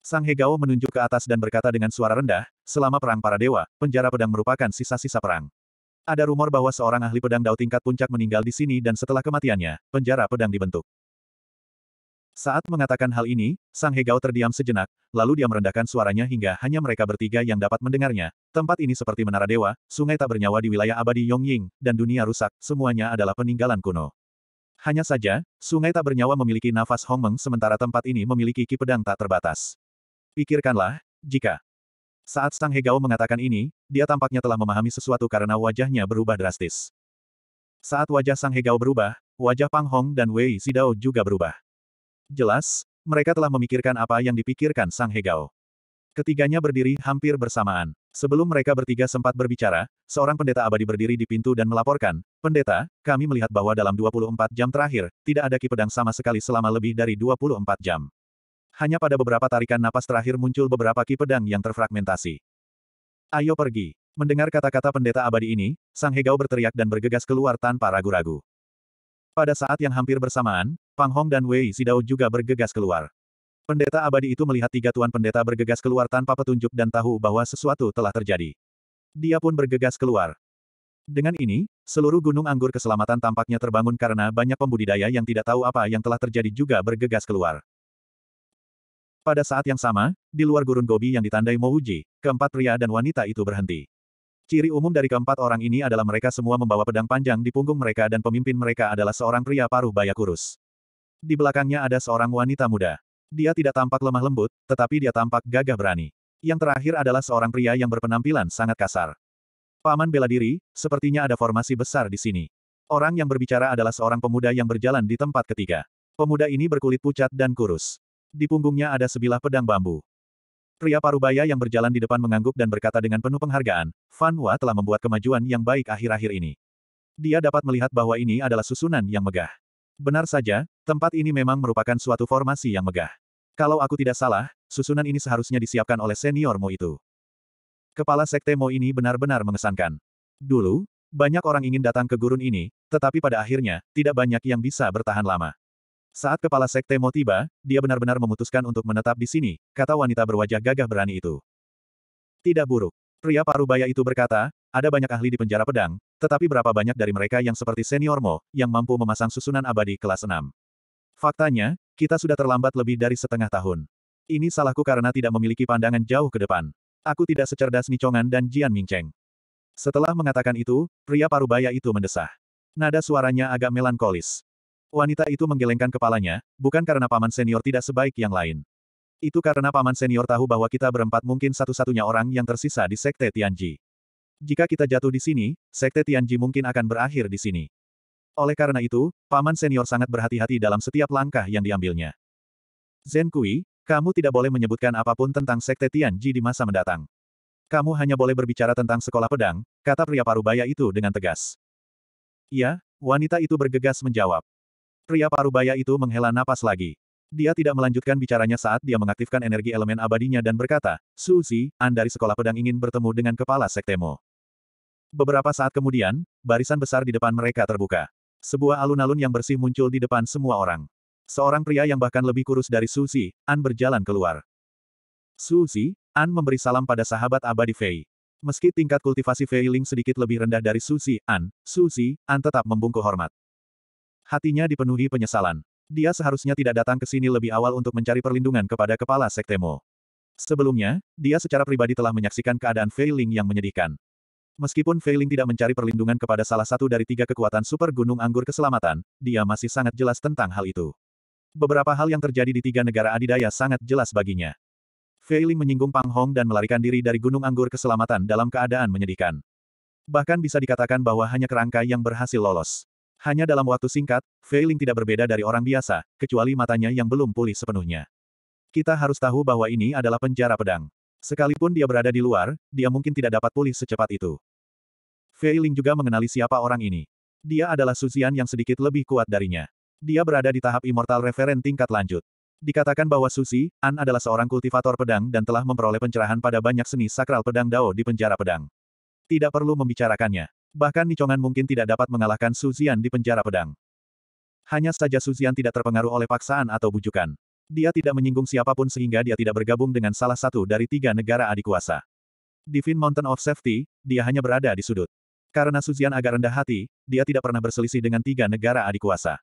Sang Hegao menunjuk ke atas dan berkata dengan suara rendah, selama perang para dewa, penjara pedang merupakan sisa-sisa perang. Ada rumor bahwa seorang ahli pedang dao tingkat puncak meninggal di sini dan setelah kematiannya, penjara pedang dibentuk. Saat mengatakan hal ini, Sang Hegao terdiam sejenak, lalu dia merendahkan suaranya hingga hanya mereka bertiga yang dapat mendengarnya. Tempat ini seperti menara dewa, sungai tak bernyawa di wilayah abadi Yongying, dan dunia rusak, semuanya adalah peninggalan kuno. Hanya saja, sungai tak bernyawa memiliki nafas Hongmeng sementara tempat ini memiliki kipedang tak terbatas. Pikirkanlah, jika saat Sang Hegao mengatakan ini, dia tampaknya telah memahami sesuatu karena wajahnya berubah drastis. Saat wajah Sang Hegao berubah, wajah Pang Hong dan Wei Sidao juga berubah. Jelas, mereka telah memikirkan apa yang dipikirkan Sang Hegao. Ketiganya berdiri hampir bersamaan. Sebelum mereka bertiga sempat berbicara, seorang pendeta abadi berdiri di pintu dan melaporkan, Pendeta, kami melihat bahwa dalam 24 jam terakhir, tidak ada ki sama sekali selama lebih dari 24 jam. Hanya pada beberapa tarikan napas terakhir muncul beberapa ki yang terfragmentasi. Ayo pergi. Mendengar kata-kata pendeta abadi ini, Sang Hegao berteriak dan bergegas keluar tanpa ragu-ragu. Pada saat yang hampir bersamaan, Pang Hong dan Wei Sidao juga bergegas keluar. Pendeta abadi itu melihat tiga tuan pendeta bergegas keluar tanpa petunjuk dan tahu bahwa sesuatu telah terjadi. Dia pun bergegas keluar. Dengan ini, seluruh gunung anggur keselamatan tampaknya terbangun karena banyak pembudidaya yang tidak tahu apa yang telah terjadi juga bergegas keluar. Pada saat yang sama, di luar gurun Gobi yang ditandai Mouji, keempat pria dan wanita itu berhenti. Ciri umum dari keempat orang ini adalah mereka semua membawa pedang panjang di punggung mereka dan pemimpin mereka adalah seorang pria paruh baya kurus. Di belakangnya ada seorang wanita muda. Dia tidak tampak lemah lembut, tetapi dia tampak gagah berani. Yang terakhir adalah seorang pria yang berpenampilan sangat kasar. Paman bela diri, sepertinya ada formasi besar di sini. Orang yang berbicara adalah seorang pemuda yang berjalan di tempat ketiga. Pemuda ini berkulit pucat dan kurus. Di punggungnya ada sebilah pedang bambu. Pria parubaya yang berjalan di depan mengangguk dan berkata dengan penuh penghargaan, Fan Hua telah membuat kemajuan yang baik akhir-akhir ini. Dia dapat melihat bahwa ini adalah susunan yang megah. Benar saja, tempat ini memang merupakan suatu formasi yang megah. Kalau aku tidak salah, susunan ini seharusnya disiapkan oleh seniormu itu. Kepala Sekte Mo ini benar-benar mengesankan. Dulu, banyak orang ingin datang ke gurun ini, tetapi pada akhirnya, tidak banyak yang bisa bertahan lama. Saat kepala sekte mau tiba, dia benar-benar memutuskan untuk menetap di sini, kata wanita berwajah gagah berani itu. Tidak buruk. Pria parubaya itu berkata, ada banyak ahli di penjara pedang, tetapi berapa banyak dari mereka yang seperti senior Mo, yang mampu memasang susunan abadi kelas 6. Faktanya, kita sudah terlambat lebih dari setengah tahun. Ini salahku karena tidak memiliki pandangan jauh ke depan. Aku tidak secerdas Nicongan dan Jian Mingcheng. Setelah mengatakan itu, pria parubaya itu mendesah. Nada suaranya agak melankolis. Wanita itu menggelengkan kepalanya, bukan karena paman senior tidak sebaik yang lain. Itu karena paman senior tahu bahwa kita berempat mungkin satu-satunya orang yang tersisa di Sekte Tianji. Jika kita jatuh di sini, Sekte Tianji mungkin akan berakhir di sini. Oleh karena itu, paman senior sangat berhati-hati dalam setiap langkah yang diambilnya. Zen Kui, kamu tidak boleh menyebutkan apapun tentang Sekte Tianji di masa mendatang. Kamu hanya boleh berbicara tentang sekolah pedang, kata pria parubaya itu dengan tegas. Ya, wanita itu bergegas menjawab. Pria parubaya itu menghela napas lagi. Dia tidak melanjutkan bicaranya saat dia mengaktifkan energi elemen abadinya dan berkata, Suzi, An dari Sekolah Pedang ingin bertemu dengan kepala sektemo. Beberapa saat kemudian, barisan besar di depan mereka terbuka. Sebuah alun-alun yang bersih muncul di depan semua orang. Seorang pria yang bahkan lebih kurus dari Susi, An berjalan keluar. Susi, An memberi salam pada sahabat abadi Fei. Meski tingkat kultivasi Fei Ling sedikit lebih rendah dari Susi, An, Susi, An tetap membungkuk hormat. Hatinya dipenuhi penyesalan. Dia seharusnya tidak datang ke sini lebih awal untuk mencari perlindungan kepada kepala sektemo. Sebelumnya, dia secara pribadi telah menyaksikan keadaan Fei Ling yang menyedihkan. Meskipun Fei Ling tidak mencari perlindungan kepada salah satu dari tiga kekuatan super gunung anggur keselamatan, dia masih sangat jelas tentang hal itu. Beberapa hal yang terjadi di tiga negara adidaya sangat jelas baginya. Fei Ling menyinggung Pang Hong dan melarikan diri dari gunung anggur keselamatan dalam keadaan menyedihkan. Bahkan bisa dikatakan bahwa hanya kerangka yang berhasil lolos. Hanya dalam waktu singkat, Fei Ling tidak berbeda dari orang biasa, kecuali matanya yang belum pulih sepenuhnya. Kita harus tahu bahwa ini adalah penjara pedang. Sekalipun dia berada di luar, dia mungkin tidak dapat pulih secepat itu. Fei Ling juga mengenali siapa orang ini. Dia adalah Suzian yang sedikit lebih kuat darinya. Dia berada di tahap Immortal Referent tingkat lanjut. Dikatakan bahwa Susi, An adalah seorang kultivator pedang dan telah memperoleh pencerahan pada banyak seni sakral pedang Dao di penjara pedang. Tidak perlu membicarakannya. Bahkan Nicongan mungkin tidak dapat mengalahkan Suzian di penjara pedang. Hanya saja Suzian tidak terpengaruh oleh paksaan atau bujukan. Dia tidak menyinggung siapapun sehingga dia tidak bergabung dengan salah satu dari tiga negara adik kuasa. Di Fin Mountain of Safety, dia hanya berada di sudut. Karena Suzian agak rendah hati, dia tidak pernah berselisih dengan tiga negara adik kuasa.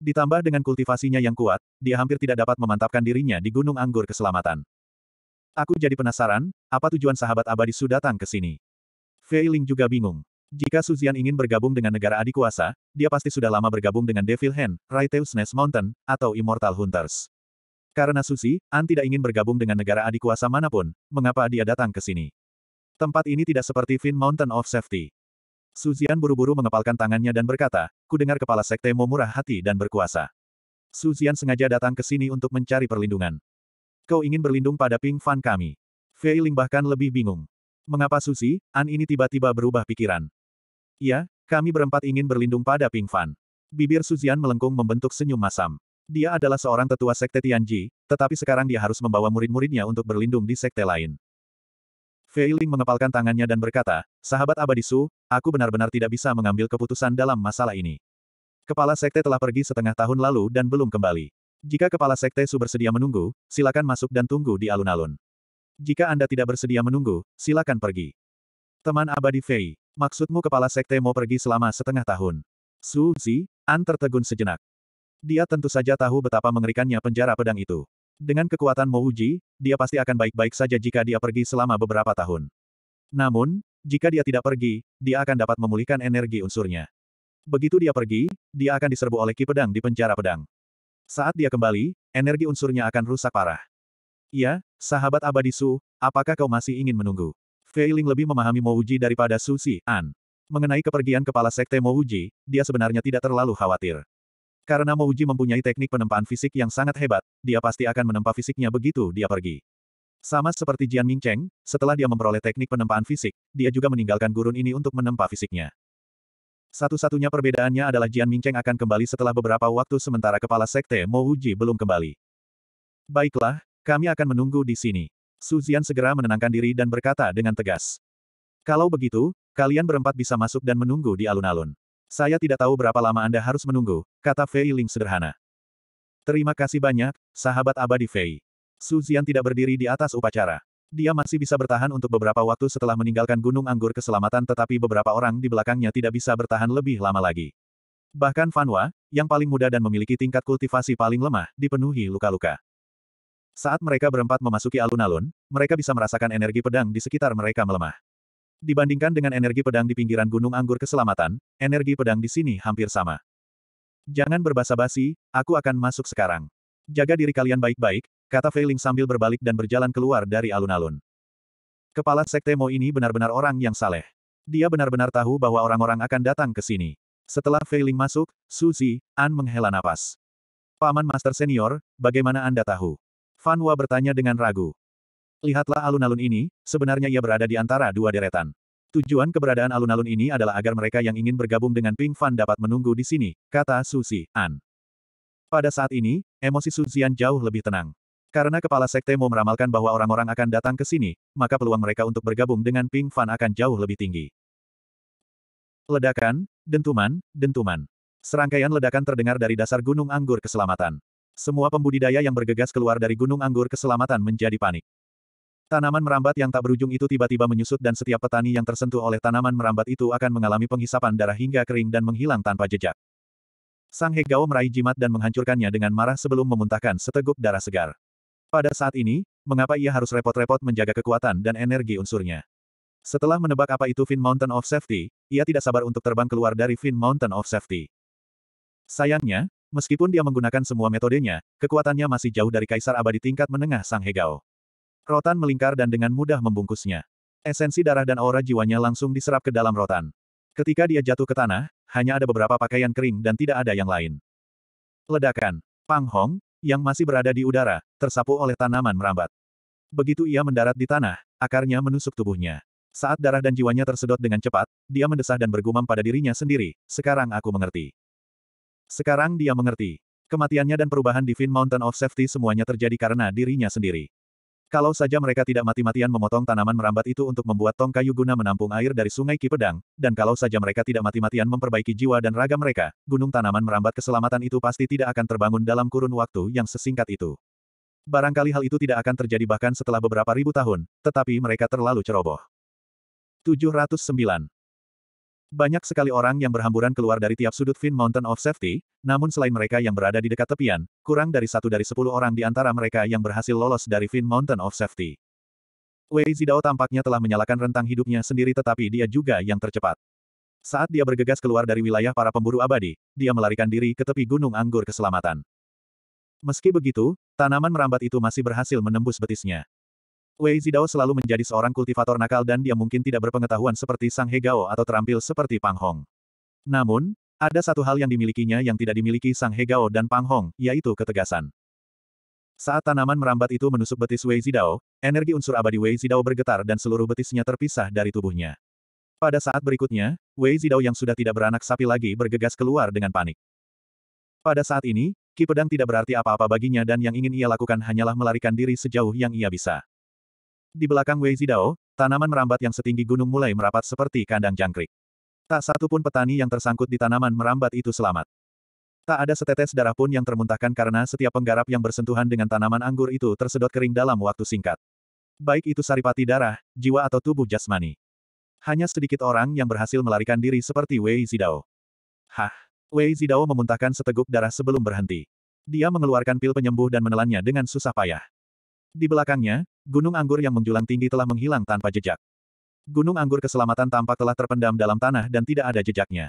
Ditambah dengan kultivasinya yang kuat, dia hampir tidak dapat memantapkan dirinya di Gunung Anggur Keselamatan. Aku jadi penasaran, apa tujuan sahabat abadi Su datang ke sini? Fei Ling juga bingung. Jika Suzian ingin bergabung dengan negara adikuasa, kuasa, dia pasti sudah lama bergabung dengan Devil Hand, Raiteus Nest Mountain, atau Immortal Hunters. Karena Susi, An tidak ingin bergabung dengan negara adikuasa kuasa manapun, mengapa dia datang ke sini? Tempat ini tidak seperti Fin Mountain of Safety. Suzian buru-buru mengepalkan tangannya dan berkata, ku dengar kepala Sekte mau murah hati dan berkuasa. Suzian sengaja datang ke sini untuk mencari perlindungan. Kau ingin berlindung pada Ping Fan kami. Fei Ling bahkan lebih bingung. Mengapa Susi, An ini tiba-tiba berubah pikiran? Ya, kami berempat ingin berlindung pada Ping Fan. Bibir Suzian melengkung membentuk senyum masam. Dia adalah seorang tetua sekte Tianji, tetapi sekarang dia harus membawa murid-muridnya untuk berlindung di sekte lain. Fei Ling mengepalkan tangannya dan berkata, Sahabat abadi Su, aku benar-benar tidak bisa mengambil keputusan dalam masalah ini. Kepala sekte telah pergi setengah tahun lalu dan belum kembali. Jika kepala sekte Su bersedia menunggu, silakan masuk dan tunggu di alun-alun. Jika Anda tidak bersedia menunggu, silakan pergi. Teman abadi Fei, Maksudmu kepala sekte mau pergi selama setengah tahun? Su Zi, An tertegun sejenak. Dia tentu saja tahu betapa mengerikannya penjara pedang itu. Dengan kekuatan Mo Uji, dia pasti akan baik-baik saja jika dia pergi selama beberapa tahun. Namun, jika dia tidak pergi, dia akan dapat memulihkan energi unsurnya. Begitu dia pergi, dia akan diserbu oleh Ki Pedang di penjara pedang. Saat dia kembali, energi unsurnya akan rusak parah. Ya, sahabat abadi Su, apakah kau masih ingin menunggu? Fei lebih memahami Mouji daripada Su Si An. Mengenai kepergian kepala sekte Mouji, dia sebenarnya tidak terlalu khawatir. Karena Mouji mempunyai teknik penempaan fisik yang sangat hebat, dia pasti akan menempa fisiknya begitu dia pergi. Sama seperti Jian Mingcheng, setelah dia memperoleh teknik penempaan fisik, dia juga meninggalkan gurun ini untuk menempa fisiknya. Satu-satunya perbedaannya adalah Jian Mingcheng akan kembali setelah beberapa waktu sementara kepala sekte Mo belum kembali. Baiklah, kami akan menunggu di sini. Su Zian segera menenangkan diri dan berkata dengan tegas. Kalau begitu, kalian berempat bisa masuk dan menunggu di alun-alun. Saya tidak tahu berapa lama Anda harus menunggu, kata Fei Ling sederhana. Terima kasih banyak, sahabat abadi Fei. Su Zian tidak berdiri di atas upacara. Dia masih bisa bertahan untuk beberapa waktu setelah meninggalkan Gunung Anggur Keselamatan tetapi beberapa orang di belakangnya tidak bisa bertahan lebih lama lagi. Bahkan Fanwa, yang paling muda dan memiliki tingkat kultivasi paling lemah, dipenuhi luka-luka. Saat mereka berempat memasuki alun-alun, mereka bisa merasakan energi pedang di sekitar mereka melemah. Dibandingkan dengan energi pedang di pinggiran Gunung Anggur Keselamatan, energi pedang di sini hampir sama. Jangan berbasa-basi, aku akan masuk sekarang. Jaga diri kalian baik-baik, kata Feiling sambil berbalik dan berjalan keluar dari alun-alun. Kepala Sekte Mo ini benar-benar orang yang saleh. Dia benar-benar tahu bahwa orang-orang akan datang ke sini. Setelah Feiling masuk, Suzy, An menghela napas. Paman Master Senior, bagaimana Anda tahu? Fan Hua bertanya dengan ragu. Lihatlah alun-alun ini, sebenarnya ia berada di antara dua deretan. Tujuan keberadaan alun-alun ini adalah agar mereka yang ingin bergabung dengan Ping Fan dapat menunggu di sini, kata Susi An. Pada saat ini, emosi Suzian jauh lebih tenang. Karena kepala sekte mau meramalkan bahwa orang-orang akan datang ke sini, maka peluang mereka untuk bergabung dengan Ping Fan akan jauh lebih tinggi. Ledakan, dentuman, dentuman. Serangkaian ledakan terdengar dari dasar Gunung Anggur Keselamatan. Semua pembudidaya yang bergegas keluar dari gunung anggur keselamatan menjadi panik. Tanaman merambat yang tak berujung itu tiba-tiba menyusut dan setiap petani yang tersentuh oleh tanaman merambat itu akan mengalami penghisapan darah hingga kering dan menghilang tanpa jejak. Sang Hegao meraih jimat dan menghancurkannya dengan marah sebelum memuntahkan seteguk darah segar. Pada saat ini, mengapa ia harus repot-repot menjaga kekuatan dan energi unsurnya? Setelah menebak apa itu Fin Mountain of Safety, ia tidak sabar untuk terbang keluar dari Fin Mountain of Safety. Sayangnya, Meskipun dia menggunakan semua metodenya, kekuatannya masih jauh dari kaisar abadi tingkat menengah Sang Hegao. Rotan melingkar dan dengan mudah membungkusnya. Esensi darah dan aura jiwanya langsung diserap ke dalam rotan. Ketika dia jatuh ke tanah, hanya ada beberapa pakaian kering dan tidak ada yang lain. Ledakan. Pang Hong, yang masih berada di udara, tersapu oleh tanaman merambat. Begitu ia mendarat di tanah, akarnya menusuk tubuhnya. Saat darah dan jiwanya tersedot dengan cepat, dia mendesah dan bergumam pada dirinya sendiri, sekarang aku mengerti. Sekarang dia mengerti. Kematiannya dan perubahan di Fin Mountain of Safety semuanya terjadi karena dirinya sendiri. Kalau saja mereka tidak mati-matian memotong tanaman merambat itu untuk membuat tong kayu guna menampung air dari sungai Kipedang, dan kalau saja mereka tidak mati-matian memperbaiki jiwa dan raga mereka, gunung tanaman merambat keselamatan itu pasti tidak akan terbangun dalam kurun waktu yang sesingkat itu. Barangkali hal itu tidak akan terjadi bahkan setelah beberapa ribu tahun, tetapi mereka terlalu ceroboh. 709. Banyak sekali orang yang berhamburan keluar dari tiap sudut Fin Mountain of Safety, namun selain mereka yang berada di dekat tepian, kurang dari satu dari sepuluh orang di antara mereka yang berhasil lolos dari Fin Mountain of Safety. Wei Zidao tampaknya telah menyalakan rentang hidupnya sendiri tetapi dia juga yang tercepat. Saat dia bergegas keluar dari wilayah para pemburu abadi, dia melarikan diri ke tepi gunung anggur keselamatan. Meski begitu, tanaman merambat itu masih berhasil menembus betisnya. Wei Zidao selalu menjadi seorang kultivator nakal dan dia mungkin tidak berpengetahuan seperti Sang Hegao atau terampil seperti Pang Hong. Namun, ada satu hal yang dimilikinya yang tidak dimiliki Sang Hegao dan Pang Hong, yaitu ketegasan. Saat tanaman merambat itu menusuk betis Wei Zidao, energi unsur abadi Wei Zidao bergetar dan seluruh betisnya terpisah dari tubuhnya. Pada saat berikutnya, Wei Zidao yang sudah tidak beranak sapi lagi bergegas keluar dengan panik. Pada saat ini, Ki Pedang tidak berarti apa-apa baginya dan yang ingin ia lakukan hanyalah melarikan diri sejauh yang ia bisa. Di belakang Wei Zidao, tanaman merambat yang setinggi gunung mulai merapat seperti kandang jangkrik. Tak satu pun petani yang tersangkut di tanaman merambat itu selamat. Tak ada setetes darah pun yang termuntahkan karena setiap penggarap yang bersentuhan dengan tanaman anggur itu tersedot kering dalam waktu singkat. Baik itu saripati darah, jiwa atau tubuh jasmani. Hanya sedikit orang yang berhasil melarikan diri seperti Wei Zidao. Hah! Wei Zidao memuntahkan seteguk darah sebelum berhenti. Dia mengeluarkan pil penyembuh dan menelannya dengan susah payah. Di belakangnya, gunung anggur yang menjulang tinggi telah menghilang tanpa jejak. Gunung anggur keselamatan tampak telah terpendam dalam tanah dan tidak ada jejaknya.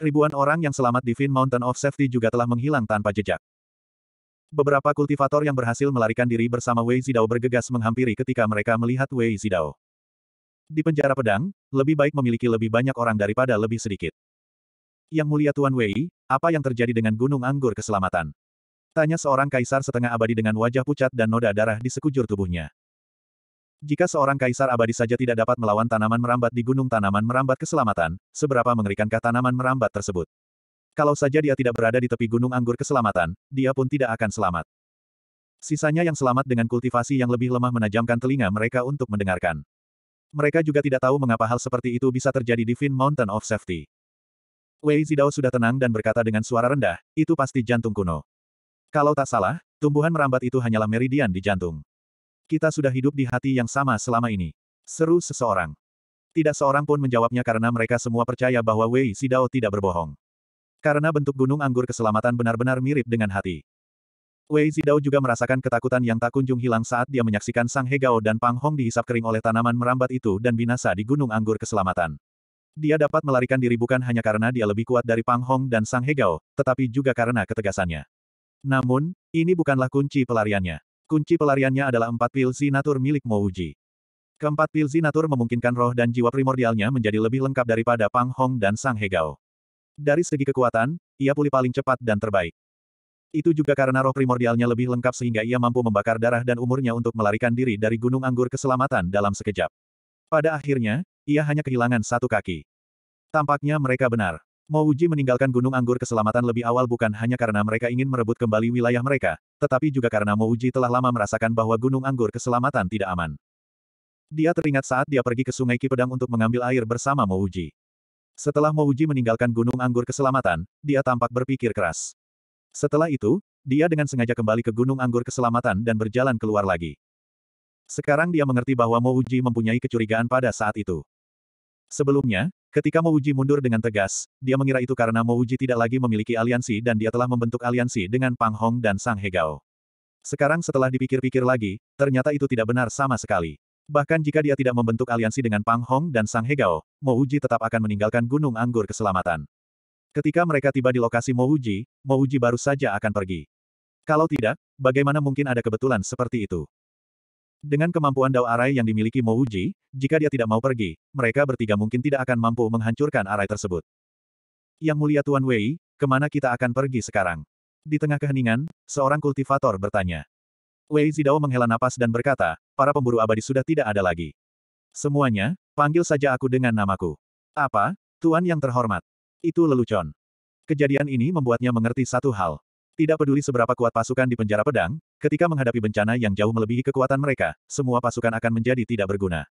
Ribuan orang yang selamat di Vin Mountain of Safety juga telah menghilang tanpa jejak. Beberapa kultivator yang berhasil melarikan diri bersama Wei Zidao bergegas menghampiri ketika mereka melihat Wei Zidao. Di penjara pedang, lebih baik memiliki lebih banyak orang daripada lebih sedikit. Yang mulia Tuan Wei, apa yang terjadi dengan Gunung Anggur Keselamatan? Tanya seorang kaisar setengah abadi dengan wajah pucat dan noda darah di sekujur tubuhnya. Jika seorang kaisar abadi saja tidak dapat melawan tanaman merambat di gunung tanaman merambat keselamatan, seberapa mengerikankah tanaman merambat tersebut? Kalau saja dia tidak berada di tepi gunung anggur keselamatan, dia pun tidak akan selamat. Sisanya yang selamat dengan kultivasi yang lebih lemah menajamkan telinga mereka untuk mendengarkan. Mereka juga tidak tahu mengapa hal seperti itu bisa terjadi di Vin Mountain of Safety. Wei Zidao sudah tenang dan berkata dengan suara rendah, itu pasti jantung kuno. Kalau tak salah, tumbuhan merambat itu hanyalah meridian di jantung. Kita sudah hidup di hati yang sama selama ini. Seru seseorang. Tidak seorang pun menjawabnya karena mereka semua percaya bahwa Wei Sidao tidak berbohong. Karena bentuk gunung anggur keselamatan benar-benar mirip dengan hati. Wei Zidao juga merasakan ketakutan yang tak kunjung hilang saat dia menyaksikan Sang Hegao dan Pang Hong dihisap kering oleh tanaman merambat itu dan binasa di Gunung Anggur Keselamatan. Dia dapat melarikan diri bukan hanya karena dia lebih kuat dari Pang Hong dan Sang Hegao, tetapi juga karena ketegasannya. Namun, ini bukanlah kunci pelariannya. Kunci pelariannya adalah empat pil zinatur milik Mouji. Keempat pil zinatur memungkinkan roh dan jiwa primordialnya menjadi lebih lengkap daripada Pang Hong dan Sang Hegao. Dari segi kekuatan, ia pulih paling cepat dan terbaik. Itu juga karena roh primordialnya lebih lengkap sehingga ia mampu membakar darah dan umurnya untuk melarikan diri dari Gunung Anggur keselamatan dalam sekejap. Pada akhirnya, ia hanya kehilangan satu kaki. Tampaknya mereka benar. Mouji meninggalkan Gunung Anggur Keselamatan lebih awal bukan hanya karena mereka ingin merebut kembali wilayah mereka, tetapi juga karena Mouji telah lama merasakan bahwa Gunung Anggur Keselamatan tidak aman. Dia teringat saat dia pergi ke Sungai Kipedang untuk mengambil air bersama Mouji. Setelah Mouji meninggalkan Gunung Anggur Keselamatan, dia tampak berpikir keras. Setelah itu, dia dengan sengaja kembali ke Gunung Anggur Keselamatan dan berjalan keluar lagi. Sekarang dia mengerti bahwa Mouji mempunyai kecurigaan pada saat itu. Sebelumnya, Ketika Mouji mundur dengan tegas, dia mengira itu karena Mouji tidak lagi memiliki aliansi dan dia telah membentuk aliansi dengan Pang Hong dan Sang Hegao. Sekarang setelah dipikir-pikir lagi, ternyata itu tidak benar sama sekali. Bahkan jika dia tidak membentuk aliansi dengan Pang Hong dan Sang Hegao, Mouji tetap akan meninggalkan Gunung Anggur keselamatan. Ketika mereka tiba di lokasi Mouji, Mouji baru saja akan pergi. Kalau tidak, bagaimana mungkin ada kebetulan seperti itu? Dengan kemampuan Dao Arai yang dimiliki Mo Uji, jika dia tidak mau pergi, mereka bertiga mungkin tidak akan mampu menghancurkan arai tersebut. Yang mulia Tuan Wei, kemana kita akan pergi sekarang? Di tengah keheningan, seorang kultivator bertanya. Wei Zidao menghela napas dan berkata, para pemburu abadi sudah tidak ada lagi. Semuanya, panggil saja aku dengan namaku. Apa, Tuan yang terhormat? Itu lelucon. Kejadian ini membuatnya mengerti satu hal. Tidak peduli seberapa kuat pasukan di penjara pedang, ketika menghadapi bencana yang jauh melebihi kekuatan mereka, semua pasukan akan menjadi tidak berguna.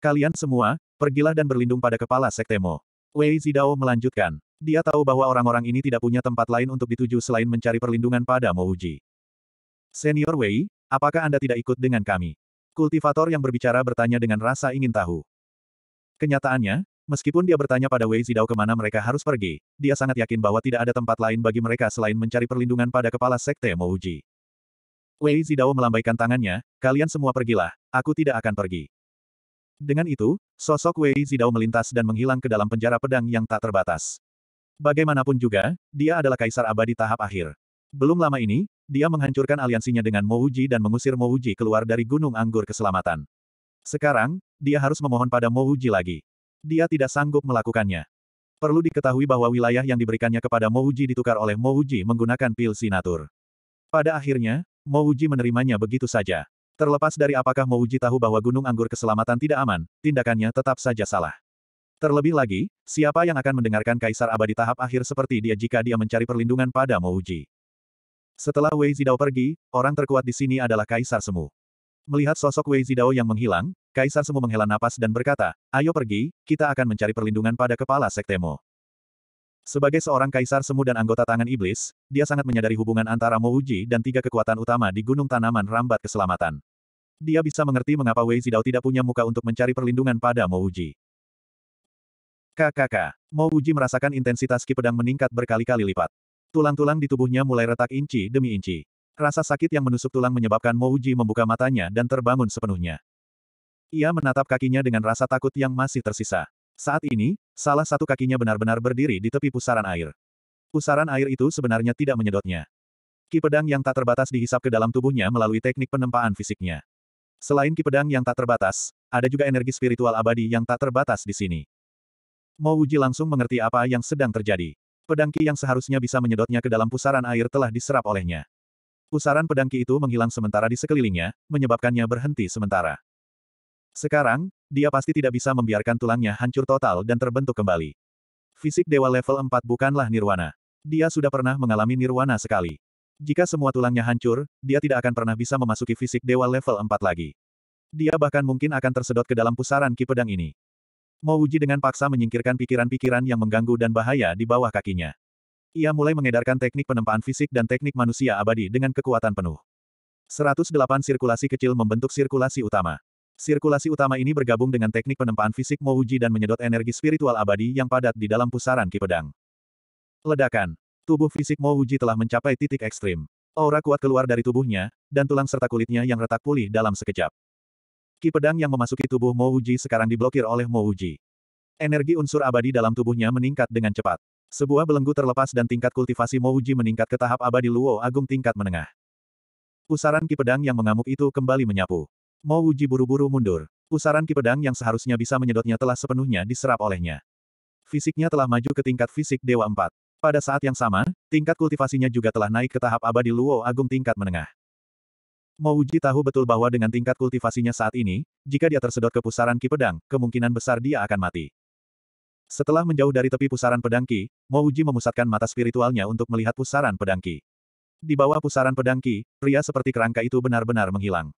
Kalian semua, pergilah dan berlindung pada kepala sektemo. Wei Zidao melanjutkan. Dia tahu bahwa orang-orang ini tidak punya tempat lain untuk dituju selain mencari perlindungan pada Mouji. Senior Wei, apakah Anda tidak ikut dengan kami? Kultivator yang berbicara bertanya dengan rasa ingin tahu. Kenyataannya, Meskipun dia bertanya pada Wei Zidao kemana mereka harus pergi, dia sangat yakin bahwa tidak ada tempat lain bagi mereka selain mencari perlindungan pada kepala Sekte Mouji. Wei Zidao melambaikan tangannya, kalian semua pergilah, aku tidak akan pergi. Dengan itu, sosok Wei Zidao melintas dan menghilang ke dalam penjara pedang yang tak terbatas. Bagaimanapun juga, dia adalah kaisar abadi tahap akhir. Belum lama ini, dia menghancurkan aliansinya dengan Mouji dan mengusir Mouji keluar dari Gunung Anggur Keselamatan. Sekarang, dia harus memohon pada Mouji lagi dia tidak sanggup melakukannya. Perlu diketahui bahwa wilayah yang diberikannya kepada Mouji ditukar oleh Mouji menggunakan pil sinatur. Pada akhirnya, Mouji menerimanya begitu saja. Terlepas dari apakah Mouji tahu bahwa Gunung Anggur Keselamatan tidak aman, tindakannya tetap saja salah. Terlebih lagi, siapa yang akan mendengarkan Kaisar Abadi tahap akhir seperti dia jika dia mencari perlindungan pada Mouji? Setelah Wei Zidao pergi, orang terkuat di sini adalah Kaisar Semu. Melihat sosok Wei Zidao yang menghilang, Kaisar Semu menghela napas dan berkata, ayo pergi, kita akan mencari perlindungan pada kepala sektemu. Sebagai seorang Kaisar Semu dan anggota tangan iblis, dia sangat menyadari hubungan antara Uji dan tiga kekuatan utama di Gunung Tanaman Rambat Keselamatan. Dia bisa mengerti mengapa Wei Zidao tidak punya muka untuk mencari perlindungan pada Uji. KKK. Mo Uji merasakan intensitas ki pedang meningkat berkali-kali lipat. Tulang-tulang di tubuhnya mulai retak inci demi inci. Rasa sakit yang menusuk tulang menyebabkan Mouji membuka matanya dan terbangun sepenuhnya. Ia menatap kakinya dengan rasa takut yang masih tersisa. Saat ini, salah satu kakinya benar-benar berdiri di tepi pusaran air. Pusaran air itu sebenarnya tidak menyedotnya. Ki pedang yang tak terbatas dihisap ke dalam tubuhnya melalui teknik penempaan fisiknya. Selain ki pedang yang tak terbatas, ada juga energi spiritual abadi yang tak terbatas di sini. Mouji langsung mengerti apa yang sedang terjadi. Pedang ki yang seharusnya bisa menyedotnya ke dalam pusaran air telah diserap olehnya. Pusaran pedang Ki itu menghilang sementara di sekelilingnya, menyebabkannya berhenti sementara. Sekarang, dia pasti tidak bisa membiarkan tulangnya hancur total dan terbentuk kembali. Fisik dewa level 4 bukanlah nirwana. Dia sudah pernah mengalami nirwana sekali. Jika semua tulangnya hancur, dia tidak akan pernah bisa memasuki fisik dewa level 4 lagi. Dia bahkan mungkin akan tersedot ke dalam pusaran ki pedang ini. Mouji dengan paksa menyingkirkan pikiran-pikiran yang mengganggu dan bahaya di bawah kakinya. Ia mulai mengedarkan teknik penempaan fisik dan teknik manusia abadi dengan kekuatan penuh. 108 sirkulasi kecil membentuk sirkulasi utama. Sirkulasi utama ini bergabung dengan teknik penempaan fisik Mouji dan menyedot energi spiritual abadi yang padat di dalam pusaran ki pedang. Ledakan. Tubuh fisik Mouji telah mencapai titik ekstrim. Aura kuat keluar dari tubuhnya, dan tulang serta kulitnya yang retak pulih dalam sekejap. Ki pedang yang memasuki tubuh Mouji sekarang diblokir oleh Mouji. Energi unsur abadi dalam tubuhnya meningkat dengan cepat. Sebuah belenggu terlepas dan tingkat kultivasi Mouji meningkat ke tahap abadi Luo Agung tingkat menengah. Pusaran ki pedang yang mengamuk itu kembali menyapu. Mouji buru-buru mundur. Pusaran ki pedang yang seharusnya bisa menyedotnya telah sepenuhnya diserap olehnya. Fisiknya telah maju ke tingkat fisik Dewa 4. Pada saat yang sama, tingkat kultivasinya juga telah naik ke tahap abadi Luo Agung tingkat menengah. Mouji tahu betul bahwa dengan tingkat kultivasinya saat ini, jika dia tersedot ke pusaran ki pedang, kemungkinan besar dia akan mati. Setelah menjauh dari tepi pusaran pedangki, Ki, Mo Uji memusatkan mata spiritualnya untuk melihat pusaran pedangki. Di bawah pusaran pedangki, pria seperti kerangka itu benar-benar menghilang.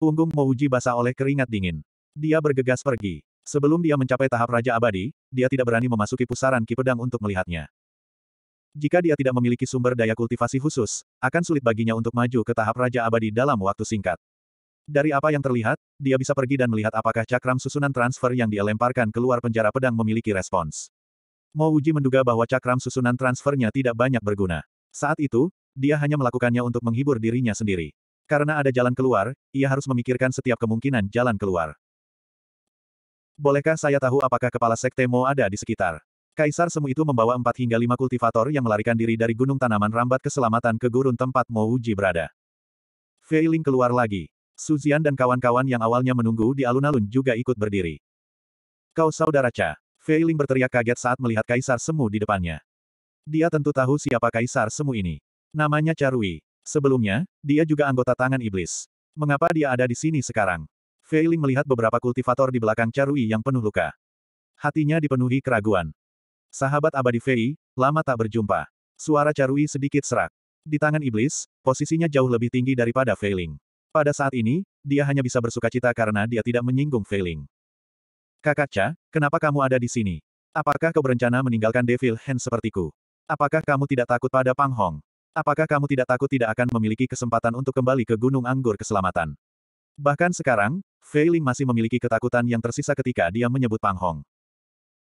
Punggung Mo Uji basah oleh keringat dingin. Dia bergegas pergi. Sebelum dia mencapai tahap Raja Abadi, dia tidak berani memasuki pusaran Ki Pedang untuk melihatnya. Jika dia tidak memiliki sumber daya kultivasi khusus, akan sulit baginya untuk maju ke tahap Raja Abadi dalam waktu singkat. Dari apa yang terlihat, dia bisa pergi dan melihat apakah cakram susunan transfer yang dia lemparkan keluar penjara pedang memiliki respons. Mo Uji menduga bahwa cakram susunan transfernya tidak banyak berguna. Saat itu, dia hanya melakukannya untuk menghibur dirinya sendiri. Karena ada jalan keluar, ia harus memikirkan setiap kemungkinan jalan keluar. Bolehkah saya tahu apakah kepala sekte Mo ada di sekitar? Kaisar Semu itu membawa empat hingga lima kultivator yang melarikan diri dari gunung tanaman rambat keselamatan ke gurun tempat Mo Uji berada. Feiling keluar lagi. Suzian dan kawan-kawan yang awalnya menunggu di alun-alun juga ikut berdiri. Kau saudara Cha. Ling berteriak kaget saat melihat Kaisar Semu di depannya. Dia tentu tahu siapa Kaisar Semu ini. Namanya Charui. Sebelumnya, dia juga anggota tangan iblis. Mengapa dia ada di sini sekarang? Ling melihat beberapa kultivator di belakang Charui yang penuh luka. Hatinya dipenuhi keraguan. Sahabat abadi Fei, lama tak berjumpa. Suara Charui sedikit serak. Di tangan iblis, posisinya jauh lebih tinggi daripada Ling. Pada saat ini, dia hanya bisa bersuka cita karena dia tidak menyinggung Feiling. Kakak Cha, kenapa kamu ada di sini? Apakah kau berencana meninggalkan Devil Hand sepertiku? Apakah kamu tidak takut pada Pang Hong? Apakah kamu tidak takut tidak akan memiliki kesempatan untuk kembali ke Gunung Anggur Keselamatan? Bahkan sekarang, Feiling masih memiliki ketakutan yang tersisa ketika dia menyebut Pang Hong.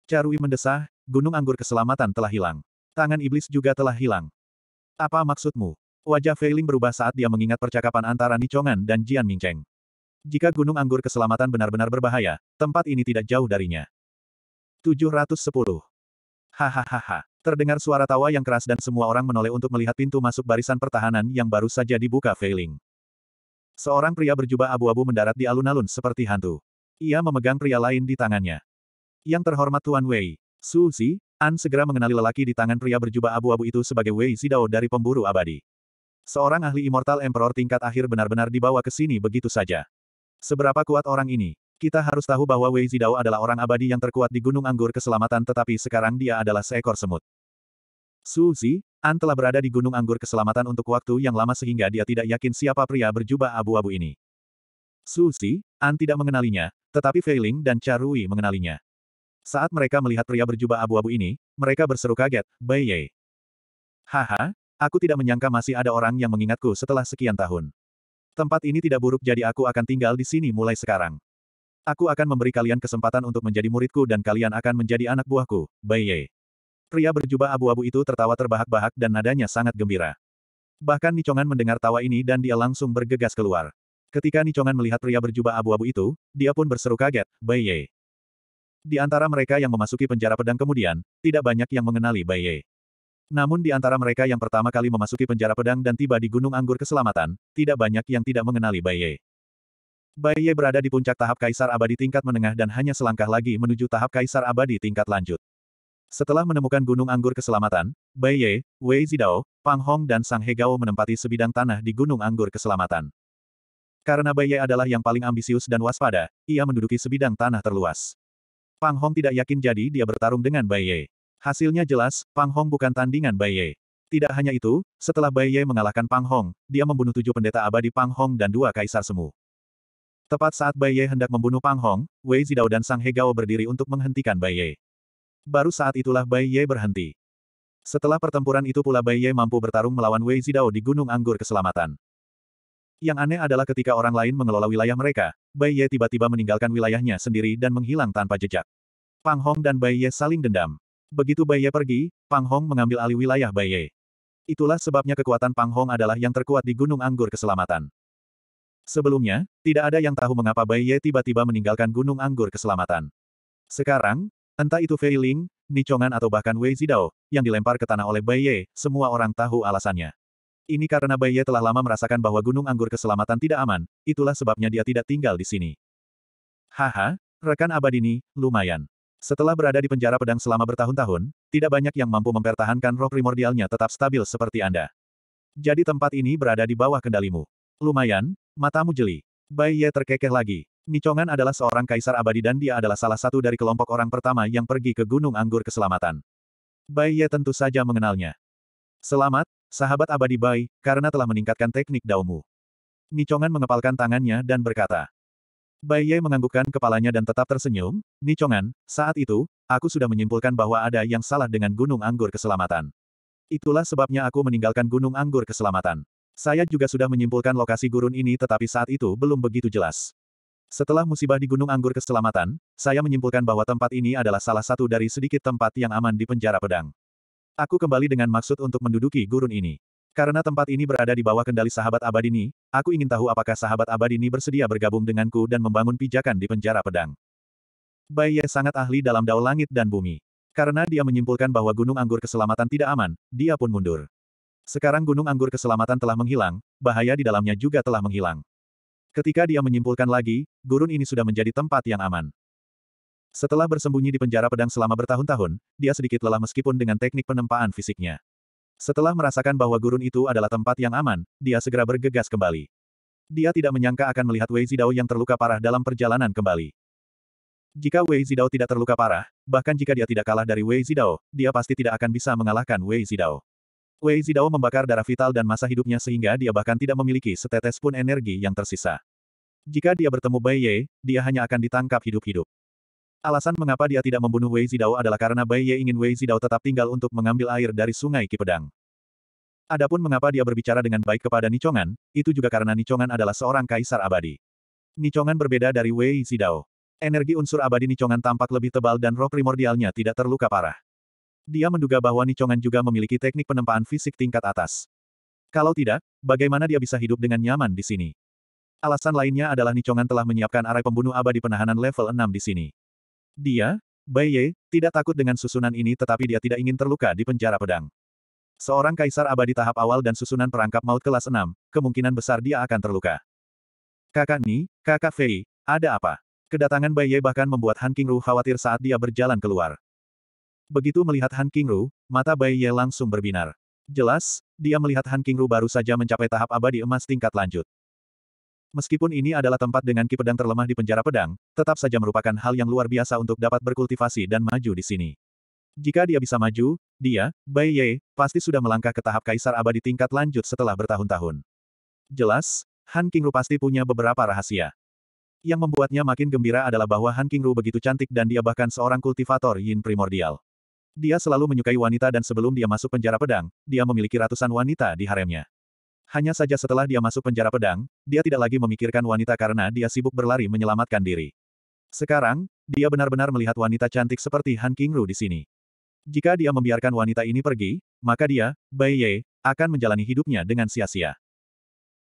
Carui mendesah, Gunung Anggur Keselamatan telah hilang. Tangan iblis juga telah hilang. Apa maksudmu? Wajah Feiling berubah saat dia mengingat percakapan antara Nichongan dan Jian Mingcheng. Jika Gunung Anggur Keselamatan benar-benar berbahaya, tempat ini tidak jauh darinya. 710. Hahaha. Terdengar suara tawa yang keras dan semua orang menoleh untuk melihat pintu masuk barisan pertahanan yang baru saja dibuka Feiling. Seorang pria berjubah abu-abu mendarat di alun-alun seperti hantu. Ia memegang pria lain di tangannya. Yang terhormat Tuan Wei, Su Zi, An segera mengenali lelaki di tangan pria berjubah abu-abu itu sebagai Wei Zidao dari pemburu abadi. Seorang ahli Immortal Emperor tingkat akhir benar-benar dibawa ke sini begitu saja. Seberapa kuat orang ini? Kita harus tahu bahwa Wei Zidao adalah orang abadi yang terkuat di Gunung Anggur Keselamatan tetapi sekarang dia adalah seekor semut. Su Zi, An telah berada di Gunung Anggur Keselamatan untuk waktu yang lama sehingga dia tidak yakin siapa pria berjubah abu-abu ini. Su Zi, An tidak mengenalinya, tetapi Fei Ling dan Rui mengenalinya. Saat mereka melihat pria berjubah abu-abu ini, mereka berseru kaget, Bai Ye. Haha, Aku tidak menyangka masih ada orang yang mengingatku setelah sekian tahun. Tempat ini tidak buruk jadi aku akan tinggal di sini mulai sekarang. Aku akan memberi kalian kesempatan untuk menjadi muridku dan kalian akan menjadi anak buahku, Bai Ye. Pria berjubah abu-abu itu tertawa terbahak-bahak dan nadanya sangat gembira. Bahkan Nicongan mendengar tawa ini dan dia langsung bergegas keluar. Ketika Nicongan melihat pria berjubah abu-abu itu, dia pun berseru kaget, Bai Ye. Di antara mereka yang memasuki penjara pedang kemudian, tidak banyak yang mengenali Bai Ye. Namun di antara mereka yang pertama kali memasuki penjara pedang dan tiba di Gunung Anggur Keselamatan, tidak banyak yang tidak mengenali Bai Ye. Bai Ye berada di puncak tahap Kaisar Abadi tingkat menengah dan hanya selangkah lagi menuju tahap Kaisar Abadi tingkat lanjut. Setelah menemukan Gunung Anggur Keselamatan, Bai Ye, Wei Zidao, Pang Hong dan Sang Hegao menempati sebidang tanah di Gunung Anggur Keselamatan. Karena Bai Ye adalah yang paling ambisius dan waspada, ia menduduki sebidang tanah terluas. Pang Hong tidak yakin jadi dia bertarung dengan Bai Ye. Hasilnya jelas, Pang Hong bukan tandingan Bai Ye. Tidak hanya itu, setelah Bai Ye mengalahkan Pang Hong, dia membunuh tujuh pendeta abadi Pang Hong dan dua kaisar semu. Tepat saat Bai Ye hendak membunuh Pang Hong, Wei Zidao dan Sang Hegao berdiri untuk menghentikan Bai Ye. Baru saat itulah Bai Ye berhenti. Setelah pertempuran itu pula Bai Ye mampu bertarung melawan Wei Zidao di Gunung Anggur Keselamatan. Yang aneh adalah ketika orang lain mengelola wilayah mereka, Bai Ye tiba-tiba meninggalkan wilayahnya sendiri dan menghilang tanpa jejak. Pang Hong dan Bai Ye saling dendam. Begitu Bai pergi, Pang Hong mengambil alih wilayah Bai Itulah sebabnya kekuatan Pang Hong adalah yang terkuat di Gunung Anggur Keselamatan. Sebelumnya, tidak ada yang tahu mengapa Bai tiba-tiba meninggalkan Gunung Anggur Keselamatan. Sekarang, entah itu Fei Ling, Nichongan atau bahkan Wei Zidao, yang dilempar ke tanah oleh Bai semua orang tahu alasannya. Ini karena Baye telah lama merasakan bahwa Gunung Anggur Keselamatan tidak aman, itulah sebabnya dia tidak tinggal di sini. Haha, rekan abad ini, lumayan. Setelah berada di penjara pedang selama bertahun-tahun, tidak banyak yang mampu mempertahankan roh primordialnya tetap stabil seperti Anda. Jadi tempat ini berada di bawah kendalimu. Lumayan, matamu jeli. Bai Ye terkekeh lagi. Nichongan adalah seorang kaisar abadi dan dia adalah salah satu dari kelompok orang pertama yang pergi ke Gunung Anggur Keselamatan. Bai Ye tentu saja mengenalnya. Selamat, sahabat abadi Bai, karena telah meningkatkan teknik daumu. Nichongan mengepalkan tangannya dan berkata, Bai Ye menganggukkan kepalanya dan tetap tersenyum, Nicongan, saat itu, aku sudah menyimpulkan bahwa ada yang salah dengan Gunung Anggur Keselamatan. Itulah sebabnya aku meninggalkan Gunung Anggur Keselamatan. Saya juga sudah menyimpulkan lokasi gurun ini tetapi saat itu belum begitu jelas. Setelah musibah di Gunung Anggur Keselamatan, saya menyimpulkan bahwa tempat ini adalah salah satu dari sedikit tempat yang aman di penjara pedang. Aku kembali dengan maksud untuk menduduki gurun ini. Karena tempat ini berada di bawah kendali sahabat Abadi ini, aku ingin tahu apakah sahabat Abadi ini bersedia bergabung denganku dan membangun pijakan di penjara pedang. Bai Ye sangat ahli dalam dao langit dan bumi. Karena dia menyimpulkan bahwa Gunung Anggur Keselamatan tidak aman, dia pun mundur. Sekarang Gunung Anggur Keselamatan telah menghilang, bahaya di dalamnya juga telah menghilang. Ketika dia menyimpulkan lagi, gurun ini sudah menjadi tempat yang aman. Setelah bersembunyi di penjara pedang selama bertahun-tahun, dia sedikit lelah meskipun dengan teknik penempaan fisiknya. Setelah merasakan bahwa gurun itu adalah tempat yang aman, dia segera bergegas kembali. Dia tidak menyangka akan melihat Wei Zidao yang terluka parah dalam perjalanan kembali. Jika Wei Zidao tidak terluka parah, bahkan jika dia tidak kalah dari Wei Zidao, dia pasti tidak akan bisa mengalahkan Wei Zidao. Wei Zidao membakar darah vital dan masa hidupnya sehingga dia bahkan tidak memiliki setetes pun energi yang tersisa. Jika dia bertemu Bai Ye, dia hanya akan ditangkap hidup-hidup. Alasan mengapa dia tidak membunuh Wei Zidao adalah karena Bai Ye ingin Wei Zidao tetap tinggal untuk mengambil air dari sungai Kipedang. Adapun mengapa dia berbicara dengan baik kepada Nichongan, itu juga karena Nichongan adalah seorang kaisar abadi. Nichongan berbeda dari Wei Zidao. Energi unsur abadi Nichongan tampak lebih tebal dan roh primordialnya tidak terluka parah. Dia menduga bahwa Nichongan juga memiliki teknik penempaan fisik tingkat atas. Kalau tidak, bagaimana dia bisa hidup dengan nyaman di sini? Alasan lainnya adalah Nichongan telah menyiapkan arai pembunuh abadi penahanan level 6 di sini. Dia, Bai Ye, tidak takut dengan susunan ini tetapi dia tidak ingin terluka di penjara pedang. Seorang kaisar abadi tahap awal dan susunan perangkap maut kelas 6, kemungkinan besar dia akan terluka. Kakak Ni, kakak Fei, ada apa? Kedatangan Bai Ye bahkan membuat Han King Ru khawatir saat dia berjalan keluar. Begitu melihat Han King Ru, mata Bai Ye langsung berbinar. Jelas, dia melihat Han King Ru baru saja mencapai tahap abadi emas tingkat lanjut. Meskipun ini adalah tempat dengan ki pedang terlemah di penjara pedang, tetap saja merupakan hal yang luar biasa untuk dapat berkultivasi dan maju di sini. Jika dia bisa maju, dia, Bai Ye, pasti sudah melangkah ke tahap kaisar abadi tingkat lanjut setelah bertahun-tahun. Jelas, Han Kingru pasti punya beberapa rahasia. Yang membuatnya makin gembira adalah bahwa Han Kingru begitu cantik dan dia bahkan seorang kultivator yin primordial. Dia selalu menyukai wanita dan sebelum dia masuk penjara pedang, dia memiliki ratusan wanita di haremnya. Hanya saja setelah dia masuk penjara pedang, dia tidak lagi memikirkan wanita karena dia sibuk berlari menyelamatkan diri. Sekarang, dia benar-benar melihat wanita cantik seperti Han Kingru di sini. Jika dia membiarkan wanita ini pergi, maka dia, Bai Ye, akan menjalani hidupnya dengan sia-sia.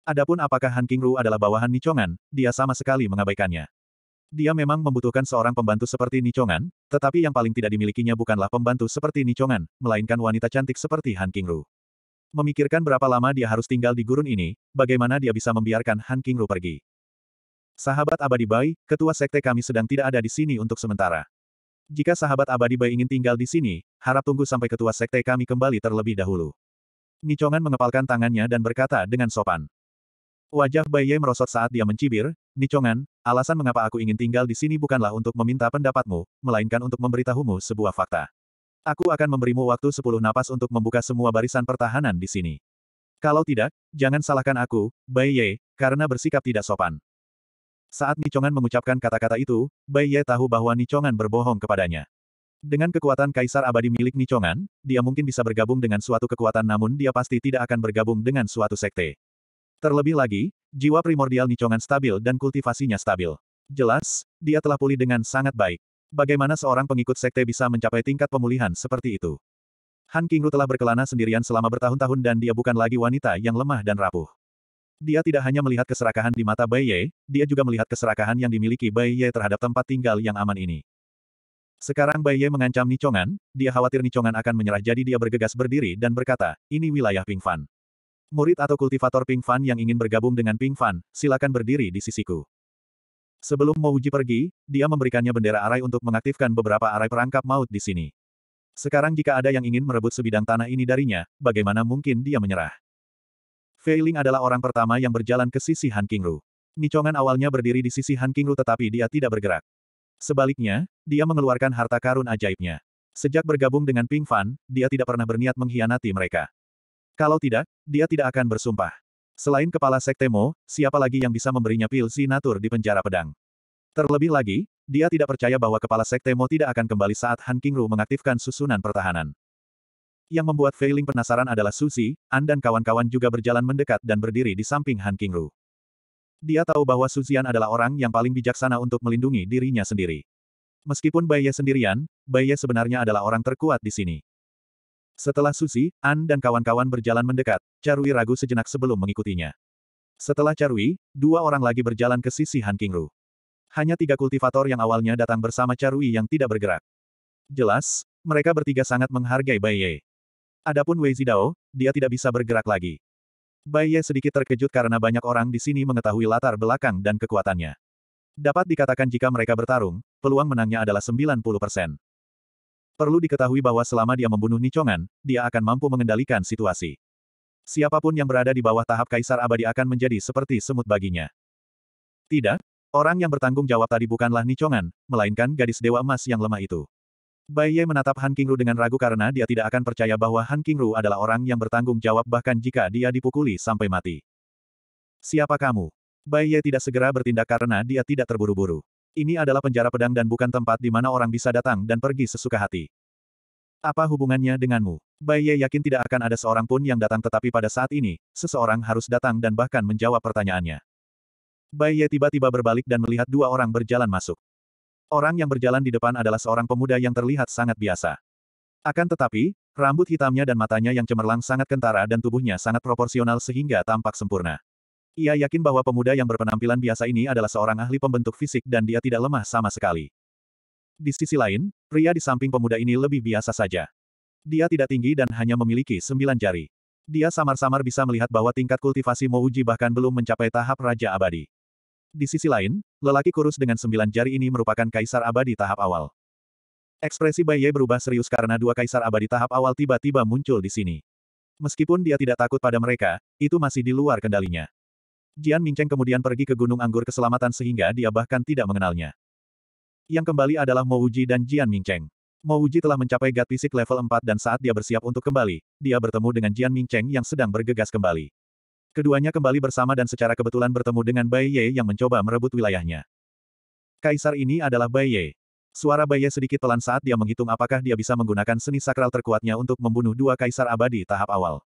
Adapun apakah Han Kingru adalah bawahan Nichongan, dia sama sekali mengabaikannya. Dia memang membutuhkan seorang pembantu seperti Nichongan, tetapi yang paling tidak dimilikinya bukanlah pembantu seperti Nichongan, melainkan wanita cantik seperti Han Kingru. Memikirkan berapa lama dia harus tinggal di gurun ini, bagaimana dia bisa membiarkan Han Kingru pergi. Sahabat Abadi Bai, ketua sekte kami sedang tidak ada di sini untuk sementara. Jika sahabat Abadi Bai ingin tinggal di sini, harap tunggu sampai ketua sekte kami kembali terlebih dahulu. Nicongan mengepalkan tangannya dan berkata dengan sopan. Wajah Bai Ye merosot saat dia mencibir, Nicongan, alasan mengapa aku ingin tinggal di sini bukanlah untuk meminta pendapatmu, melainkan untuk memberitahumu sebuah fakta. Aku akan memberimu waktu sepuluh napas untuk membuka semua barisan pertahanan di sini. Kalau tidak, jangan salahkan aku, Bai Ye, karena bersikap tidak sopan. Saat Nichongan mengucapkan kata-kata itu, Bai Ye tahu bahwa Nichongan berbohong kepadanya. Dengan kekuatan kaisar abadi milik Nichongan, dia mungkin bisa bergabung dengan suatu kekuatan namun dia pasti tidak akan bergabung dengan suatu sekte. Terlebih lagi, jiwa primordial Nichongan stabil dan kultivasinya stabil. Jelas, dia telah pulih dengan sangat baik. Bagaimana seorang pengikut sekte bisa mencapai tingkat pemulihan seperti itu? Han Qingru telah berkelana sendirian selama bertahun-tahun dan dia bukan lagi wanita yang lemah dan rapuh. Dia tidak hanya melihat keserakahan di mata Bai Ye, dia juga melihat keserakahan yang dimiliki Bai Ye terhadap tempat tinggal yang aman ini. Sekarang Bai Ye mengancam Nichongan, dia khawatir Nichongan akan menyerah jadi dia bergegas berdiri dan berkata, ini wilayah Ping Fan. Murid atau kultivator Ping Fan yang ingin bergabung dengan Ping Fan, silakan berdiri di sisiku. Sebelum Mouji pergi, dia memberikannya bendera arai untuk mengaktifkan beberapa arai perangkap maut di sini. Sekarang jika ada yang ingin merebut sebidang tanah ini darinya, bagaimana mungkin dia menyerah? Fei Ling adalah orang pertama yang berjalan ke sisi Han Ru. Nicongan awalnya berdiri di sisi Han Ru, tetapi dia tidak bergerak. Sebaliknya, dia mengeluarkan harta karun ajaibnya. Sejak bergabung dengan Ping Fan, dia tidak pernah berniat mengkhianati mereka. Kalau tidak, dia tidak akan bersumpah. Selain kepala sekte Mo, siapa lagi yang bisa memberinya pil sinatur di penjara pedang? Terlebih lagi, dia tidak percaya bahwa kepala sekte Mo tidak akan kembali saat Han Kingru mengaktifkan susunan pertahanan. Yang membuat Feiling penasaran adalah Susi, An dan kawan-kawan juga berjalan mendekat dan berdiri di samping Han Kingru. Dia tahu bahwa Suzian adalah orang yang paling bijaksana untuk melindungi dirinya sendiri. Meskipun Baye sendirian, Baye sebenarnya adalah orang terkuat di sini. Setelah Susi, An dan kawan-kawan berjalan mendekat, Carui ragu sejenak sebelum mengikutinya. Setelah Carui, dua orang lagi berjalan ke sisi Han Kingru. Hanya tiga kultivator yang awalnya datang bersama Carui yang tidak bergerak. Jelas, mereka bertiga sangat menghargai Bai Ye. Adapun Wei Zidao, dia tidak bisa bergerak lagi. Bai Ye sedikit terkejut karena banyak orang di sini mengetahui latar belakang dan kekuatannya. Dapat dikatakan jika mereka bertarung, peluang menangnya adalah 90%. Perlu diketahui bahwa selama dia membunuh Nichongan, dia akan mampu mengendalikan situasi. Siapapun yang berada di bawah tahap Kaisar Abadi akan menjadi seperti semut baginya. Tidak, orang yang bertanggung jawab tadi bukanlah Nichongan, melainkan gadis Dewa Emas yang lemah itu. Bai Ye menatap Han Kingru dengan ragu karena dia tidak akan percaya bahwa Han Kingru adalah orang yang bertanggung jawab bahkan jika dia dipukuli sampai mati. Siapa kamu? Bai Ye tidak segera bertindak karena dia tidak terburu-buru. Ini adalah penjara pedang dan bukan tempat di mana orang bisa datang dan pergi sesuka hati. Apa hubungannya denganmu? Bai Ye yakin tidak akan ada seorang pun yang datang tetapi pada saat ini, seseorang harus datang dan bahkan menjawab pertanyaannya. Bai Ye tiba-tiba berbalik dan melihat dua orang berjalan masuk. Orang yang berjalan di depan adalah seorang pemuda yang terlihat sangat biasa. Akan tetapi, rambut hitamnya dan matanya yang cemerlang sangat kentara dan tubuhnya sangat proporsional sehingga tampak sempurna. Ia yakin bahwa pemuda yang berpenampilan biasa ini adalah seorang ahli pembentuk fisik dan dia tidak lemah sama sekali. Di sisi lain, pria di samping pemuda ini lebih biasa saja. Dia tidak tinggi dan hanya memiliki sembilan jari. Dia samar-samar bisa melihat bahwa tingkat kultivasi Mouji bahkan belum mencapai tahap Raja Abadi. Di sisi lain, lelaki kurus dengan sembilan jari ini merupakan Kaisar Abadi tahap awal. Ekspresi Bai Ye berubah serius karena dua Kaisar Abadi tahap awal tiba-tiba muncul di sini. Meskipun dia tidak takut pada mereka, itu masih di luar kendalinya. Jian Mingcheng kemudian pergi ke Gunung Anggur Keselamatan sehingga dia bahkan tidak mengenalnya. Yang kembali adalah Mo Wuji dan Jian Mingcheng. Mo Wuji telah mencapai gat fisik level 4 dan saat dia bersiap untuk kembali, dia bertemu dengan Jian Mingcheng yang sedang bergegas kembali. Keduanya kembali bersama dan secara kebetulan bertemu dengan Bai Ye yang mencoba merebut wilayahnya. Kaisar ini adalah Bai Ye. Suara Bai Ye sedikit pelan saat dia menghitung apakah dia bisa menggunakan seni sakral terkuatnya untuk membunuh dua kaisar abadi tahap awal.